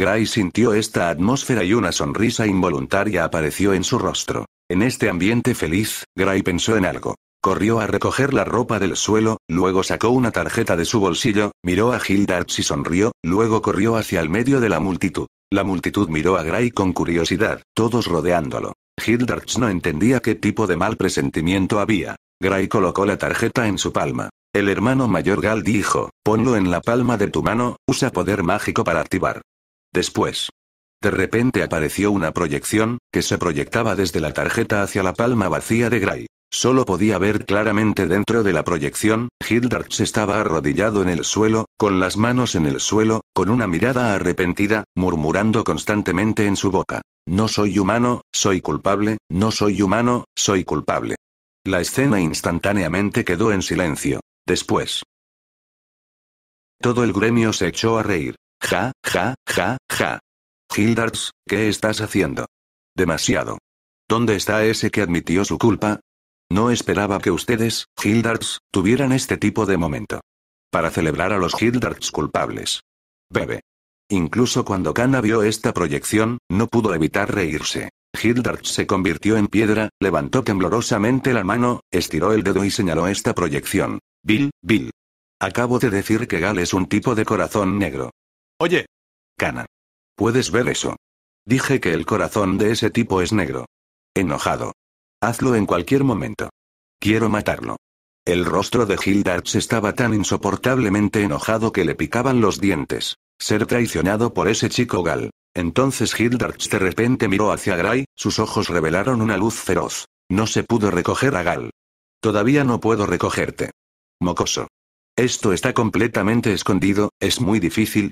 Gray sintió esta atmósfera y una sonrisa involuntaria apareció en su rostro. En este ambiente feliz, Gray pensó en algo. Corrió a recoger la ropa del suelo, luego sacó una tarjeta de su bolsillo, miró a Hildarts y sonrió, luego corrió hacia el medio de la multitud. La multitud miró a Gray con curiosidad, todos rodeándolo. Hildarts no entendía qué tipo de mal presentimiento había. Gray colocó la tarjeta en su palma. El hermano mayor Gal dijo, ponlo en la palma de tu mano, usa poder mágico para activar. Después. De repente apareció una proyección, que se proyectaba desde la tarjeta hacia la palma vacía de Gray. Solo podía ver claramente dentro de la proyección, Hildarts estaba arrodillado en el suelo, con las manos en el suelo, con una mirada arrepentida, murmurando constantemente en su boca. No soy humano, soy culpable, no soy humano, soy culpable. La escena instantáneamente quedó en silencio. Después. Todo el gremio se echó a reír. Ja, ja, ja, ja. Hildarts, ¿qué estás haciendo? Demasiado. ¿Dónde está ese que admitió su culpa? No esperaba que ustedes, Hildarts, tuvieran este tipo de momento. Para celebrar a los Hildarts culpables. Bebe. Incluso cuando Kana vio esta proyección, no pudo evitar reírse. Hildarts se convirtió en piedra, levantó temblorosamente la mano, estiró el dedo y señaló esta proyección. Bill, Bill. Acabo de decir que Gal es un tipo de corazón negro. Oye. Cana. ¿Puedes ver eso? Dije que el corazón de ese tipo es negro. Enojado. Hazlo en cualquier momento. Quiero matarlo. El rostro de Hildarts estaba tan insoportablemente enojado que le picaban los dientes. Ser traicionado por ese chico Gal. Entonces Hildarts de repente miró hacia Gray, sus ojos revelaron una luz feroz. No se pudo recoger a Gal. Todavía no puedo recogerte. Mocoso. Esto está completamente escondido, es muy difícil,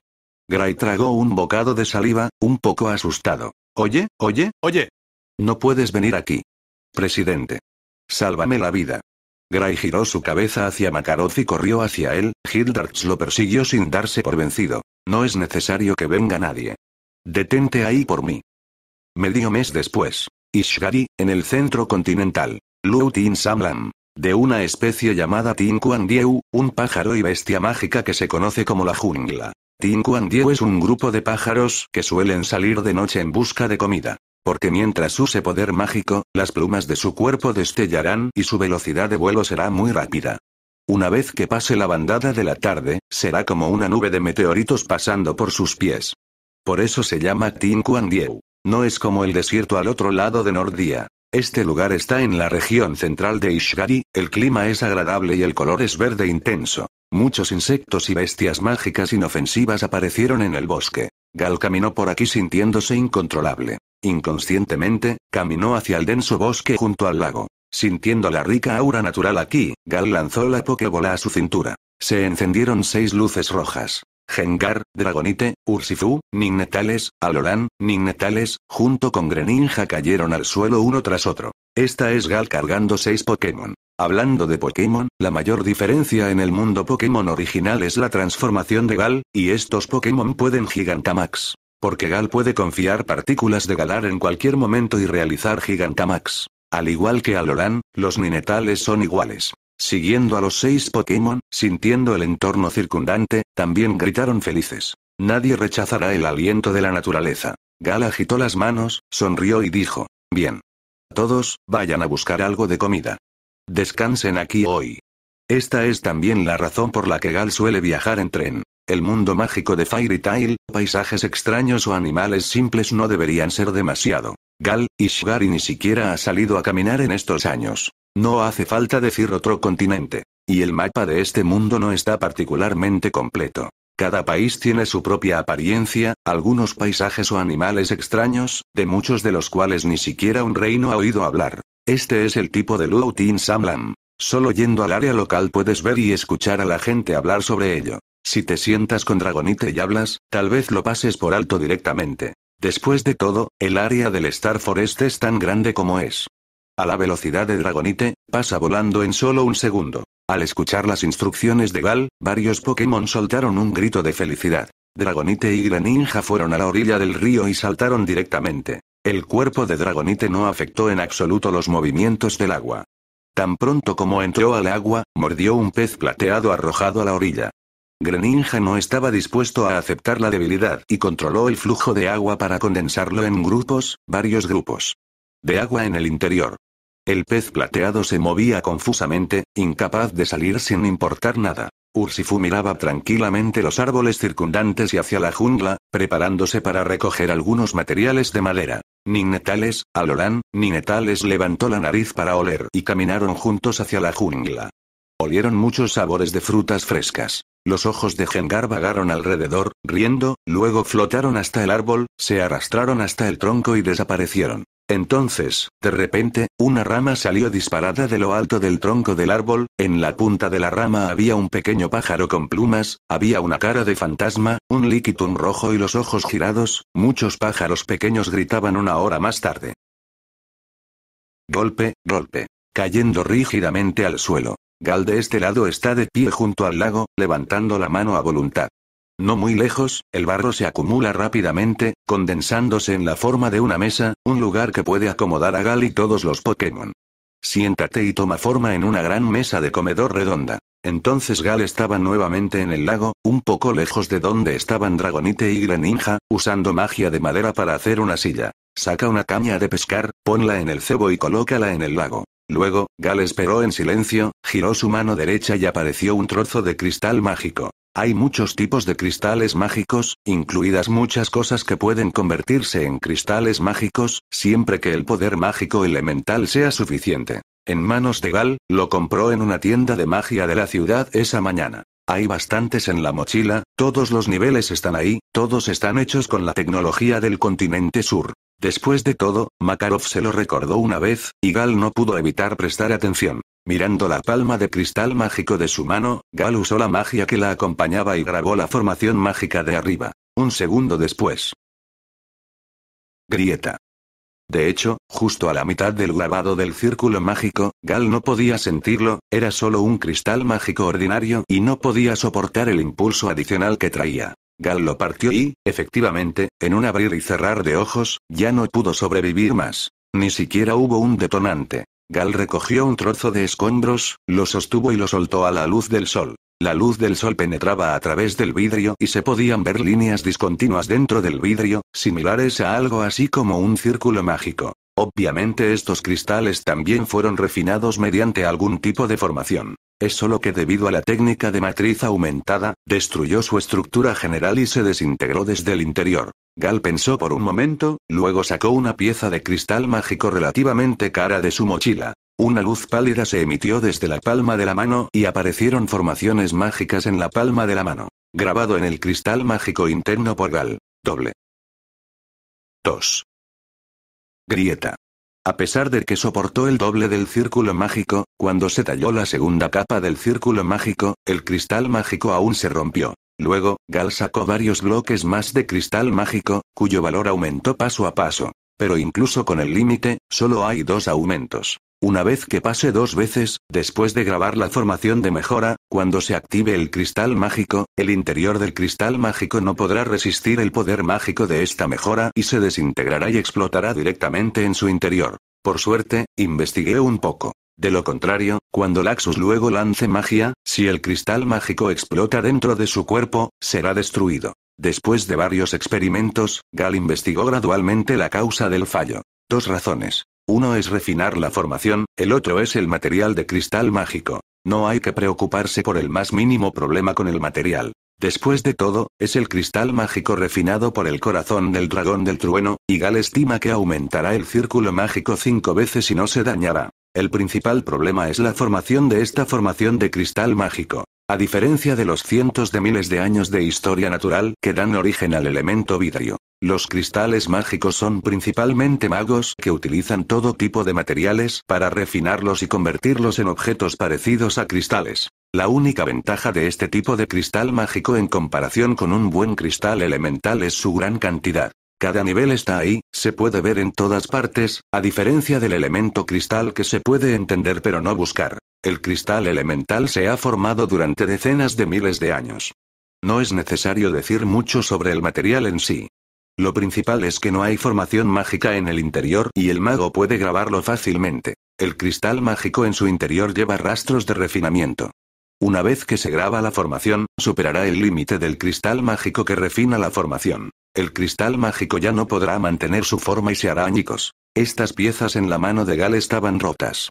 Gray tragó un bocado de saliva, un poco asustado. Oye, oye, oye. No puedes venir aquí. Presidente. Sálvame la vida. Gray giró su cabeza hacia Makarov y corrió hacia él. Hildarts lo persiguió sin darse por vencido. No es necesario que venga nadie. Detente ahí por mí. Medio mes después. Ishgari, en el centro continental. Lu Tin Samlam. De una especie llamada Tin un pájaro y bestia mágica que se conoce como la jungla. Dieu es un grupo de pájaros que suelen salir de noche en busca de comida. Porque mientras use poder mágico, las plumas de su cuerpo destellarán y su velocidad de vuelo será muy rápida. Una vez que pase la bandada de la tarde, será como una nube de meteoritos pasando por sus pies. Por eso se llama Dieu, No es como el desierto al otro lado de Nordia. Este lugar está en la región central de Ishgari, el clima es agradable y el color es verde intenso. Muchos insectos y bestias mágicas inofensivas aparecieron en el bosque. Gal caminó por aquí sintiéndose incontrolable. Inconscientemente, caminó hacia el denso bosque junto al lago. Sintiendo la rica aura natural aquí, Gal lanzó la pokebola a su cintura. Se encendieron seis luces rojas. Gengar, Dragonite, Ursifu, Nignetales, Aloran, Nignetales, junto con Greninja cayeron al suelo uno tras otro. Esta es Gal cargando seis Pokémon. Hablando de Pokémon, la mayor diferencia en el mundo Pokémon original es la transformación de Gal, y estos Pokémon pueden Gigantamax. Porque Gal puede confiar partículas de Galar en cualquier momento y realizar Gigantamax. Al igual que a Loran, los Ninetales son iguales. Siguiendo a los seis Pokémon, sintiendo el entorno circundante, también gritaron felices. Nadie rechazará el aliento de la naturaleza. Gal agitó las manos, sonrió y dijo, Bien. Todos, vayan a buscar algo de comida. Descansen aquí hoy. Esta es también la razón por la que Gal suele viajar en tren. El mundo mágico de Fairy Tail, paisajes extraños o animales simples no deberían ser demasiado. Gal, Ishgari ni siquiera ha salido a caminar en estos años. No hace falta decir otro continente. Y el mapa de este mundo no está particularmente completo. Cada país tiene su propia apariencia, algunos paisajes o animales extraños, de muchos de los cuales ni siquiera un reino ha oído hablar. Este es el tipo de Luotin Samlam. Solo yendo al área local puedes ver y escuchar a la gente hablar sobre ello. Si te sientas con Dragonite y hablas, tal vez lo pases por alto directamente. Después de todo, el área del Star Forest es tan grande como es. A la velocidad de Dragonite, pasa volando en solo un segundo. Al escuchar las instrucciones de Gal, varios Pokémon soltaron un grito de felicidad. Dragonite y Greninja fueron a la orilla del río y saltaron directamente. El cuerpo de Dragonite no afectó en absoluto los movimientos del agua. Tan pronto como entró al agua, mordió un pez plateado arrojado a la orilla. Greninja no estaba dispuesto a aceptar la debilidad y controló el flujo de agua para condensarlo en grupos, varios grupos. De agua en el interior. El pez plateado se movía confusamente, incapaz de salir sin importar nada. Ursifu miraba tranquilamente los árboles circundantes y hacia la jungla, preparándose para recoger algunos materiales de madera. Ni Netales, Alorán, ni Netales levantó la nariz para oler y caminaron juntos hacia la jungla. Olieron muchos sabores de frutas frescas. Los ojos de Gengar vagaron alrededor, riendo, luego flotaron hasta el árbol, se arrastraron hasta el tronco y desaparecieron. Entonces, de repente, una rama salió disparada de lo alto del tronco del árbol, en la punta de la rama había un pequeño pájaro con plumas, había una cara de fantasma, un líquitum rojo y los ojos girados, muchos pájaros pequeños gritaban una hora más tarde. Golpe, golpe. Cayendo rígidamente al suelo. Gal de este lado está de pie junto al lago, levantando la mano a voluntad. No muy lejos, el barro se acumula rápidamente, condensándose en la forma de una mesa, un lugar que puede acomodar a Gal y todos los Pokémon. Siéntate y toma forma en una gran mesa de comedor redonda. Entonces Gal estaba nuevamente en el lago, un poco lejos de donde estaban Dragonite y Greninja, usando magia de madera para hacer una silla. Saca una caña de pescar, ponla en el cebo y colócala en el lago. Luego, Gal esperó en silencio, giró su mano derecha y apareció un trozo de cristal mágico. Hay muchos tipos de cristales mágicos, incluidas muchas cosas que pueden convertirse en cristales mágicos, siempre que el poder mágico elemental sea suficiente. En manos de Gal, lo compró en una tienda de magia de la ciudad esa mañana. Hay bastantes en la mochila, todos los niveles están ahí, todos están hechos con la tecnología del continente sur. Después de todo, Makarov se lo recordó una vez, y Gal no pudo evitar prestar atención. Mirando la palma de cristal mágico de su mano, Gal usó la magia que la acompañaba y grabó la formación mágica de arriba. Un segundo después. Grieta. De hecho, justo a la mitad del grabado del círculo mágico, Gal no podía sentirlo, era solo un cristal mágico ordinario y no podía soportar el impulso adicional que traía. Gal lo partió y, efectivamente, en un abrir y cerrar de ojos, ya no pudo sobrevivir más. Ni siquiera hubo un detonante. Gal recogió un trozo de escombros, lo sostuvo y lo soltó a la luz del sol. La luz del sol penetraba a través del vidrio y se podían ver líneas discontinuas dentro del vidrio, similares a algo así como un círculo mágico. Obviamente estos cristales también fueron refinados mediante algún tipo de formación. Es solo que debido a la técnica de matriz aumentada, destruyó su estructura general y se desintegró desde el interior. Gal pensó por un momento, luego sacó una pieza de cristal mágico relativamente cara de su mochila. Una luz pálida se emitió desde la palma de la mano y aparecieron formaciones mágicas en la palma de la mano. Grabado en el cristal mágico interno por Gal. Doble. 2. Grieta. A pesar de que soportó el doble del círculo mágico, cuando se talló la segunda capa del círculo mágico, el cristal mágico aún se rompió. Luego, Gal sacó varios bloques más de cristal mágico, cuyo valor aumentó paso a paso. Pero incluso con el límite, solo hay dos aumentos. Una vez que pase dos veces, después de grabar la formación de mejora, cuando se active el cristal mágico, el interior del cristal mágico no podrá resistir el poder mágico de esta mejora y se desintegrará y explotará directamente en su interior. Por suerte, investigué un poco. De lo contrario, cuando Laxus luego lance magia, si el cristal mágico explota dentro de su cuerpo, será destruido. Después de varios experimentos, Gal investigó gradualmente la causa del fallo. Dos razones. Uno es refinar la formación, el otro es el material de cristal mágico. No hay que preocuparse por el más mínimo problema con el material. Después de todo, es el cristal mágico refinado por el corazón del dragón del trueno, y Gal estima que aumentará el círculo mágico cinco veces y no se dañará. El principal problema es la formación de esta formación de cristal mágico. A diferencia de los cientos de miles de años de historia natural que dan origen al elemento vidrio, los cristales mágicos son principalmente magos que utilizan todo tipo de materiales para refinarlos y convertirlos en objetos parecidos a cristales. La única ventaja de este tipo de cristal mágico en comparación con un buen cristal elemental es su gran cantidad. Cada nivel está ahí, se puede ver en todas partes, a diferencia del elemento cristal que se puede entender pero no buscar. El cristal elemental se ha formado durante decenas de miles de años. No es necesario decir mucho sobre el material en sí. Lo principal es que no hay formación mágica en el interior y el mago puede grabarlo fácilmente. El cristal mágico en su interior lleva rastros de refinamiento. Una vez que se graba la formación, superará el límite del cristal mágico que refina la formación. El cristal mágico ya no podrá mantener su forma y se hará añicos. Estas piezas en la mano de Gal estaban rotas.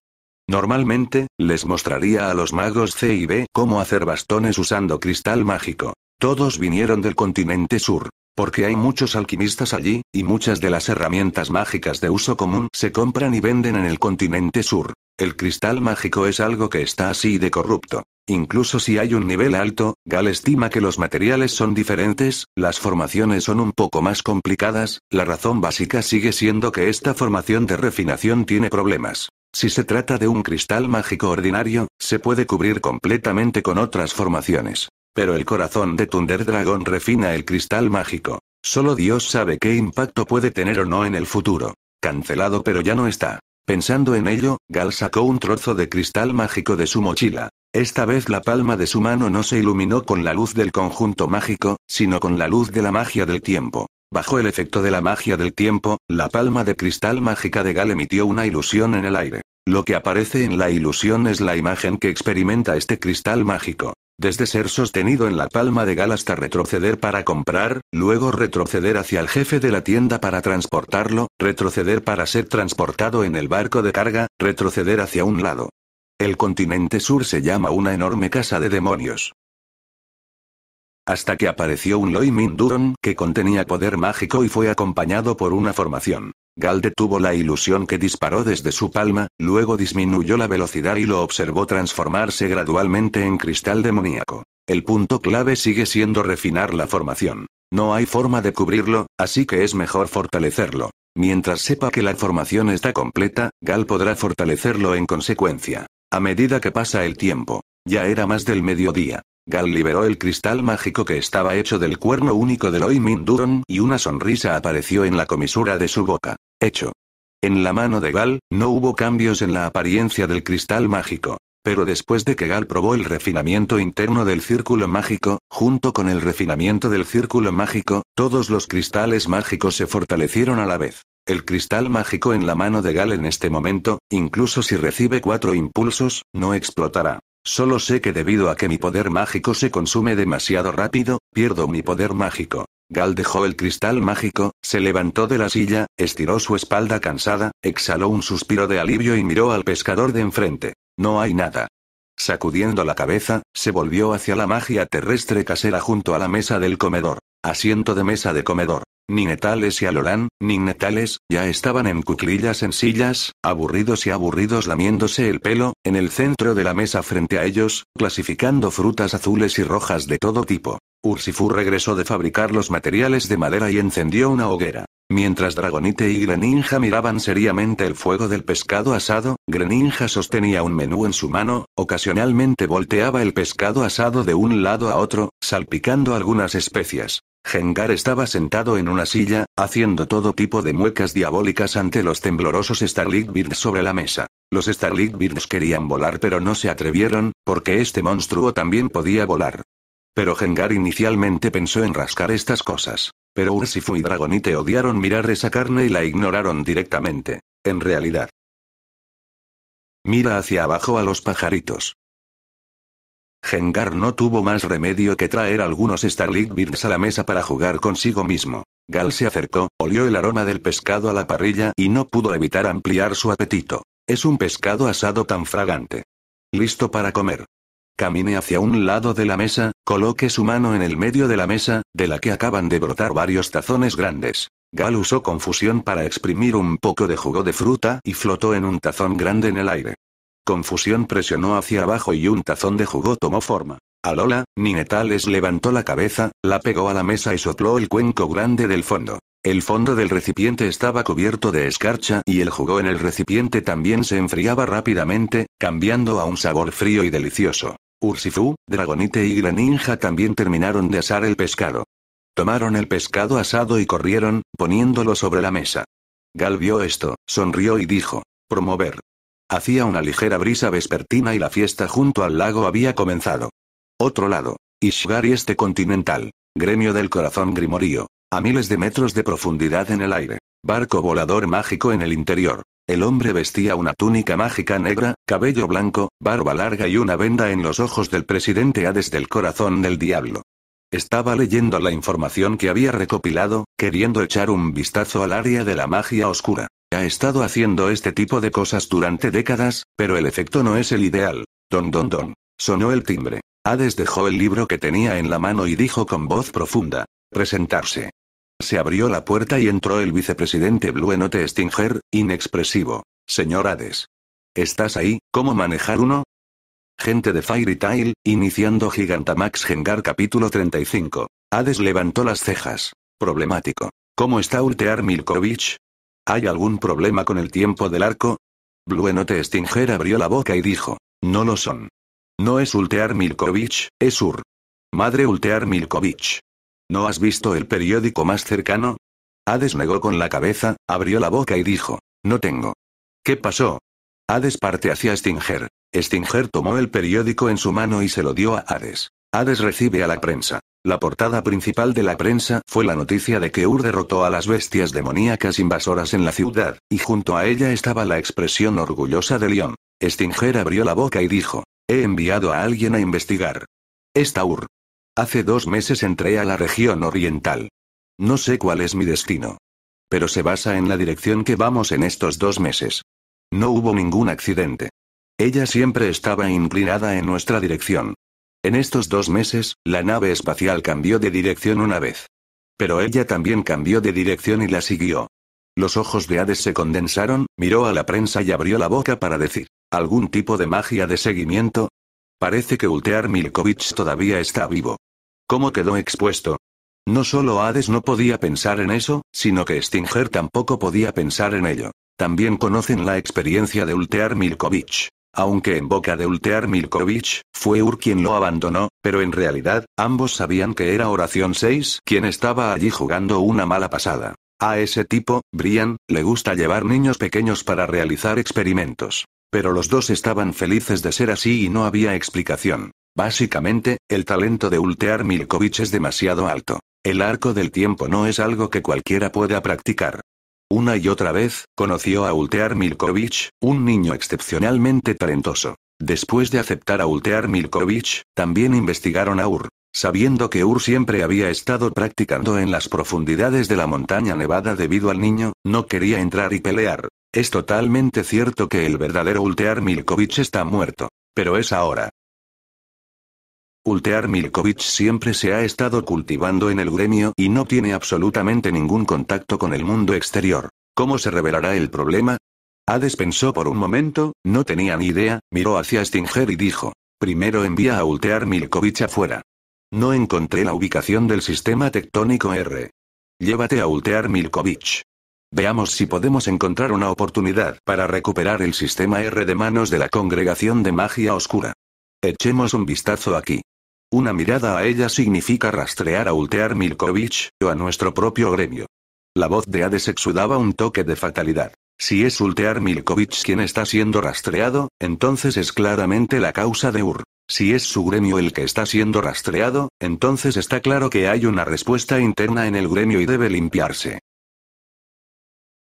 Normalmente, les mostraría a los magos C y B cómo hacer bastones usando cristal mágico. Todos vinieron del continente sur, porque hay muchos alquimistas allí, y muchas de las herramientas mágicas de uso común se compran y venden en el continente sur. El cristal mágico es algo que está así de corrupto. Incluso si hay un nivel alto, Gal estima que los materiales son diferentes, las formaciones son un poco más complicadas, la razón básica sigue siendo que esta formación de refinación tiene problemas. Si se trata de un cristal mágico ordinario, se puede cubrir completamente con otras formaciones. Pero el corazón de Thunder Dragon refina el cristal mágico. Solo Dios sabe qué impacto puede tener o no en el futuro. Cancelado pero ya no está. Pensando en ello, Gal sacó un trozo de cristal mágico de su mochila. Esta vez la palma de su mano no se iluminó con la luz del conjunto mágico, sino con la luz de la magia del tiempo. Bajo el efecto de la magia del tiempo, la palma de cristal mágica de Gal emitió una ilusión en el aire. Lo que aparece en la ilusión es la imagen que experimenta este cristal mágico. Desde ser sostenido en la palma de Gal hasta retroceder para comprar, luego retroceder hacia el jefe de la tienda para transportarlo, retroceder para ser transportado en el barco de carga, retroceder hacia un lado, el continente sur se llama una enorme casa de demonios. Hasta que apareció un Loimin Duron que contenía poder mágico y fue acompañado por una formación. Gal detuvo la ilusión que disparó desde su palma, luego disminuyó la velocidad y lo observó transformarse gradualmente en cristal demoníaco. El punto clave sigue siendo refinar la formación. No hay forma de cubrirlo, así que es mejor fortalecerlo. Mientras sepa que la formación está completa, Gal podrá fortalecerlo en consecuencia. A medida que pasa el tiempo, ya era más del mediodía. Gal liberó el cristal mágico que estaba hecho del cuerno único de Loy y una sonrisa apareció en la comisura de su boca. Hecho. En la mano de Gal, no hubo cambios en la apariencia del cristal mágico. Pero después de que Gal probó el refinamiento interno del círculo mágico, junto con el refinamiento del círculo mágico, todos los cristales mágicos se fortalecieron a la vez. El cristal mágico en la mano de Gal en este momento, incluso si recibe cuatro impulsos, no explotará. Solo sé que debido a que mi poder mágico se consume demasiado rápido, pierdo mi poder mágico. Gal dejó el cristal mágico, se levantó de la silla, estiró su espalda cansada, exhaló un suspiro de alivio y miró al pescador de enfrente. No hay nada. Sacudiendo la cabeza, se volvió hacia la magia terrestre casera junto a la mesa del comedor. Asiento de mesa de comedor. Ni Netales y alorán ni ya estaban en cuclillas en sillas, aburridos y aburridos lamiéndose el pelo, en el centro de la mesa frente a ellos, clasificando frutas azules y rojas de todo tipo. Ursifu regresó de fabricar los materiales de madera y encendió una hoguera. Mientras Dragonite y Greninja miraban seriamente el fuego del pescado asado, Greninja sostenía un menú en su mano, ocasionalmente volteaba el pescado asado de un lado a otro, salpicando algunas especias. Gengar estaba sentado en una silla, haciendo todo tipo de muecas diabólicas ante los temblorosos Starlight Birds sobre la mesa. Los Starlight Birds querían volar pero no se atrevieron, porque este monstruo también podía volar. Pero Gengar inicialmente pensó en rascar estas cosas. Pero Ursifu y Dragonite odiaron mirar esa carne y la ignoraron directamente. En realidad. Mira hacia abajo a los pajaritos. Gengar no tuvo más remedio que traer algunos Starlight Beards a la mesa para jugar consigo mismo. Gal se acercó, olió el aroma del pescado a la parrilla y no pudo evitar ampliar su apetito. Es un pescado asado tan fragante. Listo para comer. Camine hacia un lado de la mesa, coloque su mano en el medio de la mesa, de la que acaban de brotar varios tazones grandes. Gal usó confusión para exprimir un poco de jugo de fruta y flotó en un tazón grande en el aire. Confusión presionó hacia abajo y un tazón de jugo tomó forma. Alola, Ninetales levantó la cabeza, la pegó a la mesa y sopló el cuenco grande del fondo. El fondo del recipiente estaba cubierto de escarcha y el jugo en el recipiente también se enfriaba rápidamente, cambiando a un sabor frío y delicioso. Ursifu, Dragonite y Greninja también terminaron de asar el pescado. Tomaron el pescado asado y corrieron, poniéndolo sobre la mesa. Gal vio esto, sonrió y dijo, promover. Hacía una ligera brisa vespertina y la fiesta junto al lago había comenzado. Otro lado, Ishgar y este continental, gremio del corazón grimorío, a miles de metros de profundidad en el aire, barco volador mágico en el interior. El hombre vestía una túnica mágica negra, cabello blanco, barba larga y una venda en los ojos del presidente a desde el corazón del diablo. Estaba leyendo la información que había recopilado, queriendo echar un vistazo al área de la magia oscura. Ha estado haciendo este tipo de cosas durante décadas, pero el efecto no es el ideal. Don don don. Sonó el timbre. Hades dejó el libro que tenía en la mano y dijo con voz profunda. Presentarse. Se abrió la puerta y entró el vicepresidente Bluenote Stinger, inexpresivo. Señor Hades. ¿Estás ahí? ¿Cómo manejar uno? Gente de Fairy Tail, iniciando Gigantamax Gengar capítulo 35. Hades levantó las cejas. Problemático. ¿Cómo está Ultear Milkovich? ¿Hay algún problema con el tiempo del arco? Bluenote Stinger abrió la boca y dijo. No lo son. No es Ultear Milkovich, es Ur. Madre Ultear Milkovich. ¿No has visto el periódico más cercano? Hades negó con la cabeza, abrió la boca y dijo. No tengo. ¿Qué pasó? Hades parte hacia Stinger. Stinger tomó el periódico en su mano y se lo dio a Hades. Hades recibe a la prensa. La portada principal de la prensa fue la noticia de que Ur derrotó a las bestias demoníacas invasoras en la ciudad, y junto a ella estaba la expresión orgullosa de León. Stinger abrió la boca y dijo, he enviado a alguien a investigar. Esta Ur. Hace dos meses entré a la región oriental. No sé cuál es mi destino. Pero se basa en la dirección que vamos en estos dos meses. No hubo ningún accidente. Ella siempre estaba inclinada en nuestra dirección. En estos dos meses, la nave espacial cambió de dirección una vez. Pero ella también cambió de dirección y la siguió. Los ojos de Hades se condensaron, miró a la prensa y abrió la boca para decir, ¿algún tipo de magia de seguimiento? Parece que Ultear Milkovich todavía está vivo. ¿Cómo quedó expuesto? No solo Hades no podía pensar en eso, sino que Stinger tampoco podía pensar en ello. También conocen la experiencia de Ultear Milkovich. Aunque en boca de Ultear Milkovich, fue Ur quien lo abandonó, pero en realidad, ambos sabían que era Oración 6 quien estaba allí jugando una mala pasada. A ese tipo, Brian, le gusta llevar niños pequeños para realizar experimentos. Pero los dos estaban felices de ser así y no había explicación. Básicamente, el talento de Ultear Milkovich es demasiado alto. El arco del tiempo no es algo que cualquiera pueda practicar. Una y otra vez, conoció a Ultear Milkovich, un niño excepcionalmente talentoso. Después de aceptar a Ultear Milkovich, también investigaron a Ur. Sabiendo que Ur siempre había estado practicando en las profundidades de la montaña nevada debido al niño, no quería entrar y pelear. Es totalmente cierto que el verdadero Ultear Milkovich está muerto. Pero es ahora. Ultear Milkovich siempre se ha estado cultivando en el gremio y no tiene absolutamente ningún contacto con el mundo exterior. ¿Cómo se revelará el problema? Hades pensó por un momento, no tenía ni idea, miró hacia Stinger y dijo. Primero envía a Ultear Milkovich afuera. No encontré la ubicación del sistema tectónico R. Llévate a Ultear Milkovich. Veamos si podemos encontrar una oportunidad para recuperar el sistema R de manos de la Congregación de Magia Oscura. Echemos un vistazo aquí. Una mirada a ella significa rastrear a Ultear Milkovich, o a nuestro propio gremio. La voz de Hades exudaba un toque de fatalidad. Si es Ultear Milkovich quien está siendo rastreado, entonces es claramente la causa de Ur. Si es su gremio el que está siendo rastreado, entonces está claro que hay una respuesta interna en el gremio y debe limpiarse.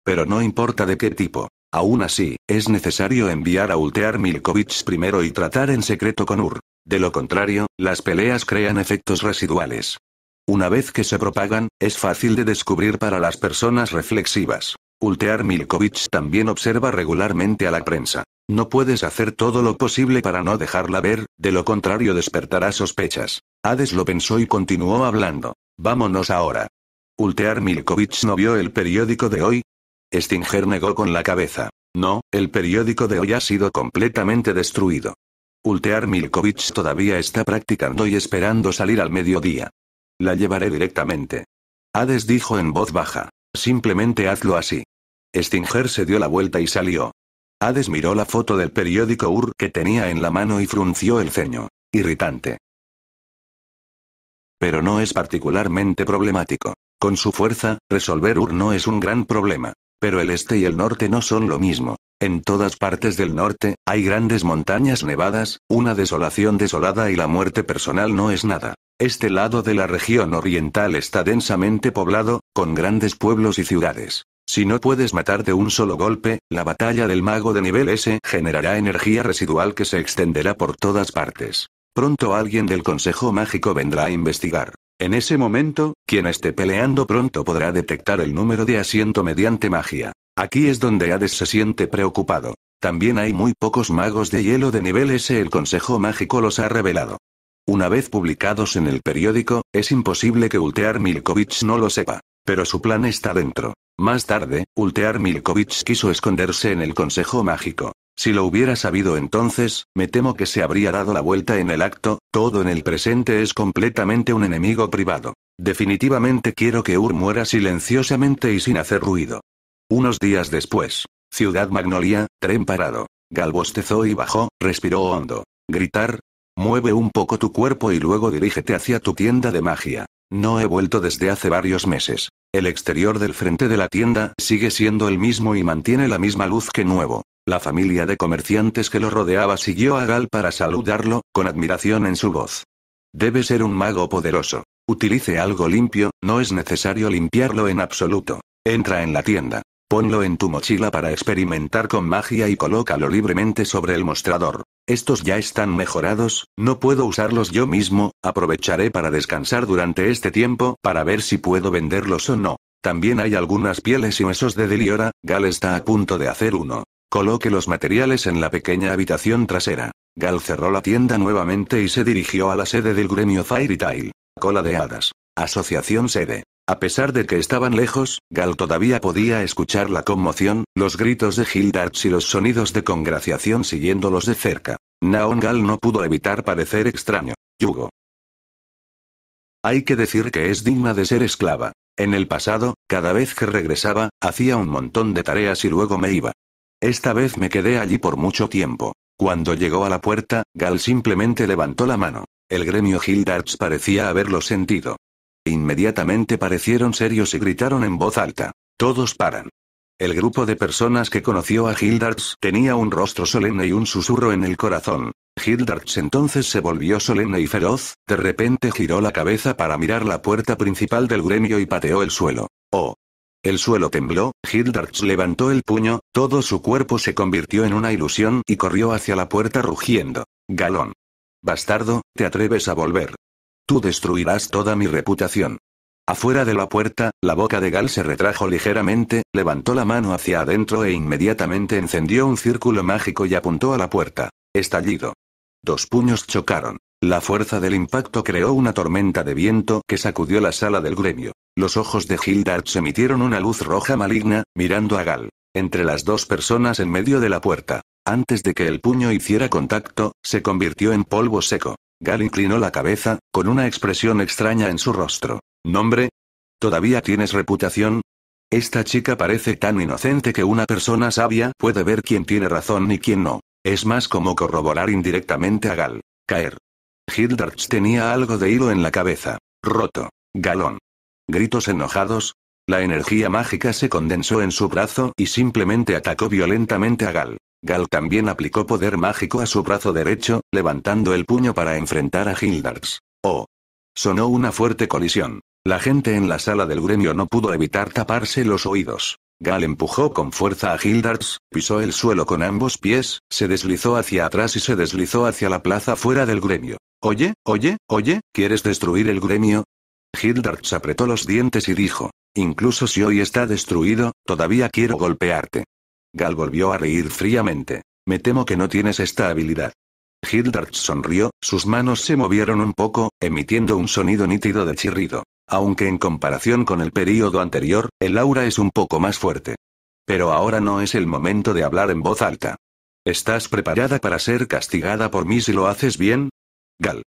Pero no importa de qué tipo. Aún así, es necesario enviar a Ultear Milkovich primero y tratar en secreto con Ur. De lo contrario, las peleas crean efectos residuales. Una vez que se propagan, es fácil de descubrir para las personas reflexivas. Ultear Milkovich también observa regularmente a la prensa. No puedes hacer todo lo posible para no dejarla ver, de lo contrario despertará sospechas. Hades lo pensó y continuó hablando. Vámonos ahora. Ultear Milkovich no vio el periódico de hoy. Stinger negó con la cabeza. No, el periódico de hoy ha sido completamente destruido. Ultear Milkovich todavía está practicando y esperando salir al mediodía. La llevaré directamente. Hades dijo en voz baja. Simplemente hazlo así. Stinger se dio la vuelta y salió. Hades miró la foto del periódico UR que tenía en la mano y frunció el ceño. Irritante. Pero no es particularmente problemático. Con su fuerza, resolver UR no es un gran problema. Pero el este y el norte no son lo mismo. En todas partes del norte, hay grandes montañas nevadas, una desolación desolada y la muerte personal no es nada. Este lado de la región oriental está densamente poblado, con grandes pueblos y ciudades. Si no puedes matar de un solo golpe, la batalla del mago de nivel S generará energía residual que se extenderá por todas partes. Pronto alguien del Consejo Mágico vendrá a investigar. En ese momento, quien esté peleando pronto podrá detectar el número de asiento mediante magia. Aquí es donde Hades se siente preocupado. También hay muy pocos magos de hielo de nivel S, el Consejo Mágico los ha revelado. Una vez publicados en el periódico, es imposible que Ultear Milkovich no lo sepa. Pero su plan está dentro. Más tarde, Ultear Milkovich quiso esconderse en el Consejo Mágico. Si lo hubiera sabido entonces, me temo que se habría dado la vuelta en el acto, todo en el presente es completamente un enemigo privado. Definitivamente quiero que Ur muera silenciosamente y sin hacer ruido. Unos días después, Ciudad Magnolia, tren parado. Galbostezó y bajó, respiró hondo. Gritar, Mueve un poco tu cuerpo y luego dirígete hacia tu tienda de magia. No he vuelto desde hace varios meses. El exterior del frente de la tienda sigue siendo el mismo y mantiene la misma luz que nuevo. La familia de comerciantes que lo rodeaba siguió a Gal para saludarlo, con admiración en su voz. Debe ser un mago poderoso. Utilice algo limpio, no es necesario limpiarlo en absoluto. Entra en la tienda. Ponlo en tu mochila para experimentar con magia y colócalo libremente sobre el mostrador. Estos ya están mejorados, no puedo usarlos yo mismo, aprovecharé para descansar durante este tiempo para ver si puedo venderlos o no. También hay algunas pieles y huesos de Deliora, Gal está a punto de hacer uno. Coloque los materiales en la pequeña habitación trasera. Gal cerró la tienda nuevamente y se dirigió a la sede del gremio Fairy Cola de hadas. Asociación sede. A pesar de que estaban lejos, Gal todavía podía escuchar la conmoción, los gritos de Hildarts y los sonidos de congraciación siguiéndolos de cerca. Naon Gal no pudo evitar parecer extraño. Yugo. Hay que decir que es digna de ser esclava. En el pasado, cada vez que regresaba, hacía un montón de tareas y luego me iba. Esta vez me quedé allí por mucho tiempo. Cuando llegó a la puerta, Gal simplemente levantó la mano. El gremio Hildarts parecía haberlo sentido inmediatamente parecieron serios y gritaron en voz alta. Todos paran. El grupo de personas que conoció a Gildarts tenía un rostro solemne y un susurro en el corazón. Gildarts entonces se volvió solemne y feroz, de repente giró la cabeza para mirar la puerta principal del gremio y pateó el suelo. ¡Oh! El suelo tembló, Gildarts levantó el puño, todo su cuerpo se convirtió en una ilusión y corrió hacia la puerta rugiendo. Galón. Bastardo, ¿te atreves a volver? Tú destruirás toda mi reputación. Afuera de la puerta, la boca de Gal se retrajo ligeramente, levantó la mano hacia adentro e inmediatamente encendió un círculo mágico y apuntó a la puerta. Estallido. Dos puños chocaron. La fuerza del impacto creó una tormenta de viento que sacudió la sala del gremio. Los ojos de Hildart se emitieron una luz roja maligna, mirando a Gal. Entre las dos personas en medio de la puerta. Antes de que el puño hiciera contacto, se convirtió en polvo seco. Gal inclinó la cabeza, con una expresión extraña en su rostro. ¿Nombre? ¿Todavía tienes reputación? Esta chica parece tan inocente que una persona sabia puede ver quién tiene razón y quién no. Es más como corroborar indirectamente a Gal. Caer. Hildarts tenía algo de hilo en la cabeza. Roto. Galón. Gritos enojados. La energía mágica se condensó en su brazo y simplemente atacó violentamente a Gal. Gal también aplicó poder mágico a su brazo derecho, levantando el puño para enfrentar a Hildarts. ¡Oh! Sonó una fuerte colisión. La gente en la sala del gremio no pudo evitar taparse los oídos. Gal empujó con fuerza a Gildarts, pisó el suelo con ambos pies, se deslizó hacia atrás y se deslizó hacia la plaza fuera del gremio. Oye, oye, oye, ¿quieres destruir el gremio? Gildarts apretó los dientes y dijo, incluso si hoy está destruido, todavía quiero golpearte. Gal volvió a reír fríamente. Me temo que no tienes esta habilidad. Hildart sonrió, sus manos se movieron un poco, emitiendo un sonido nítido de chirrido. Aunque en comparación con el período anterior, el aura es un poco más fuerte. Pero ahora no es el momento de hablar en voz alta. ¿Estás preparada para ser castigada por mí si lo haces bien? Gal.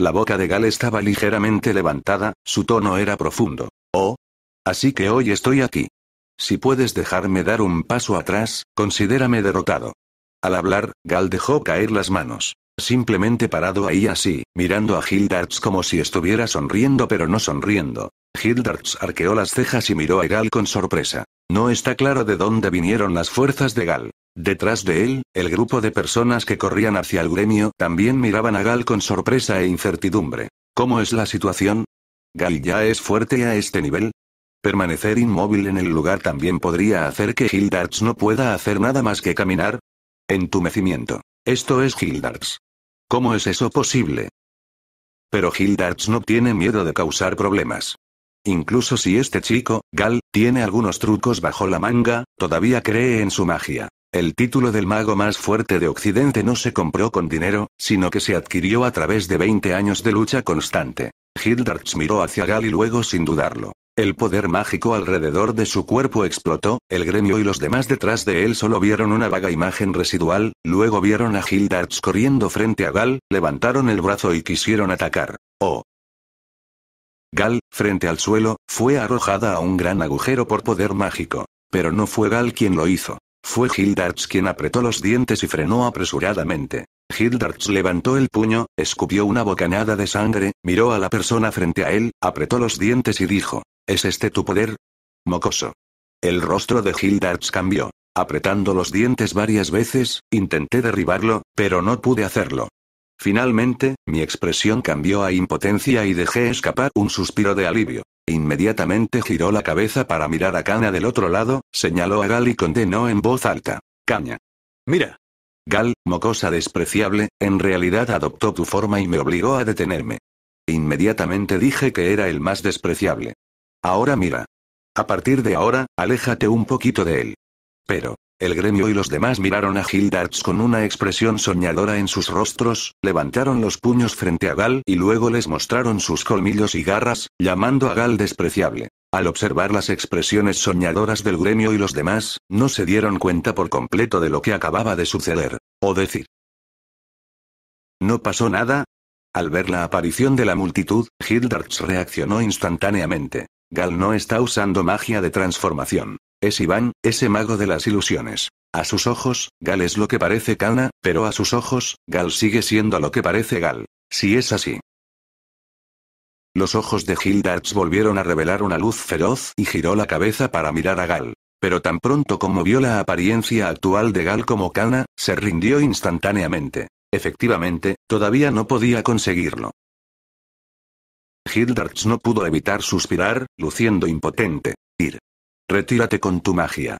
La boca de Gal estaba ligeramente levantada, su tono era profundo. Oh. Así que hoy estoy aquí. Si puedes dejarme dar un paso atrás, considérame derrotado. Al hablar, Gal dejó caer las manos. Simplemente parado ahí así, mirando a Gildarts como si estuviera sonriendo pero no sonriendo. Gildarts arqueó las cejas y miró a Gal con sorpresa. No está claro de dónde vinieron las fuerzas de Gal. Detrás de él, el grupo de personas que corrían hacia el gremio también miraban a Gal con sorpresa e incertidumbre. ¿Cómo es la situación? ¿Gal ya es fuerte a este nivel? Permanecer inmóvil en el lugar también podría hacer que Hildarts no pueda hacer nada más que caminar. Entumecimiento. Esto es Hildarts. ¿Cómo es eso posible? Pero Hildarts no tiene miedo de causar problemas. Incluso si este chico, Gal, tiene algunos trucos bajo la manga, todavía cree en su magia. El título del mago más fuerte de Occidente no se compró con dinero, sino que se adquirió a través de 20 años de lucha constante. Hildarts miró hacia Gal y luego sin dudarlo. El poder mágico alrededor de su cuerpo explotó, el gremio y los demás detrás de él solo vieron una vaga imagen residual, luego vieron a Hildarts corriendo frente a Gal, levantaron el brazo y quisieron atacar. ¡Oh! Gal, frente al suelo, fue arrojada a un gran agujero por poder mágico. Pero no fue Gal quien lo hizo. Fue Hildarts quien apretó los dientes y frenó apresuradamente. Hildarts levantó el puño, escupió una bocanada de sangre, miró a la persona frente a él, apretó los dientes y dijo, ¿Es este tu poder? Mocoso. El rostro de Gildarts cambió. Apretando los dientes varias veces, intenté derribarlo, pero no pude hacerlo. Finalmente, mi expresión cambió a impotencia y dejé escapar un suspiro de alivio. Inmediatamente giró la cabeza para mirar a Kana del otro lado, señaló a Gal y condenó en voz alta. Caña. Mira. Gal, mocosa despreciable, en realidad adoptó tu forma y me obligó a detenerme. Inmediatamente dije que era el más despreciable. Ahora mira. A partir de ahora, aléjate un poquito de él. Pero, el gremio y los demás miraron a Hildarts con una expresión soñadora en sus rostros, levantaron los puños frente a Gal y luego les mostraron sus colmillos y garras, llamando a Gal despreciable. Al observar las expresiones soñadoras del gremio y los demás, no se dieron cuenta por completo de lo que acababa de suceder, o decir. ¿No pasó nada? Al ver la aparición de la multitud, Hildarts reaccionó instantáneamente. Gal no está usando magia de transformación. Es Iván, ese mago de las ilusiones. A sus ojos, Gal es lo que parece Kana, pero a sus ojos, Gal sigue siendo lo que parece Gal. Si es así. Los ojos de Hildarts volvieron a revelar una luz feroz y giró la cabeza para mirar a Gal. Pero tan pronto como vio la apariencia actual de Gal como Kana, se rindió instantáneamente. Efectivamente, todavía no podía conseguirlo. Hildarts no pudo evitar suspirar, luciendo impotente. Ir. Retírate con tu magia.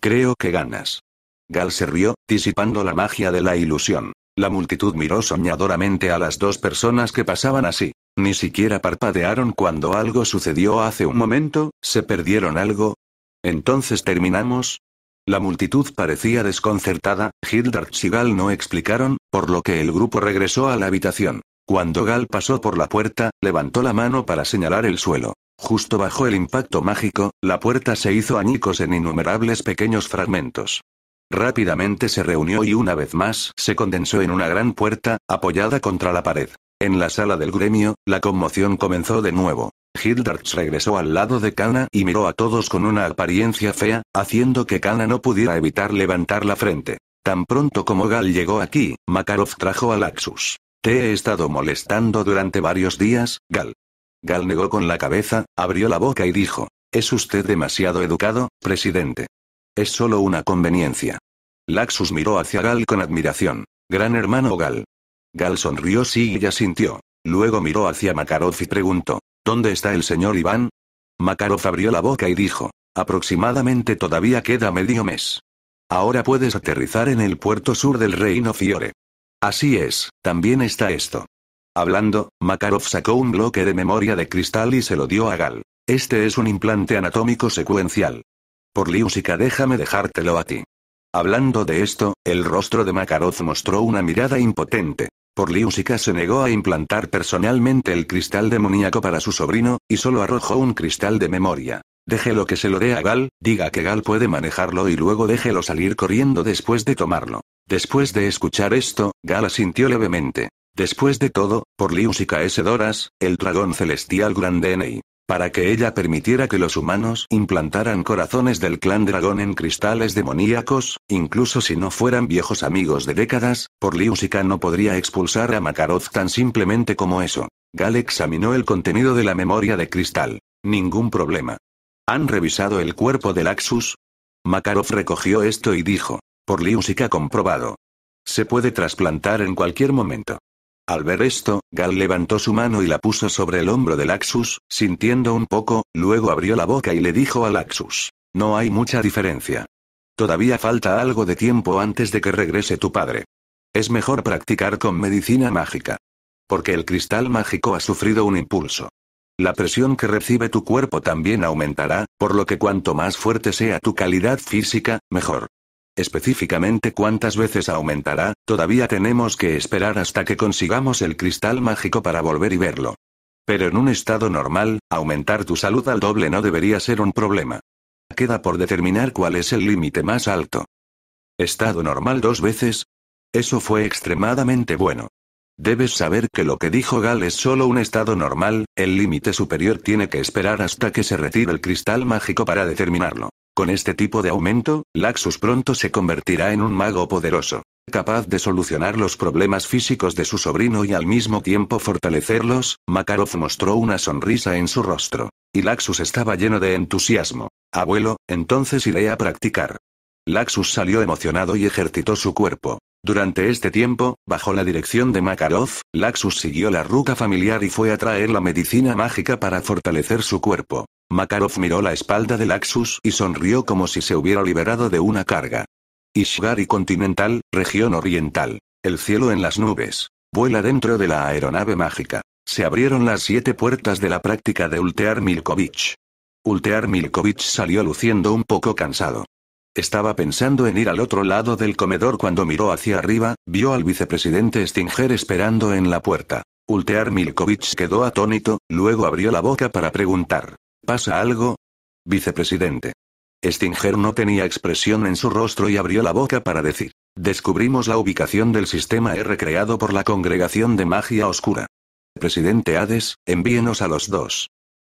Creo que ganas. Gal se rió, disipando la magia de la ilusión. La multitud miró soñadoramente a las dos personas que pasaban así. Ni siquiera parpadearon cuando algo sucedió hace un momento, se perdieron algo. Entonces terminamos. La multitud parecía desconcertada, Hildarts y Gal no explicaron, por lo que el grupo regresó a la habitación. Cuando Gal pasó por la puerta, levantó la mano para señalar el suelo. Justo bajo el impacto mágico, la puerta se hizo añicos en innumerables pequeños fragmentos. Rápidamente se reunió y una vez más se condensó en una gran puerta, apoyada contra la pared. En la sala del gremio, la conmoción comenzó de nuevo. Hildarts regresó al lado de Kana y miró a todos con una apariencia fea, haciendo que Kana no pudiera evitar levantar la frente. Tan pronto como Gal llegó aquí, Makarov trajo a Laxus. Te he estado molestando durante varios días, Gal. Gal negó con la cabeza, abrió la boca y dijo, Es usted demasiado educado, presidente. Es solo una conveniencia. Laxus miró hacia Gal con admiración. Gran hermano Gal. Gal sonrió sí y sintió. Luego miró hacia Makarov y preguntó, ¿Dónde está el señor Iván? Makarov abrió la boca y dijo, Aproximadamente todavía queda medio mes. Ahora puedes aterrizar en el puerto sur del reino Fiore. Así es, también está esto. Hablando, Makarov sacó un bloque de memoria de cristal y se lo dio a Gal. Este es un implante anatómico secuencial. Por Liusica déjame dejártelo a ti. Hablando de esto, el rostro de Makarov mostró una mirada impotente. Por Liusica se negó a implantar personalmente el cristal demoníaco para su sobrino, y solo arrojó un cristal de memoria. Déjelo que se lo dé a Gal, diga que Gal puede manejarlo y luego déjelo salir corriendo después de tomarlo. Después de escuchar esto, Gala sintió levemente. Después de todo, por Lius y el dragón celestial Grandenei. Para que ella permitiera que los humanos implantaran corazones del clan dragón en cristales demoníacos, incluso si no fueran viejos amigos de décadas, por Liusica no podría expulsar a Makarov tan simplemente como eso. Gala examinó el contenido de la memoria de cristal. Ningún problema. ¿Han revisado el cuerpo de Laxus? Makarov recogió esto y dijo. Por Liusica comprobado. Se puede trasplantar en cualquier momento. Al ver esto, Gal levantó su mano y la puso sobre el hombro de Laxus, sintiendo un poco, luego abrió la boca y le dijo a Laxus. No hay mucha diferencia. Todavía falta algo de tiempo antes de que regrese tu padre. Es mejor practicar con medicina mágica. Porque el cristal mágico ha sufrido un impulso. La presión que recibe tu cuerpo también aumentará, por lo que cuanto más fuerte sea tu calidad física, mejor. Específicamente cuántas veces aumentará, todavía tenemos que esperar hasta que consigamos el cristal mágico para volver y verlo. Pero en un estado normal, aumentar tu salud al doble no debería ser un problema. Queda por determinar cuál es el límite más alto. Estado normal dos veces. Eso fue extremadamente bueno. Debes saber que lo que dijo Gal es solo un estado normal, el límite superior tiene que esperar hasta que se retire el cristal mágico para determinarlo. Con este tipo de aumento, Laxus pronto se convertirá en un mago poderoso, capaz de solucionar los problemas físicos de su sobrino y al mismo tiempo fortalecerlos, Makarov mostró una sonrisa en su rostro. Y Laxus estaba lleno de entusiasmo. Abuelo, entonces iré a practicar. Laxus salió emocionado y ejercitó su cuerpo. Durante este tiempo, bajo la dirección de Makarov, Laxus siguió la ruta familiar y fue a traer la medicina mágica para fortalecer su cuerpo. Makarov miró la espalda de Laxus y sonrió como si se hubiera liberado de una carga. y Continental, región oriental. El cielo en las nubes. Vuela dentro de la aeronave mágica. Se abrieron las siete puertas de la práctica de Ultear Milkovich. Ultear Milkovich salió luciendo un poco cansado. Estaba pensando en ir al otro lado del comedor cuando miró hacia arriba, vio al vicepresidente Stinger esperando en la puerta. Ultear Milkovich quedó atónito, luego abrió la boca para preguntar. ¿Pasa algo? Vicepresidente. Stinger no tenía expresión en su rostro y abrió la boca para decir. Descubrimos la ubicación del sistema R creado por la Congregación de Magia Oscura. Presidente Hades, envíenos a los dos.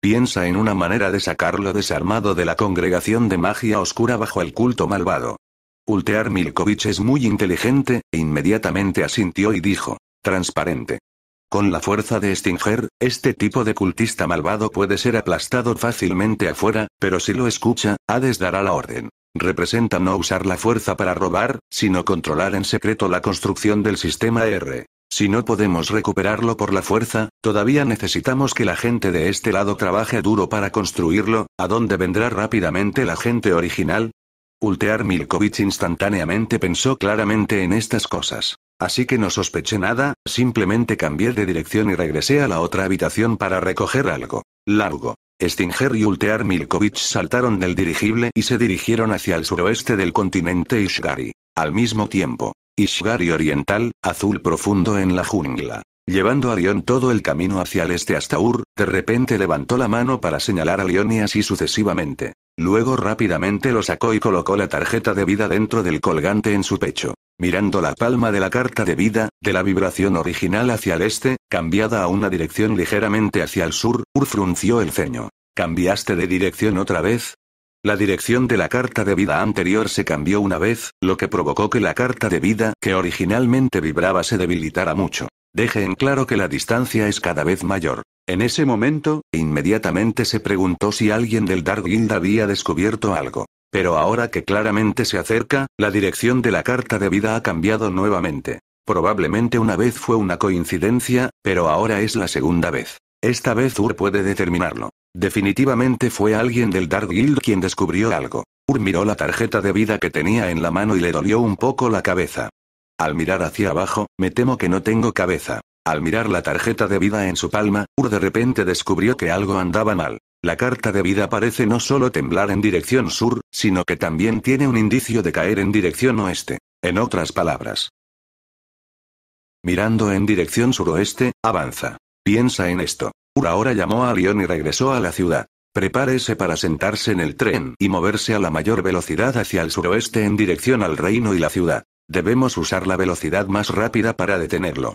Piensa en una manera de sacarlo desarmado de la congregación de magia oscura bajo el culto malvado. Ultear Milkovich es muy inteligente, e inmediatamente asintió y dijo. Transparente. Con la fuerza de Stinger, este tipo de cultista malvado puede ser aplastado fácilmente afuera, pero si lo escucha, Hades dará la orden. Representa no usar la fuerza para robar, sino controlar en secreto la construcción del sistema R. Si no podemos recuperarlo por la fuerza, todavía necesitamos que la gente de este lado trabaje duro para construirlo, ¿a dónde vendrá rápidamente la gente original? Ultear Milkovich instantáneamente pensó claramente en estas cosas. Así que no sospeché nada, simplemente cambié de dirección y regresé a la otra habitación para recoger algo. Largo. Stinger y Ultear Milkovich saltaron del dirigible y se dirigieron hacia el suroeste del continente Ishgari. Al mismo tiempo, Ishgari oriental, azul profundo en la jungla. Llevando a León todo el camino hacia el este hasta Ur, de repente levantó la mano para señalar a León y así sucesivamente. Luego rápidamente lo sacó y colocó la tarjeta de vida dentro del colgante en su pecho. Mirando la palma de la carta de vida, de la vibración original hacia el este, cambiada a una dirección ligeramente hacia el sur, Ur frunció el ceño. ¿Cambiaste de dirección otra vez? La dirección de la carta de vida anterior se cambió una vez, lo que provocó que la carta de vida que originalmente vibraba se debilitara mucho. Deje en claro que la distancia es cada vez mayor. En ese momento, inmediatamente se preguntó si alguien del Dark Guild había descubierto algo. Pero ahora que claramente se acerca, la dirección de la carta de vida ha cambiado nuevamente. Probablemente una vez fue una coincidencia, pero ahora es la segunda vez. Esta vez Ur puede determinarlo. Definitivamente fue alguien del Dark Guild quien descubrió algo. Ur miró la tarjeta de vida que tenía en la mano y le dolió un poco la cabeza. Al mirar hacia abajo, me temo que no tengo cabeza. Al mirar la tarjeta de vida en su palma, Ur de repente descubrió que algo andaba mal. La carta de vida parece no solo temblar en dirección sur, sino que también tiene un indicio de caer en dirección oeste. En otras palabras, mirando en dirección suroeste, avanza. Piensa en esto. ahora llamó a León y regresó a la ciudad. Prepárese para sentarse en el tren y moverse a la mayor velocidad hacia el suroeste en dirección al reino y la ciudad. Debemos usar la velocidad más rápida para detenerlo.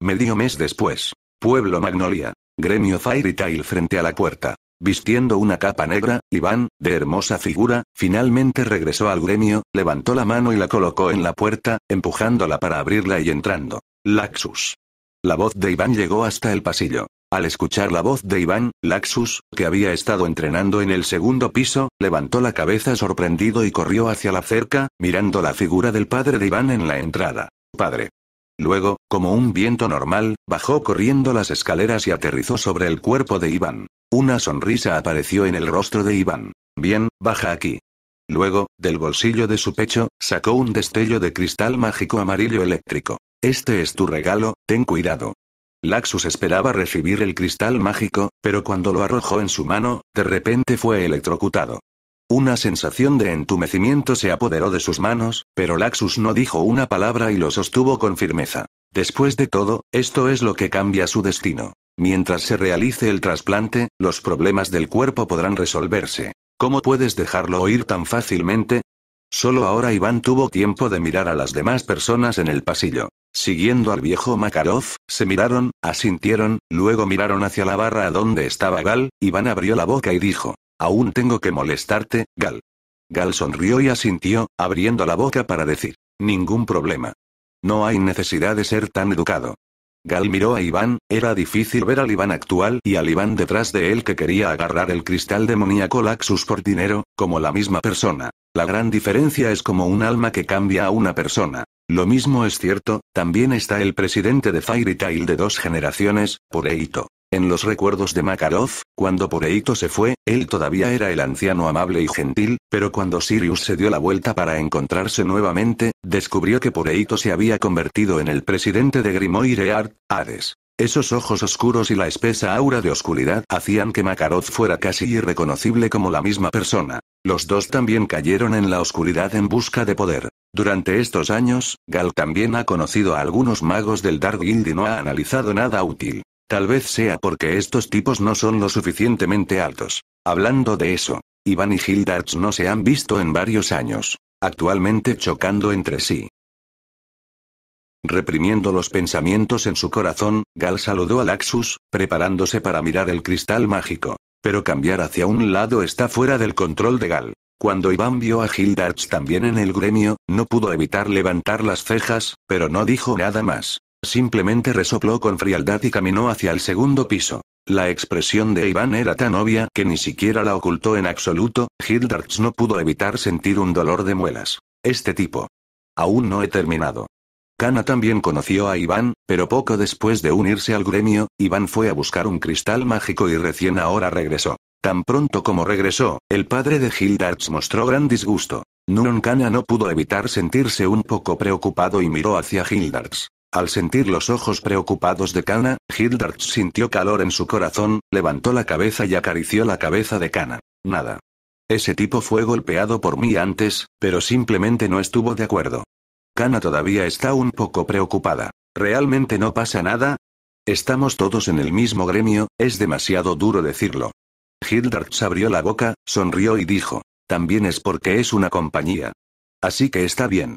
Medio mes después. Pueblo Magnolia. Gremio fire Tail frente a la puerta. Vistiendo una capa negra, Iván, de hermosa figura, finalmente regresó al gremio, levantó la mano y la colocó en la puerta, empujándola para abrirla y entrando. Laxus. La voz de Iván llegó hasta el pasillo. Al escuchar la voz de Iván, Laxus, que había estado entrenando en el segundo piso, levantó la cabeza sorprendido y corrió hacia la cerca, mirando la figura del padre de Iván en la entrada. Padre. Luego, como un viento normal, bajó corriendo las escaleras y aterrizó sobre el cuerpo de Iván. Una sonrisa apareció en el rostro de Iván. Bien, baja aquí. Luego, del bolsillo de su pecho, sacó un destello de cristal mágico amarillo eléctrico. Este es tu regalo, ten cuidado. Laxus esperaba recibir el cristal mágico, pero cuando lo arrojó en su mano, de repente fue electrocutado. Una sensación de entumecimiento se apoderó de sus manos, pero Laxus no dijo una palabra y lo sostuvo con firmeza. Después de todo, esto es lo que cambia su destino. Mientras se realice el trasplante, los problemas del cuerpo podrán resolverse. ¿Cómo puedes dejarlo oír tan fácilmente? Solo ahora Iván tuvo tiempo de mirar a las demás personas en el pasillo. Siguiendo al viejo Makarov, se miraron, asintieron, luego miraron hacia la barra a donde estaba Gal, Iván abrió la boca y dijo, Aún tengo que molestarte, Gal. Gal sonrió y asintió, abriendo la boca para decir, Ningún problema. No hay necesidad de ser tan educado. Gal miró a Iván, era difícil ver al Iván actual y al Iván detrás de él que quería agarrar el cristal demoníaco Laxus por dinero, como la misma persona. La gran diferencia es como un alma que cambia a una persona. Lo mismo es cierto, también está el presidente de Fairy Tail de dos generaciones, Poreito. En los recuerdos de Makarov, cuando Poreito se fue, él todavía era el anciano amable y gentil, pero cuando Sirius se dio la vuelta para encontrarse nuevamente, descubrió que Poreito se había convertido en el presidente de Grimoire Art, Hades. Esos ojos oscuros y la espesa aura de oscuridad hacían que Makarov fuera casi irreconocible como la misma persona. Los dos también cayeron en la oscuridad en busca de poder. Durante estos años, Gal también ha conocido a algunos magos del Dark Guild y no ha analizado nada útil. Tal vez sea porque estos tipos no son lo suficientemente altos. Hablando de eso, Iván y Gildarts no se han visto en varios años, actualmente chocando entre sí. Reprimiendo los pensamientos en su corazón, Gal saludó a Laxus, preparándose para mirar el cristal mágico. Pero cambiar hacia un lado está fuera del control de Gal. Cuando Iván vio a Hildarts también en el gremio, no pudo evitar levantar las cejas, pero no dijo nada más. Simplemente resopló con frialdad y caminó hacia el segundo piso. La expresión de Iván era tan obvia que ni siquiera la ocultó en absoluto, Hildarts no pudo evitar sentir un dolor de muelas. Este tipo. Aún no he terminado. Kana también conoció a Iván, pero poco después de unirse al gremio, Iván fue a buscar un cristal mágico y recién ahora regresó. Tan pronto como regresó, el padre de Hildarts mostró gran disgusto. Nunkana no pudo evitar sentirse un poco preocupado y miró hacia Hildarts. Al sentir los ojos preocupados de Kana, Hildarts sintió calor en su corazón, levantó la cabeza y acarició la cabeza de Kana. Nada. Ese tipo fue golpeado por mí antes, pero simplemente no estuvo de acuerdo. Kana todavía está un poco preocupada. ¿Realmente no pasa nada? Estamos todos en el mismo gremio, es demasiado duro decirlo. Hildarts abrió la boca, sonrió y dijo. También es porque es una compañía. Así que está bien.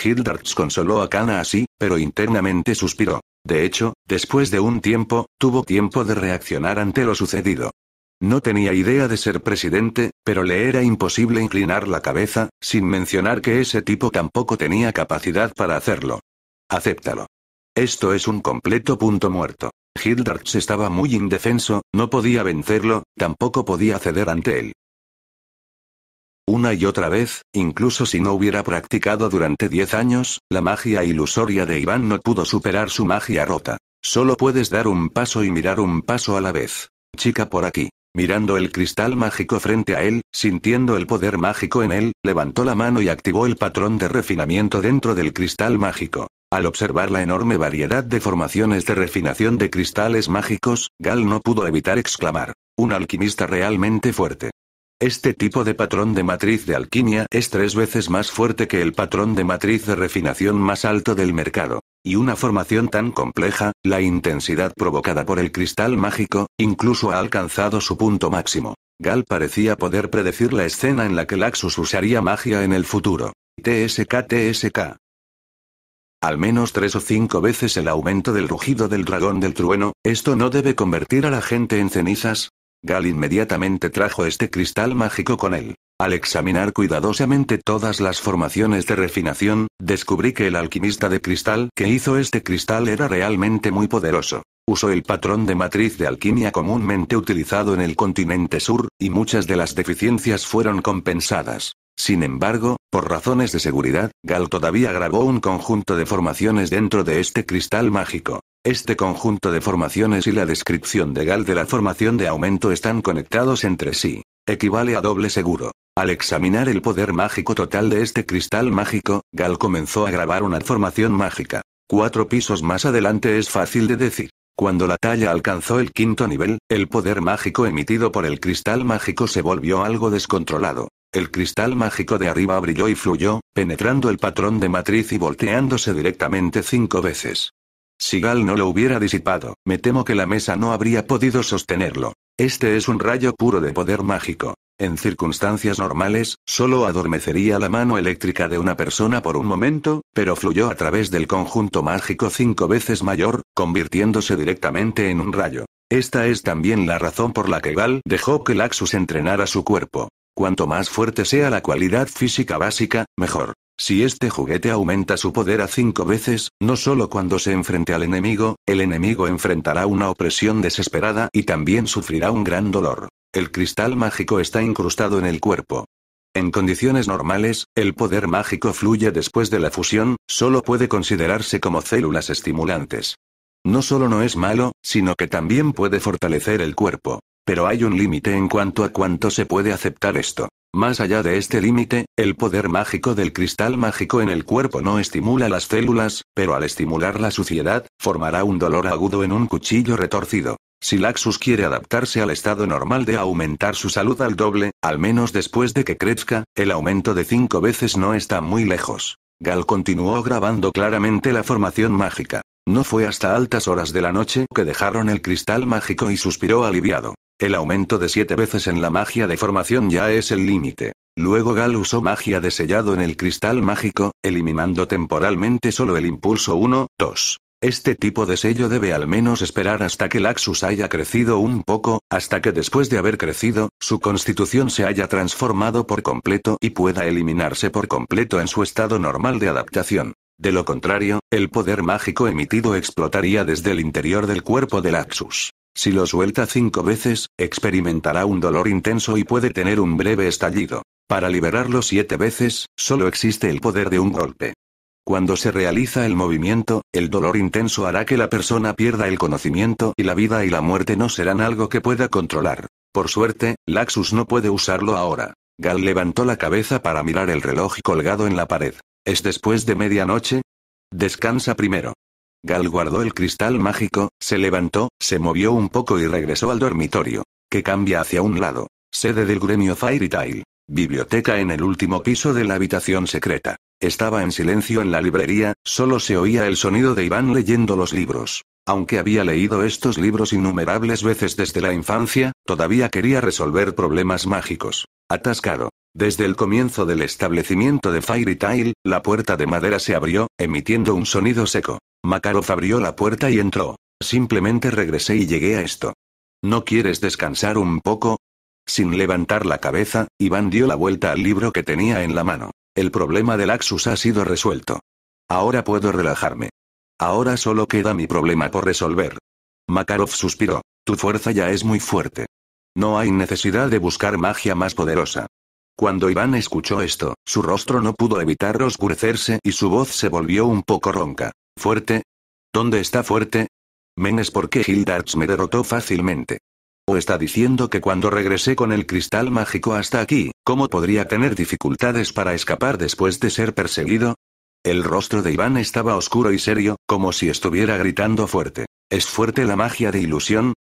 Hildarts consoló a Kana así, pero internamente suspiró. De hecho, después de un tiempo, tuvo tiempo de reaccionar ante lo sucedido. No tenía idea de ser presidente, pero le era imposible inclinar la cabeza, sin mencionar que ese tipo tampoco tenía capacidad para hacerlo. Acéptalo. Esto es un completo punto muerto. Hildarts estaba muy indefenso, no podía vencerlo, tampoco podía ceder ante él. Una y otra vez, incluso si no hubiera practicado durante diez años, la magia ilusoria de Iván no pudo superar su magia rota. Solo puedes dar un paso y mirar un paso a la vez. Chica por aquí. Mirando el cristal mágico frente a él, sintiendo el poder mágico en él, levantó la mano y activó el patrón de refinamiento dentro del cristal mágico. Al observar la enorme variedad de formaciones de refinación de cristales mágicos, Gal no pudo evitar exclamar. Un alquimista realmente fuerte. Este tipo de patrón de matriz de alquimia es tres veces más fuerte que el patrón de matriz de refinación más alto del mercado. Y una formación tan compleja, la intensidad provocada por el cristal mágico, incluso ha alcanzado su punto máximo. Gal parecía poder predecir la escena en la que Laxus usaría magia en el futuro. TSK TSK. Al menos tres o cinco veces el aumento del rugido del dragón del trueno, esto no debe convertir a la gente en cenizas. Gal inmediatamente trajo este cristal mágico con él. Al examinar cuidadosamente todas las formaciones de refinación, descubrí que el alquimista de cristal que hizo este cristal era realmente muy poderoso. Usó el patrón de matriz de alquimia comúnmente utilizado en el continente sur, y muchas de las deficiencias fueron compensadas. Sin embargo, por razones de seguridad, Gal todavía grabó un conjunto de formaciones dentro de este cristal mágico. Este conjunto de formaciones y la descripción de Gal de la formación de aumento están conectados entre sí. Equivale a doble seguro. Al examinar el poder mágico total de este cristal mágico, Gal comenzó a grabar una formación mágica. Cuatro pisos más adelante es fácil de decir. Cuando la talla alcanzó el quinto nivel, el poder mágico emitido por el cristal mágico se volvió algo descontrolado. El cristal mágico de arriba brilló y fluyó, penetrando el patrón de matriz y volteándose directamente cinco veces. Si Gal no lo hubiera disipado, me temo que la mesa no habría podido sostenerlo. Este es un rayo puro de poder mágico. En circunstancias normales, solo adormecería la mano eléctrica de una persona por un momento, pero fluyó a través del conjunto mágico cinco veces mayor, convirtiéndose directamente en un rayo. Esta es también la razón por la que Gal dejó que Laxus entrenara su cuerpo. Cuanto más fuerte sea la cualidad física básica, mejor. Si este juguete aumenta su poder a cinco veces, no solo cuando se enfrente al enemigo, el enemigo enfrentará una opresión desesperada y también sufrirá un gran dolor. El cristal mágico está incrustado en el cuerpo. En condiciones normales, el poder mágico fluye después de la fusión, solo puede considerarse como células estimulantes. No solo no es malo, sino que también puede fortalecer el cuerpo. Pero hay un límite en cuanto a cuánto se puede aceptar esto. Más allá de este límite, el poder mágico del cristal mágico en el cuerpo no estimula las células, pero al estimular la suciedad, formará un dolor agudo en un cuchillo retorcido. Si Laxus quiere adaptarse al estado normal de aumentar su salud al doble, al menos después de que crezca, el aumento de cinco veces no está muy lejos. Gal continuó grabando claramente la formación mágica. No fue hasta altas horas de la noche que dejaron el cristal mágico y suspiró aliviado. El aumento de siete veces en la magia de formación ya es el límite. Luego Gal usó magia de sellado en el cristal mágico, eliminando temporalmente solo el impulso 1, 2. Este tipo de sello debe al menos esperar hasta que el Laxus haya crecido un poco, hasta que después de haber crecido, su constitución se haya transformado por completo y pueda eliminarse por completo en su estado normal de adaptación. De lo contrario, el poder mágico emitido explotaría desde el interior del cuerpo del Laxus. Si lo suelta cinco veces, experimentará un dolor intenso y puede tener un breve estallido. Para liberarlo siete veces, solo existe el poder de un golpe. Cuando se realiza el movimiento, el dolor intenso hará que la persona pierda el conocimiento y la vida y la muerte no serán algo que pueda controlar. Por suerte, Laxus no puede usarlo ahora. Gal levantó la cabeza para mirar el reloj colgado en la pared. ¿Es después de medianoche? Descansa primero. Gal guardó el cristal mágico, se levantó, se movió un poco y regresó al dormitorio, que cambia hacia un lado. Sede del gremio fire Biblioteca en el último piso de la habitación secreta. Estaba en silencio en la librería, solo se oía el sonido de Iván leyendo los libros. Aunque había leído estos libros innumerables veces desde la infancia, todavía quería resolver problemas mágicos. Atascado. Desde el comienzo del establecimiento de Fairy Tail, la puerta de madera se abrió, emitiendo un sonido seco. Makarov abrió la puerta y entró. Simplemente regresé y llegué a esto. ¿No quieres descansar un poco? Sin levantar la cabeza, Iván dio la vuelta al libro que tenía en la mano. El problema del Axus ha sido resuelto. Ahora puedo relajarme. Ahora solo queda mi problema por resolver. Makarov suspiró. Tu fuerza ya es muy fuerte. No hay necesidad de buscar magia más poderosa. Cuando Iván escuchó esto, su rostro no pudo evitar oscurecerse y su voz se volvió un poco ronca. ¿Fuerte? ¿Dónde está fuerte? Menes porque Hildarts me derrotó fácilmente. ¿O está diciendo que cuando regresé con el cristal mágico hasta aquí, cómo podría tener dificultades para escapar después de ser perseguido? El rostro de Iván estaba oscuro y serio, como si estuviera gritando fuerte. ¿Es fuerte la magia de ilusión?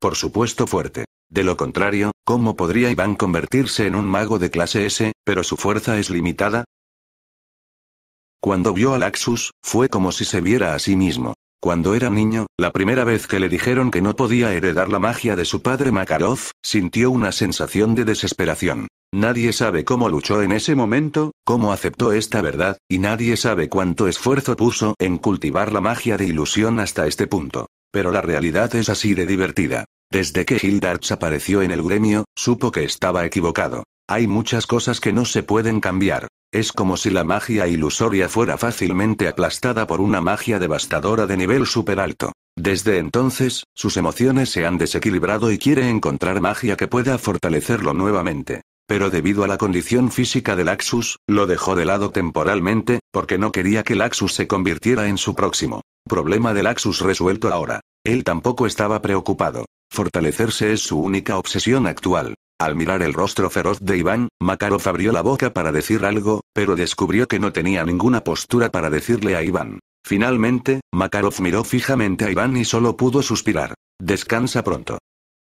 Por supuesto fuerte. De lo contrario, ¿cómo podría Iván convertirse en un mago de clase S, pero su fuerza es limitada? Cuando vio a Laxus, fue como si se viera a sí mismo. Cuando era niño, la primera vez que le dijeron que no podía heredar la magia de su padre Makarov, sintió una sensación de desesperación. Nadie sabe cómo luchó en ese momento, cómo aceptó esta verdad, y nadie sabe cuánto esfuerzo puso en cultivar la magia de ilusión hasta este punto. Pero la realidad es así de divertida. Desde que Hildarts apareció en el gremio, supo que estaba equivocado. Hay muchas cosas que no se pueden cambiar. Es como si la magia ilusoria fuera fácilmente aplastada por una magia devastadora de nivel super alto. Desde entonces, sus emociones se han desequilibrado y quiere encontrar magia que pueda fortalecerlo nuevamente pero debido a la condición física de Laxus, lo dejó de lado temporalmente, porque no quería que Laxus se convirtiera en su próximo. Problema de Laxus resuelto ahora. Él tampoco estaba preocupado. Fortalecerse es su única obsesión actual. Al mirar el rostro feroz de Iván, Makarov abrió la boca para decir algo, pero descubrió que no tenía ninguna postura para decirle a Iván. Finalmente, Makarov miró fijamente a Iván y solo pudo suspirar. Descansa pronto.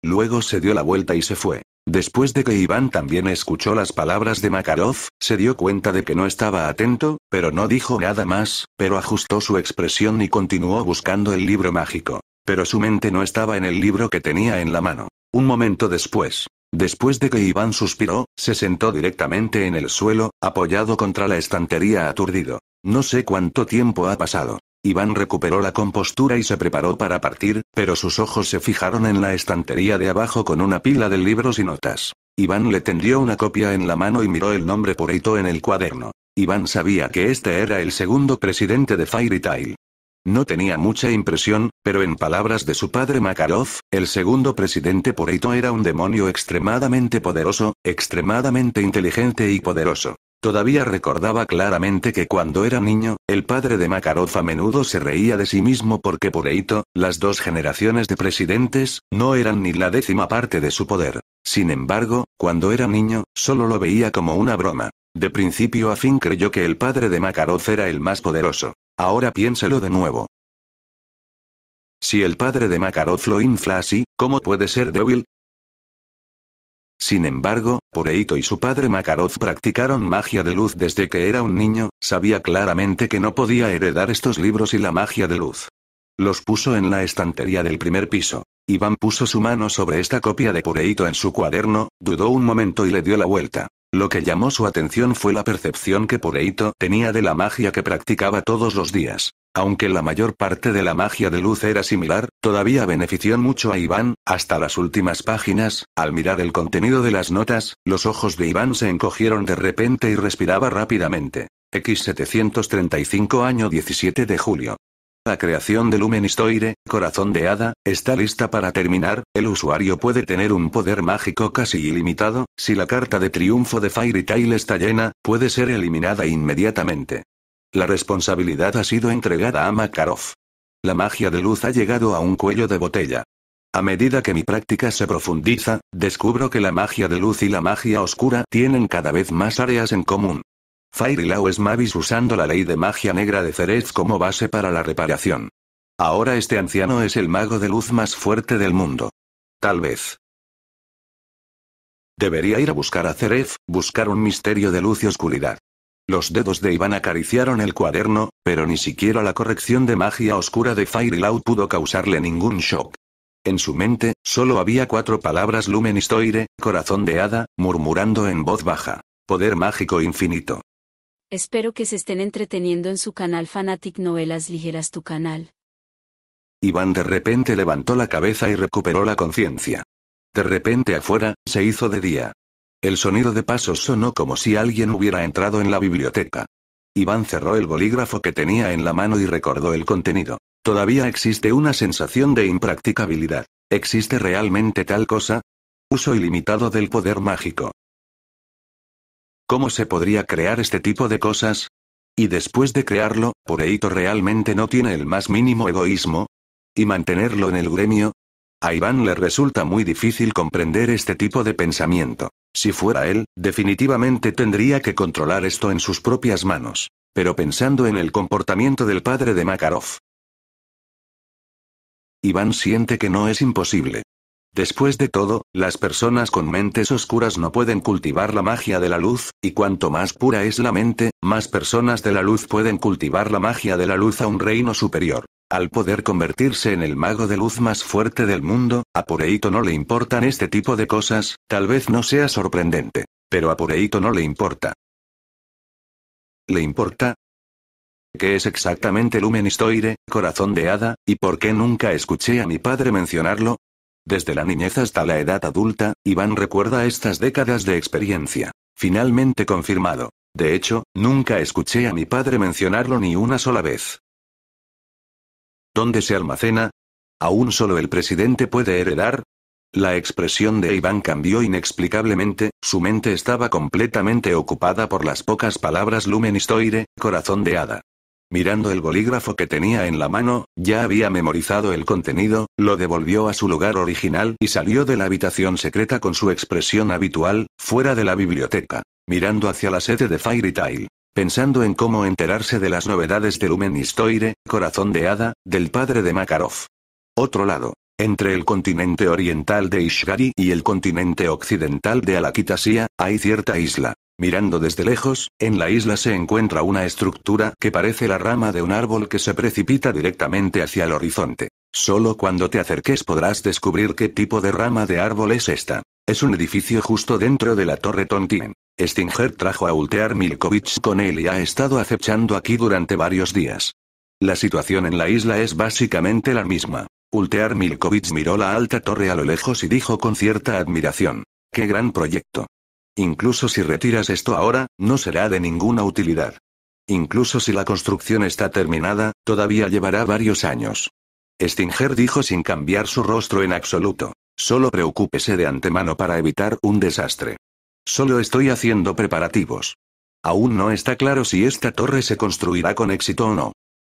Luego se dio la vuelta y se fue. Después de que Iván también escuchó las palabras de Makarov, se dio cuenta de que no estaba atento, pero no dijo nada más, pero ajustó su expresión y continuó buscando el libro mágico. Pero su mente no estaba en el libro que tenía en la mano. Un momento después, después de que Iván suspiró, se sentó directamente en el suelo, apoyado contra la estantería aturdido. No sé cuánto tiempo ha pasado. Iván recuperó la compostura y se preparó para partir, pero sus ojos se fijaron en la estantería de abajo con una pila de libros y notas. Iván le tendió una copia en la mano y miró el nombre por en el cuaderno. Iván sabía que este era el segundo presidente de Fairy Tail. No tenía mucha impresión, pero en palabras de su padre Makarov, el segundo presidente por era un demonio extremadamente poderoso, extremadamente inteligente y poderoso. Todavía recordaba claramente que cuando era niño, el padre de Makarov a menudo se reía de sí mismo porque por Eito, las dos generaciones de presidentes, no eran ni la décima parte de su poder. Sin embargo, cuando era niño, solo lo veía como una broma. De principio a fin creyó que el padre de Makarov era el más poderoso. Ahora piénselo de nuevo. Si el padre de Makarov lo infla así, ¿cómo puede ser débil? Sin embargo, Poreito y su padre Makarov practicaron magia de luz desde que era un niño, sabía claramente que no podía heredar estos libros y la magia de luz. Los puso en la estantería del primer piso. Iván puso su mano sobre esta copia de Poreito en su cuaderno, dudó un momento y le dio la vuelta. Lo que llamó su atención fue la percepción que Poreito tenía de la magia que practicaba todos los días. Aunque la mayor parte de la magia de luz era similar, todavía benefició mucho a Iván, hasta las últimas páginas, al mirar el contenido de las notas, los ojos de Iván se encogieron de repente y respiraba rápidamente. X735 año 17 de julio. La creación del Lumenistoire, corazón de hada, está lista para terminar, el usuario puede tener un poder mágico casi ilimitado, si la carta de triunfo de Fairy Tail está llena, puede ser eliminada inmediatamente. La responsabilidad ha sido entregada a Makarov. La magia de luz ha llegado a un cuello de botella. A medida que mi práctica se profundiza, descubro que la magia de luz y la magia oscura tienen cada vez más áreas en común. Fairylaw es Mavis usando la ley de magia negra de Cerez como base para la reparación. Ahora este anciano es el mago de luz más fuerte del mundo. Tal vez. Debería ir a buscar a Cerez, buscar un misterio de luz y oscuridad. Los dedos de Iván acariciaron el cuaderno, pero ni siquiera la corrección de magia oscura de Firelaw pudo causarle ningún shock. En su mente, solo había cuatro palabras Lumenistoire, corazón de hada, murmurando en voz baja. Poder mágico infinito. Espero que se estén entreteniendo en su canal Fanatic Novelas Ligeras tu canal. Iván de repente levantó la cabeza y recuperó la conciencia. De repente afuera, se hizo de día. El sonido de pasos sonó como si alguien hubiera entrado en la biblioteca. Iván cerró el bolígrafo que tenía en la mano y recordó el contenido. Todavía existe una sensación de impracticabilidad. ¿Existe realmente tal cosa? Uso ilimitado del poder mágico. ¿Cómo se podría crear este tipo de cosas? Y después de crearlo, Poreito realmente no tiene el más mínimo egoísmo. ¿Y mantenerlo en el gremio? A Iván le resulta muy difícil comprender este tipo de pensamiento. Si fuera él, definitivamente tendría que controlar esto en sus propias manos. Pero pensando en el comportamiento del padre de Makarov. Iván siente que no es imposible. Después de todo, las personas con mentes oscuras no pueden cultivar la magia de la luz, y cuanto más pura es la mente, más personas de la luz pueden cultivar la magia de la luz a un reino superior. Al poder convertirse en el mago de luz más fuerte del mundo, a Pureito no le importan este tipo de cosas, tal vez no sea sorprendente. Pero a Pureito no le importa. ¿Le importa? ¿Qué es exactamente Lumenistoire, corazón de hada, y por qué nunca escuché a mi padre mencionarlo? Desde la niñez hasta la edad adulta, Iván recuerda estas décadas de experiencia. Finalmente confirmado. De hecho, nunca escuché a mi padre mencionarlo ni una sola vez. ¿Dónde se almacena? ¿Aún solo el presidente puede heredar? La expresión de Iván cambió inexplicablemente, su mente estaba completamente ocupada por las pocas palabras Lumenistoire, corazón de hada. Mirando el bolígrafo que tenía en la mano, ya había memorizado el contenido, lo devolvió a su lugar original y salió de la habitación secreta con su expresión habitual, fuera de la biblioteca, mirando hacia la sede de Fairy Tail. Pensando en cómo enterarse de las novedades de Lumenistoire, corazón de hada, del padre de Makarov. Otro lado. Entre el continente oriental de Ishgari y el continente occidental de Alakitasia, hay cierta isla. Mirando desde lejos, en la isla se encuentra una estructura que parece la rama de un árbol que se precipita directamente hacia el horizonte. Solo cuando te acerques podrás descubrir qué tipo de rama de árbol es esta. Es un edificio justo dentro de la Torre Tontín. Stinger trajo a Ultear Milkovich con él y ha estado acechando aquí durante varios días. La situación en la isla es básicamente la misma. Ultear Milkovich miró la alta torre a lo lejos y dijo con cierta admiración. ¡Qué gran proyecto! Incluso si retiras esto ahora, no será de ninguna utilidad. Incluso si la construcción está terminada, todavía llevará varios años. Stinger dijo sin cambiar su rostro en absoluto. Solo preocúpese de antemano para evitar un desastre. Solo estoy haciendo preparativos. Aún no está claro si esta torre se construirá con éxito o no.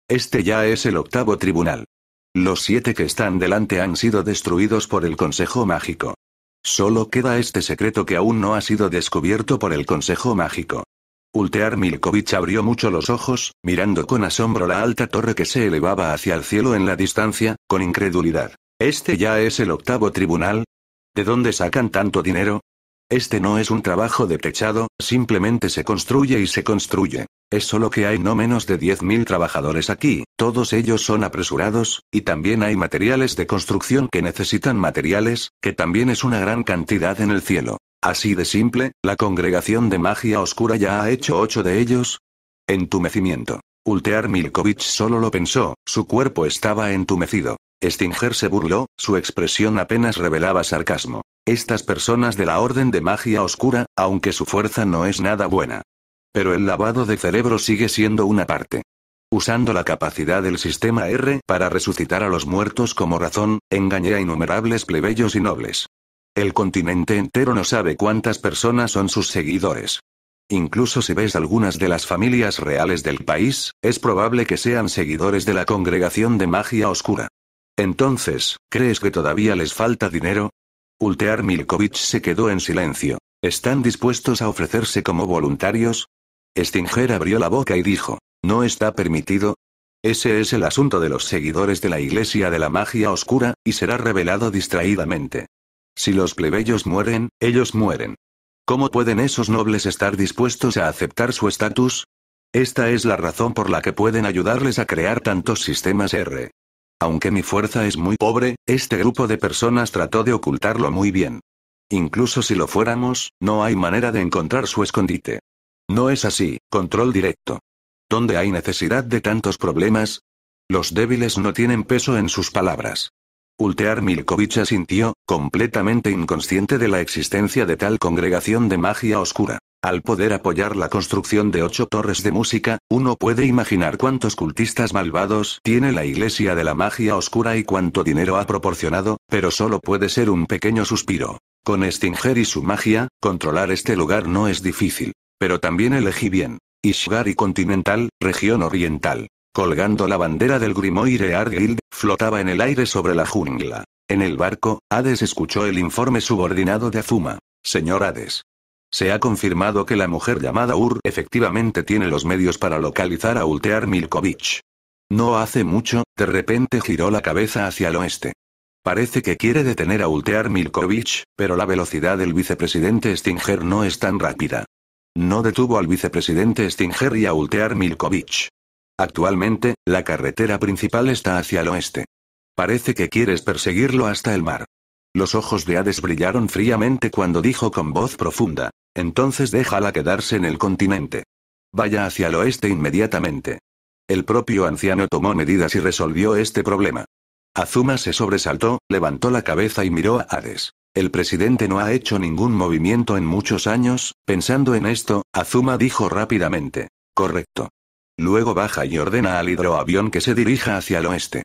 Este ya es el octavo tribunal. Los siete que están delante han sido destruidos por el Consejo Mágico. Solo queda este secreto que aún no ha sido descubierto por el Consejo Mágico. Ultear Milkovich abrió mucho los ojos, mirando con asombro la alta torre que se elevaba hacia el cielo en la distancia, con incredulidad. ¿Este ya es el octavo tribunal? ¿De dónde sacan tanto dinero? Este no es un trabajo de techado, simplemente se construye y se construye. Es solo que hay no menos de 10.000 trabajadores aquí, todos ellos son apresurados, y también hay materiales de construcción que necesitan materiales, que también es una gran cantidad en el cielo. Así de simple, la congregación de magia oscura ya ha hecho ocho de ellos. Entumecimiento. Ultear Milkovich solo lo pensó, su cuerpo estaba entumecido. Stinger se burló, su expresión apenas revelaba sarcasmo. Estas personas de la Orden de Magia Oscura, aunque su fuerza no es nada buena. Pero el lavado de cerebro sigue siendo una parte. Usando la capacidad del sistema R para resucitar a los muertos como razón, engañé a innumerables plebeyos y nobles. El continente entero no sabe cuántas personas son sus seguidores. Incluso si ves algunas de las familias reales del país, es probable que sean seguidores de la congregación de magia oscura. Entonces, ¿crees que todavía les falta dinero? Ultear Milkovich se quedó en silencio. ¿Están dispuestos a ofrecerse como voluntarios? Stinger abrió la boca y dijo, ¿no está permitido? Ese es el asunto de los seguidores de la Iglesia de la Magia Oscura, y será revelado distraídamente. Si los plebeyos mueren, ellos mueren. ¿Cómo pueden esos nobles estar dispuestos a aceptar su estatus? Esta es la razón por la que pueden ayudarles a crear tantos sistemas R. Aunque mi fuerza es muy pobre, este grupo de personas trató de ocultarlo muy bien. Incluso si lo fuéramos, no hay manera de encontrar su escondite. No es así, control directo. ¿Dónde hay necesidad de tantos problemas? Los débiles no tienen peso en sus palabras. Ultear Milkovich asintió, completamente inconsciente de la existencia de tal congregación de magia oscura. Al poder apoyar la construcción de ocho torres de música, uno puede imaginar cuántos cultistas malvados tiene la Iglesia de la Magia Oscura y cuánto dinero ha proporcionado, pero solo puede ser un pequeño suspiro. Con Stinger y su magia, controlar este lugar no es difícil. Pero también elegí bien. y Continental, región oriental. Colgando la bandera del Grimoire Argyll, flotaba en el aire sobre la jungla. En el barco, Hades escuchó el informe subordinado de Azuma. Señor Hades. Se ha confirmado que la mujer llamada Ur efectivamente tiene los medios para localizar a Ultear Milkovich. No hace mucho, de repente giró la cabeza hacia el oeste. Parece que quiere detener a Ultear Milkovich, pero la velocidad del vicepresidente Stinger no es tan rápida. No detuvo al vicepresidente Stinger y a Ultear Milkovich. Actualmente, la carretera principal está hacia el oeste. Parece que quieres perseguirlo hasta el mar. Los ojos de Hades brillaron fríamente cuando dijo con voz profunda. Entonces déjala quedarse en el continente. Vaya hacia el oeste inmediatamente. El propio anciano tomó medidas y resolvió este problema. Azuma se sobresaltó, levantó la cabeza y miró a Hades. El presidente no ha hecho ningún movimiento en muchos años, pensando en esto, Azuma dijo rápidamente. Correcto. Luego baja y ordena al hidroavión que se dirija hacia el oeste.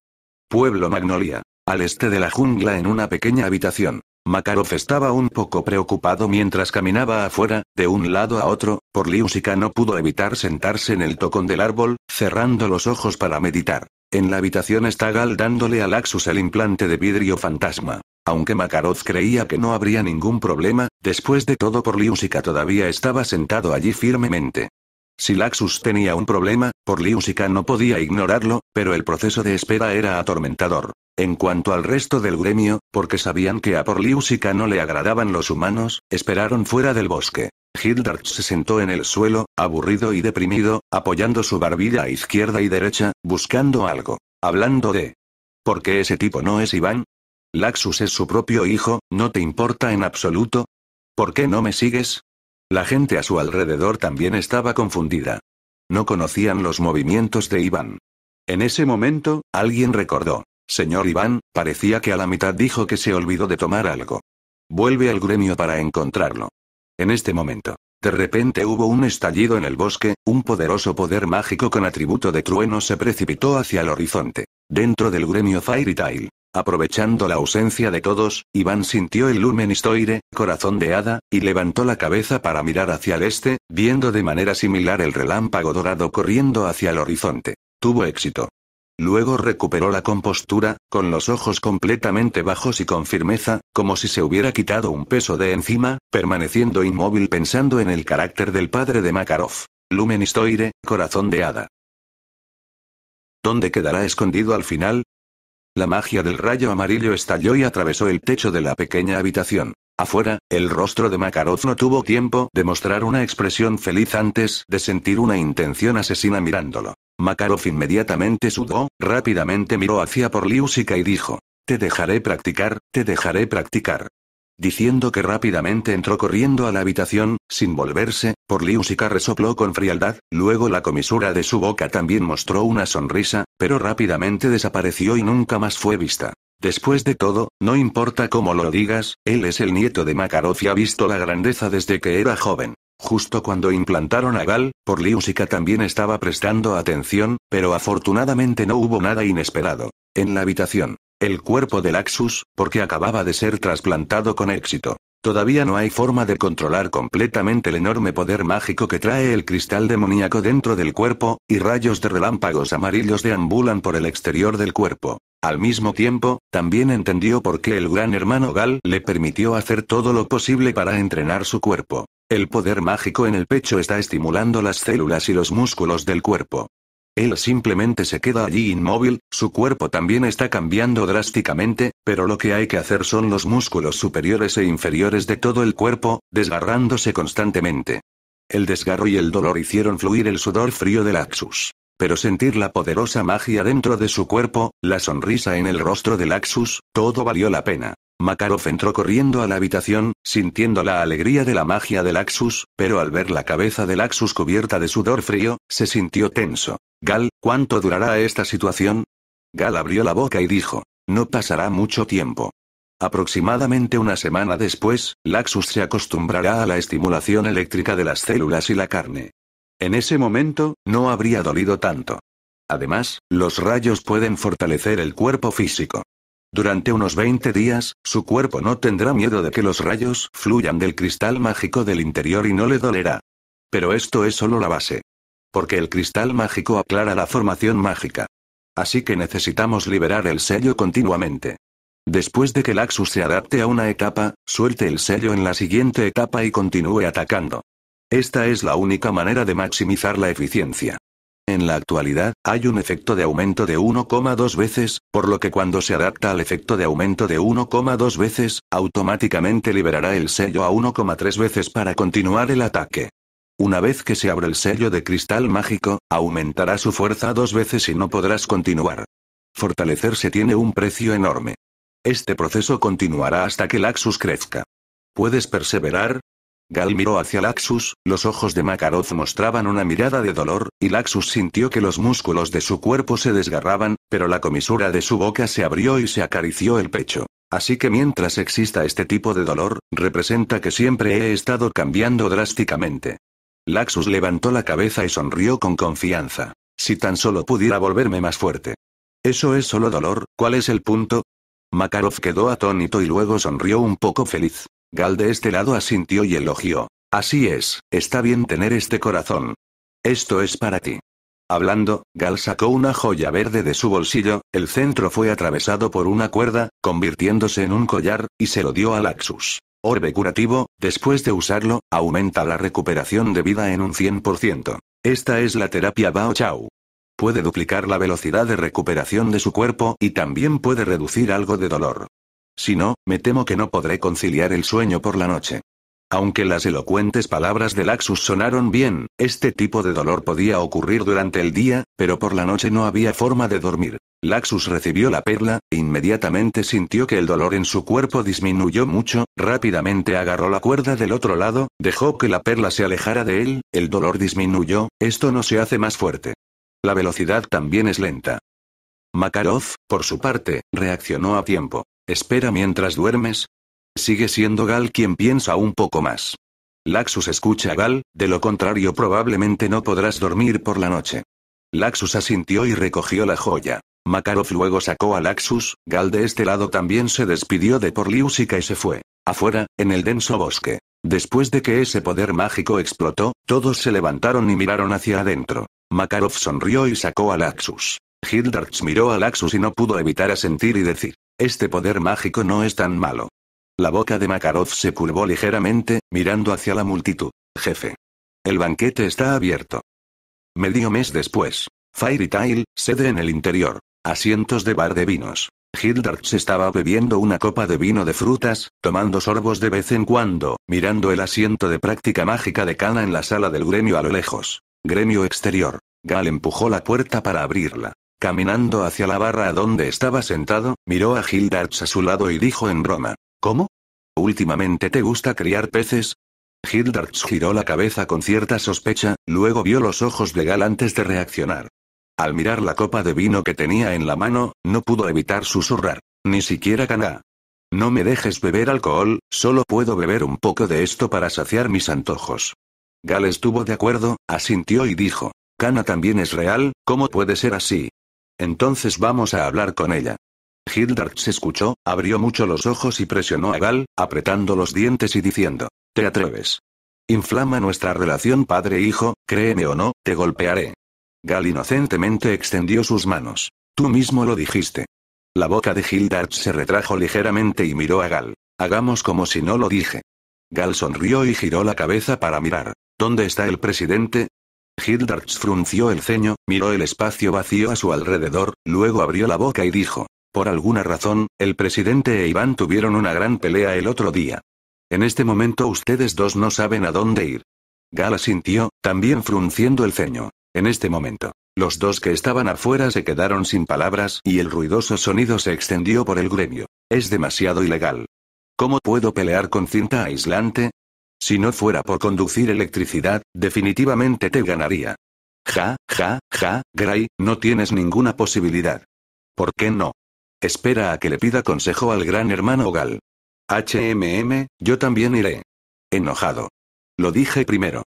Pueblo Magnolia. Al este de la jungla en una pequeña habitación. Makarov estaba un poco preocupado mientras caminaba afuera, de un lado a otro, por Liusica no pudo evitar sentarse en el tocón del árbol, cerrando los ojos para meditar. En la habitación está Gal dándole a Laxus el implante de vidrio fantasma. Aunque Makarov creía que no habría ningún problema, después de todo por Liusica todavía estaba sentado allí firmemente. Si Laxus tenía un problema, por no podía ignorarlo, pero el proceso de espera era atormentador. En cuanto al resto del gremio, porque sabían que a por no le agradaban los humanos, esperaron fuera del bosque. Hildart se sentó en el suelo, aburrido y deprimido, apoyando su barbilla a izquierda y derecha, buscando algo. Hablando de... ¿Por qué ese tipo no es Iván? Laxus es su propio hijo, ¿no te importa en absoluto? ¿Por qué no me sigues? La gente a su alrededor también estaba confundida. No conocían los movimientos de Iván. En ese momento, alguien recordó. Señor Iván, parecía que a la mitad dijo que se olvidó de tomar algo. Vuelve al gremio para encontrarlo. En este momento. De repente hubo un estallido en el bosque, un poderoso poder mágico con atributo de trueno se precipitó hacia el horizonte. Dentro del gremio Fairy Tail. Aprovechando la ausencia de todos, Iván sintió el Lumenistoire, corazón de hada, y levantó la cabeza para mirar hacia el este, viendo de manera similar el relámpago dorado corriendo hacia el horizonte. Tuvo éxito. Luego recuperó la compostura, con los ojos completamente bajos y con firmeza, como si se hubiera quitado un peso de encima, permaneciendo inmóvil pensando en el carácter del padre de Makarov. Lumenistoire, corazón de hada. ¿Dónde quedará escondido al final? La magia del rayo amarillo estalló y atravesó el techo de la pequeña habitación. Afuera, el rostro de Makarov no tuvo tiempo de mostrar una expresión feliz antes de sentir una intención asesina mirándolo. Makarov inmediatamente sudó, rápidamente miró hacia por Porliusica y dijo, Te dejaré practicar, te dejaré practicar diciendo que rápidamente entró corriendo a la habitación, sin volverse, por resopló con frialdad, luego la comisura de su boca también mostró una sonrisa, pero rápidamente desapareció y nunca más fue vista. Después de todo, no importa cómo lo digas, él es el nieto de Makarov y ha visto la grandeza desde que era joven. Justo cuando implantaron a Gal, por también estaba prestando atención, pero afortunadamente no hubo nada inesperado. En la habitación, el cuerpo de Laxus, porque acababa de ser trasplantado con éxito. Todavía no hay forma de controlar completamente el enorme poder mágico que trae el cristal demoníaco dentro del cuerpo, y rayos de relámpagos amarillos deambulan por el exterior del cuerpo. Al mismo tiempo, también entendió por qué el gran hermano Gal le permitió hacer todo lo posible para entrenar su cuerpo. El poder mágico en el pecho está estimulando las células y los músculos del cuerpo. Él simplemente se queda allí inmóvil, su cuerpo también está cambiando drásticamente, pero lo que hay que hacer son los músculos superiores e inferiores de todo el cuerpo, desgarrándose constantemente. El desgarro y el dolor hicieron fluir el sudor frío del Axus pero sentir la poderosa magia dentro de su cuerpo, la sonrisa en el rostro de Laxus, todo valió la pena. Makarov entró corriendo a la habitación, sintiendo la alegría de la magia de Laxus, pero al ver la cabeza de Laxus cubierta de sudor frío, se sintió tenso. Gal, ¿cuánto durará esta situación? Gal abrió la boca y dijo, no pasará mucho tiempo. Aproximadamente una semana después, Laxus se acostumbrará a la estimulación eléctrica de las células y la carne. En ese momento, no habría dolido tanto. Además, los rayos pueden fortalecer el cuerpo físico. Durante unos 20 días, su cuerpo no tendrá miedo de que los rayos fluyan del cristal mágico del interior y no le dolerá. Pero esto es solo la base. Porque el cristal mágico aclara la formación mágica. Así que necesitamos liberar el sello continuamente. Después de que Laxus se adapte a una etapa, suelte el sello en la siguiente etapa y continúe atacando. Esta es la única manera de maximizar la eficiencia. En la actualidad, hay un efecto de aumento de 1,2 veces, por lo que cuando se adapta al efecto de aumento de 1,2 veces, automáticamente liberará el sello a 1,3 veces para continuar el ataque. Una vez que se abra el sello de cristal mágico, aumentará su fuerza dos veces y no podrás continuar. Fortalecerse tiene un precio enorme. Este proceso continuará hasta que Laxus crezca. ¿Puedes perseverar? Gal miró hacia Laxus, los ojos de Makarov mostraban una mirada de dolor, y Laxus sintió que los músculos de su cuerpo se desgarraban, pero la comisura de su boca se abrió y se acarició el pecho. Así que mientras exista este tipo de dolor, representa que siempre he estado cambiando drásticamente. Laxus levantó la cabeza y sonrió con confianza. Si tan solo pudiera volverme más fuerte. Eso es solo dolor, ¿cuál es el punto? Makarov quedó atónito y luego sonrió un poco feliz. Gal de este lado asintió y elogió. Así es, está bien tener este corazón. Esto es para ti. Hablando, Gal sacó una joya verde de su bolsillo, el centro fue atravesado por una cuerda, convirtiéndose en un collar, y se lo dio a Laxus. Orbe curativo, después de usarlo, aumenta la recuperación de vida en un 100%. Esta es la terapia Bao Chao. Puede duplicar la velocidad de recuperación de su cuerpo y también puede reducir algo de dolor. Si no, me temo que no podré conciliar el sueño por la noche. Aunque las elocuentes palabras de Laxus sonaron bien, este tipo de dolor podía ocurrir durante el día, pero por la noche no había forma de dormir. Laxus recibió la perla, e inmediatamente sintió que el dolor en su cuerpo disminuyó mucho, rápidamente agarró la cuerda del otro lado, dejó que la perla se alejara de él, el dolor disminuyó, esto no se hace más fuerte. La velocidad también es lenta. Makarov, por su parte, reaccionó a tiempo. Espera mientras duermes. Sigue siendo Gal quien piensa un poco más. Laxus escucha a Gal, de lo contrario probablemente no podrás dormir por la noche. Laxus asintió y recogió la joya. Makarov luego sacó a Laxus, Gal de este lado también se despidió de Porliusica y se fue. Afuera, en el denso bosque. Después de que ese poder mágico explotó, todos se levantaron y miraron hacia adentro. Makarov sonrió y sacó a Laxus. Hildarts miró a Laxus y no pudo evitar asentir y decir, este poder mágico no es tan malo. La boca de Makarov se curvó ligeramente, mirando hacia la multitud. Jefe. El banquete está abierto. Medio mes después. Fairy Tail, sede en el interior. Asientos de bar de vinos. se estaba bebiendo una copa de vino de frutas, tomando sorbos de vez en cuando, mirando el asiento de práctica mágica de Kana en la sala del gremio a lo lejos. Gremio exterior. Gal empujó la puerta para abrirla. Caminando hacia la barra a donde estaba sentado, miró a Gildarts a su lado y dijo en broma. ¿Cómo? ¿Últimamente te gusta criar peces? Gildarts giró la cabeza con cierta sospecha, luego vio los ojos de Gal antes de reaccionar. Al mirar la copa de vino que tenía en la mano, no pudo evitar susurrar. Ni siquiera Cana. No me dejes beber alcohol, solo puedo beber un poco de esto para saciar mis antojos. Gal estuvo de acuerdo, asintió y dijo. Cana también es real, ¿cómo puede ser así? Entonces vamos a hablar con ella. Hildart se escuchó, abrió mucho los ojos y presionó a Gal, apretando los dientes y diciendo, ¿te atreves? Inflama nuestra relación padre-hijo, e créeme o no, te golpearé. Gal inocentemente extendió sus manos. Tú mismo lo dijiste. La boca de Hildart se retrajo ligeramente y miró a Gal. Hagamos como si no lo dije. Gal sonrió y giró la cabeza para mirar. ¿Dónde está el presidente? Hildarts frunció el ceño, miró el espacio vacío a su alrededor, luego abrió la boca y dijo. Por alguna razón, el presidente e Iván tuvieron una gran pelea el otro día. En este momento ustedes dos no saben a dónde ir. Gala sintió, también frunciendo el ceño. En este momento, los dos que estaban afuera se quedaron sin palabras y el ruidoso sonido se extendió por el gremio. Es demasiado ilegal. ¿Cómo puedo pelear con cinta aislante? Si no fuera por conducir electricidad, definitivamente te ganaría. Ja, ja, ja, Gray, no tienes ninguna posibilidad. ¿Por qué no? Espera a que le pida consejo al gran hermano Gal. HMM, yo también iré. Enojado. Lo dije primero.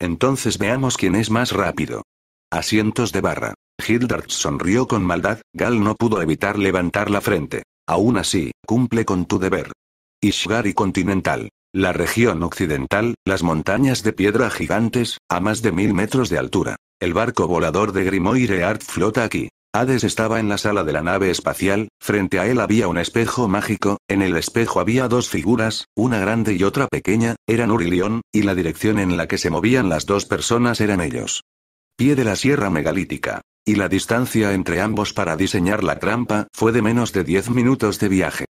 Entonces veamos quién es más rápido. Asientos de barra. Hildart sonrió con maldad, Gal no pudo evitar levantar la frente. Aún así, cumple con tu deber. y Continental. La región occidental, las montañas de piedra gigantes, a más de mil metros de altura. El barco volador de Grimoire Art flota aquí. Hades estaba en la sala de la nave espacial, frente a él había un espejo mágico, en el espejo había dos figuras, una grande y otra pequeña, eran Urilión, y la dirección en la que se movían las dos personas eran ellos. Pie de la sierra megalítica. Y la distancia entre ambos para diseñar la trampa fue de menos de 10 minutos de viaje.